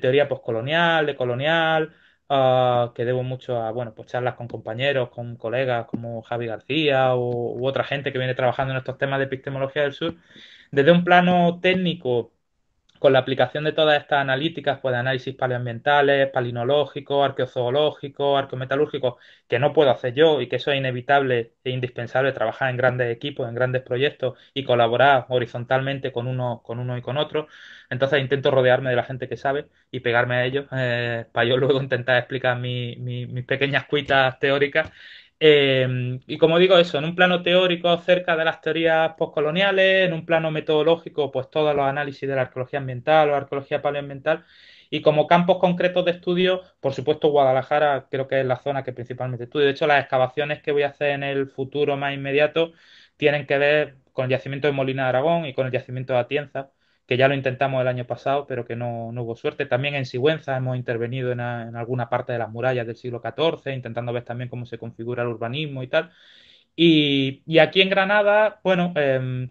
[SPEAKER 2] teoría poscolonial, de colonial, ah, que debo mucho a, bueno, pues charlas con compañeros, con colegas como Javi García o, u otra gente que viene trabajando en estos temas de epistemología del sur, desde un plano técnico con la aplicación de todas estas analíticas, pues de análisis paleoambientales, palinológicos, arqueozoológico, arqueometalúrgicos, que no puedo hacer yo y que eso es inevitable e indispensable trabajar en grandes equipos, en grandes proyectos y colaborar horizontalmente con uno, con uno y con otro. Entonces intento rodearme de la gente que sabe y pegarme a ellos eh, para yo luego intentar explicar mis pequeñas cuitas teóricas eh, y como digo, eso, en un plano teórico cerca de las teorías poscoloniales, en un plano metodológico, pues todos los análisis de la arqueología ambiental o arqueología paleoambiental. Y como campos concretos de estudio, por supuesto, Guadalajara creo que es la zona que principalmente estudio. De hecho, las excavaciones que voy a hacer en el futuro más inmediato tienen que ver con el yacimiento de Molina de Aragón y con el yacimiento de Atienza que ya lo intentamos el año pasado, pero que no, no hubo suerte. También en Sigüenza hemos intervenido en, alguna parte de las murallas del siglo XIV, intentando ver también cómo se configura el urbanismo y tal. Y, aquí en Granada, bueno, em,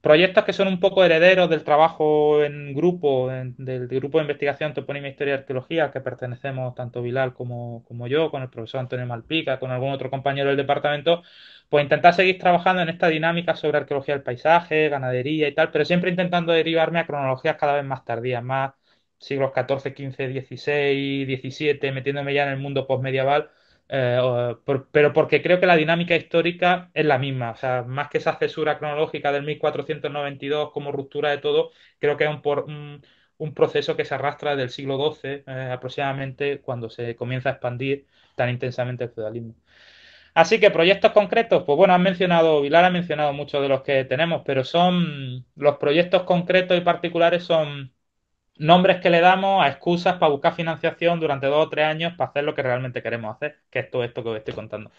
[SPEAKER 2] proyectos que son un poco herederos del trabajo en grupo, del, grupo de investigación Toponimia, Historia y Arqueología, que pertenecemos tanto Vilal como, yo, con el profesor Antonio Malpica, con algún otro compañero del departamento, pues intentar seguir trabajando en esta dinámica sobre arqueología del paisaje, ganadería y tal, pero siempre intentando derivarme a cronologías cada vez más tardías, más siglos XIV, XV, XVI, XVII, metiéndome ya en el mundo posmedieval eh, pero porque creo que la dinámica histórica es la misma, o sea, más que esa cesura cronológica del 1492 como ruptura de todo, creo que es un, un, proceso que se arrastra del siglo XII eh, aproximadamente cuando se comienza a expandir tan intensamente el feudalismo. Así que proyectos concretos, pues bueno, han mencionado, Vilar ha mencionado muchos de los que tenemos, pero son los proyectos concretos y particulares son nombres que le damos a excusas para buscar financiación durante dos o tres años para hacer lo que realmente queremos hacer, que es todo esto que os estoy contando.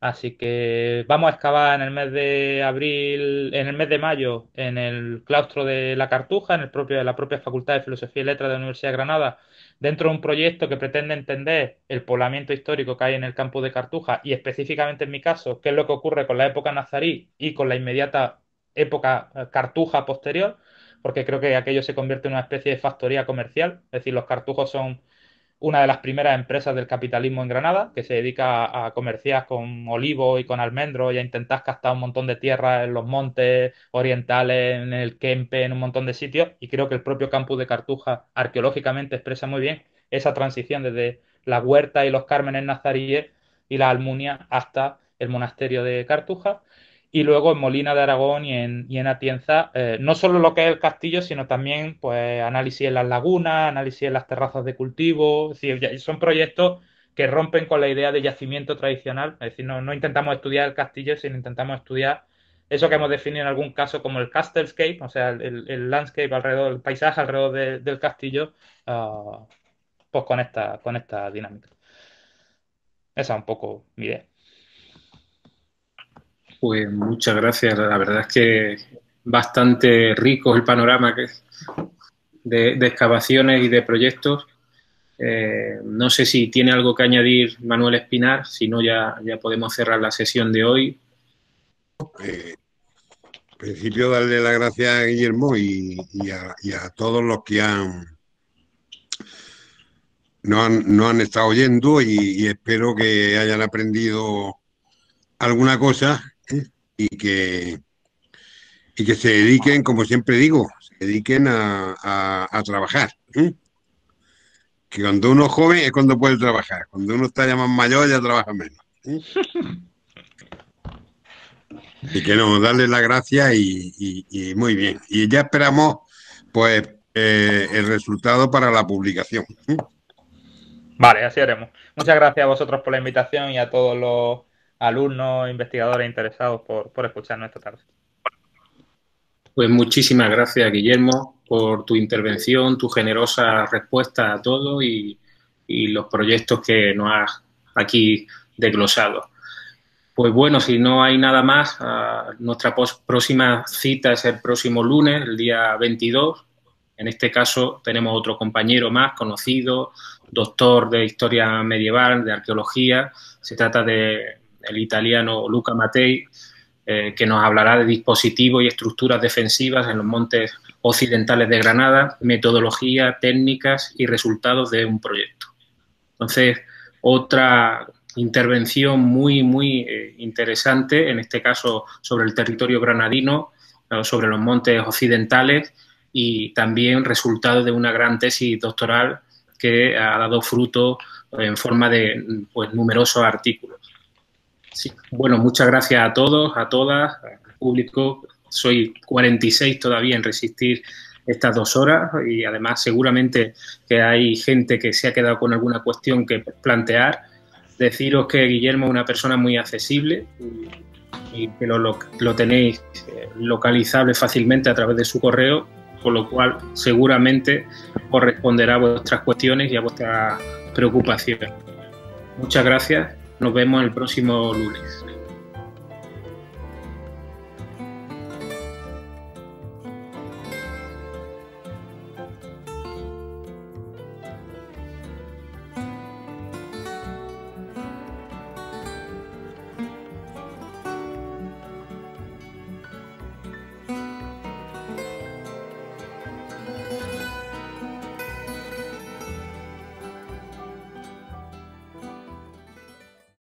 [SPEAKER 2] Así que vamos a excavar en el mes de abril, en el mes de mayo, en el claustro de la Cartuja, en el propio, la propia Facultad de Filosofía y Letras de la Universidad de Granada, dentro de un proyecto que pretende entender el poblamiento histórico que hay en el campo de Cartuja y específicamente en mi caso, qué es lo que ocurre con la época nazarí y con la inmediata época eh, cartuja posterior porque creo que aquello se convierte en una especie de factoría comercial. Es decir, los cartujos son una de las primeras empresas del capitalismo en Granada, que se dedica a comerciar con olivo y con almendros y a intentar captar un montón de tierra en los montes orientales, en el Kempe, en un montón de sitios. Y creo que el propio campus de Cartuja arqueológicamente expresa muy bien esa transición desde la huerta y los cármenes nazaríes y la almunia hasta el monasterio de Cartuja y luego en Molina de Aragón y en, en Atienza, eh, no solo lo que es el castillo, sino también pues análisis en las lagunas, análisis en las terrazas de cultivo, son proyectos que rompen con la idea de yacimiento tradicional, es decir, no, intentamos estudiar el castillo, sino intentamos estudiar eso que hemos definido en algún caso como el castlescape, o sea, el, landscape alrededor, el paisaje alrededor del castillo, ah, pues con esta, con esta dinámica. Esa es un poco mi idea.
[SPEAKER 1] Pues muchas gracias. La verdad es que bastante rico el panorama que de, de, excavaciones y de proyectos. Eh, no sé si tiene algo que añadir Manuel Espinar, si no ya, podemos cerrar la sesión
[SPEAKER 3] de hoy. Eh, en principio darle las gracias a Guillermo y, a, todos los que han no han, no han estado oyendo y espero que hayan aprendido alguna cosa y que, y que se dediquen, como siempre digo, se dediquen a, trabajar. ¿eh? Que cuando uno es joven es cuando puede trabajar, cuando uno está ya más mayor ya trabaja menos. ¿eh? Y que nos darle la gracia y, muy bien. Y ya esperamos pues eh, el resultado para la publicación.
[SPEAKER 2] Vale, así haremos. Muchas gracias a vosotros por la invitación y a todos los alumnos, investigadores interesados por, por escucharnos esta tarde.
[SPEAKER 1] Pues muchísimas gracias, Guillermo, por tu intervención, tu generosa respuesta a todo y, y los proyectos que nos has aquí desglosado. Pues bueno, si no hay nada más, ah, nuestra próxima cita es el próximo lunes, el día 22. En este caso tenemos otro compañero más conocido, doctor de historia medieval, de arqueología. Se trata de el italiano Luca Mattei, eh, que nos hablará de dispositivos y estructuras defensivas en los montes occidentales de Granada, metodología, técnicas y resultados de un proyecto. Entonces, otra intervención muy, muy eh, interesante, en este caso sobre el territorio granadino, eh, sobre los montes occidentales y también resultado de una gran tesis doctoral que ha dado fruto en forma de pues, numerosos artículos bueno, muchas gracias a todos, a todas, al público. Soy 46 todavía en resistir estas dos horas y además seguramente que hay gente que se ha quedado con alguna cuestión que plantear. Deciros que Guillermo es una persona muy accesible y, que lo, tenéis eh, localizable fácilmente a través de su correo, con lo cual seguramente corresponderá a vuestras cuestiones y a vuestras preocupaciones. Muchas gracias nos vemos el próximo lunes.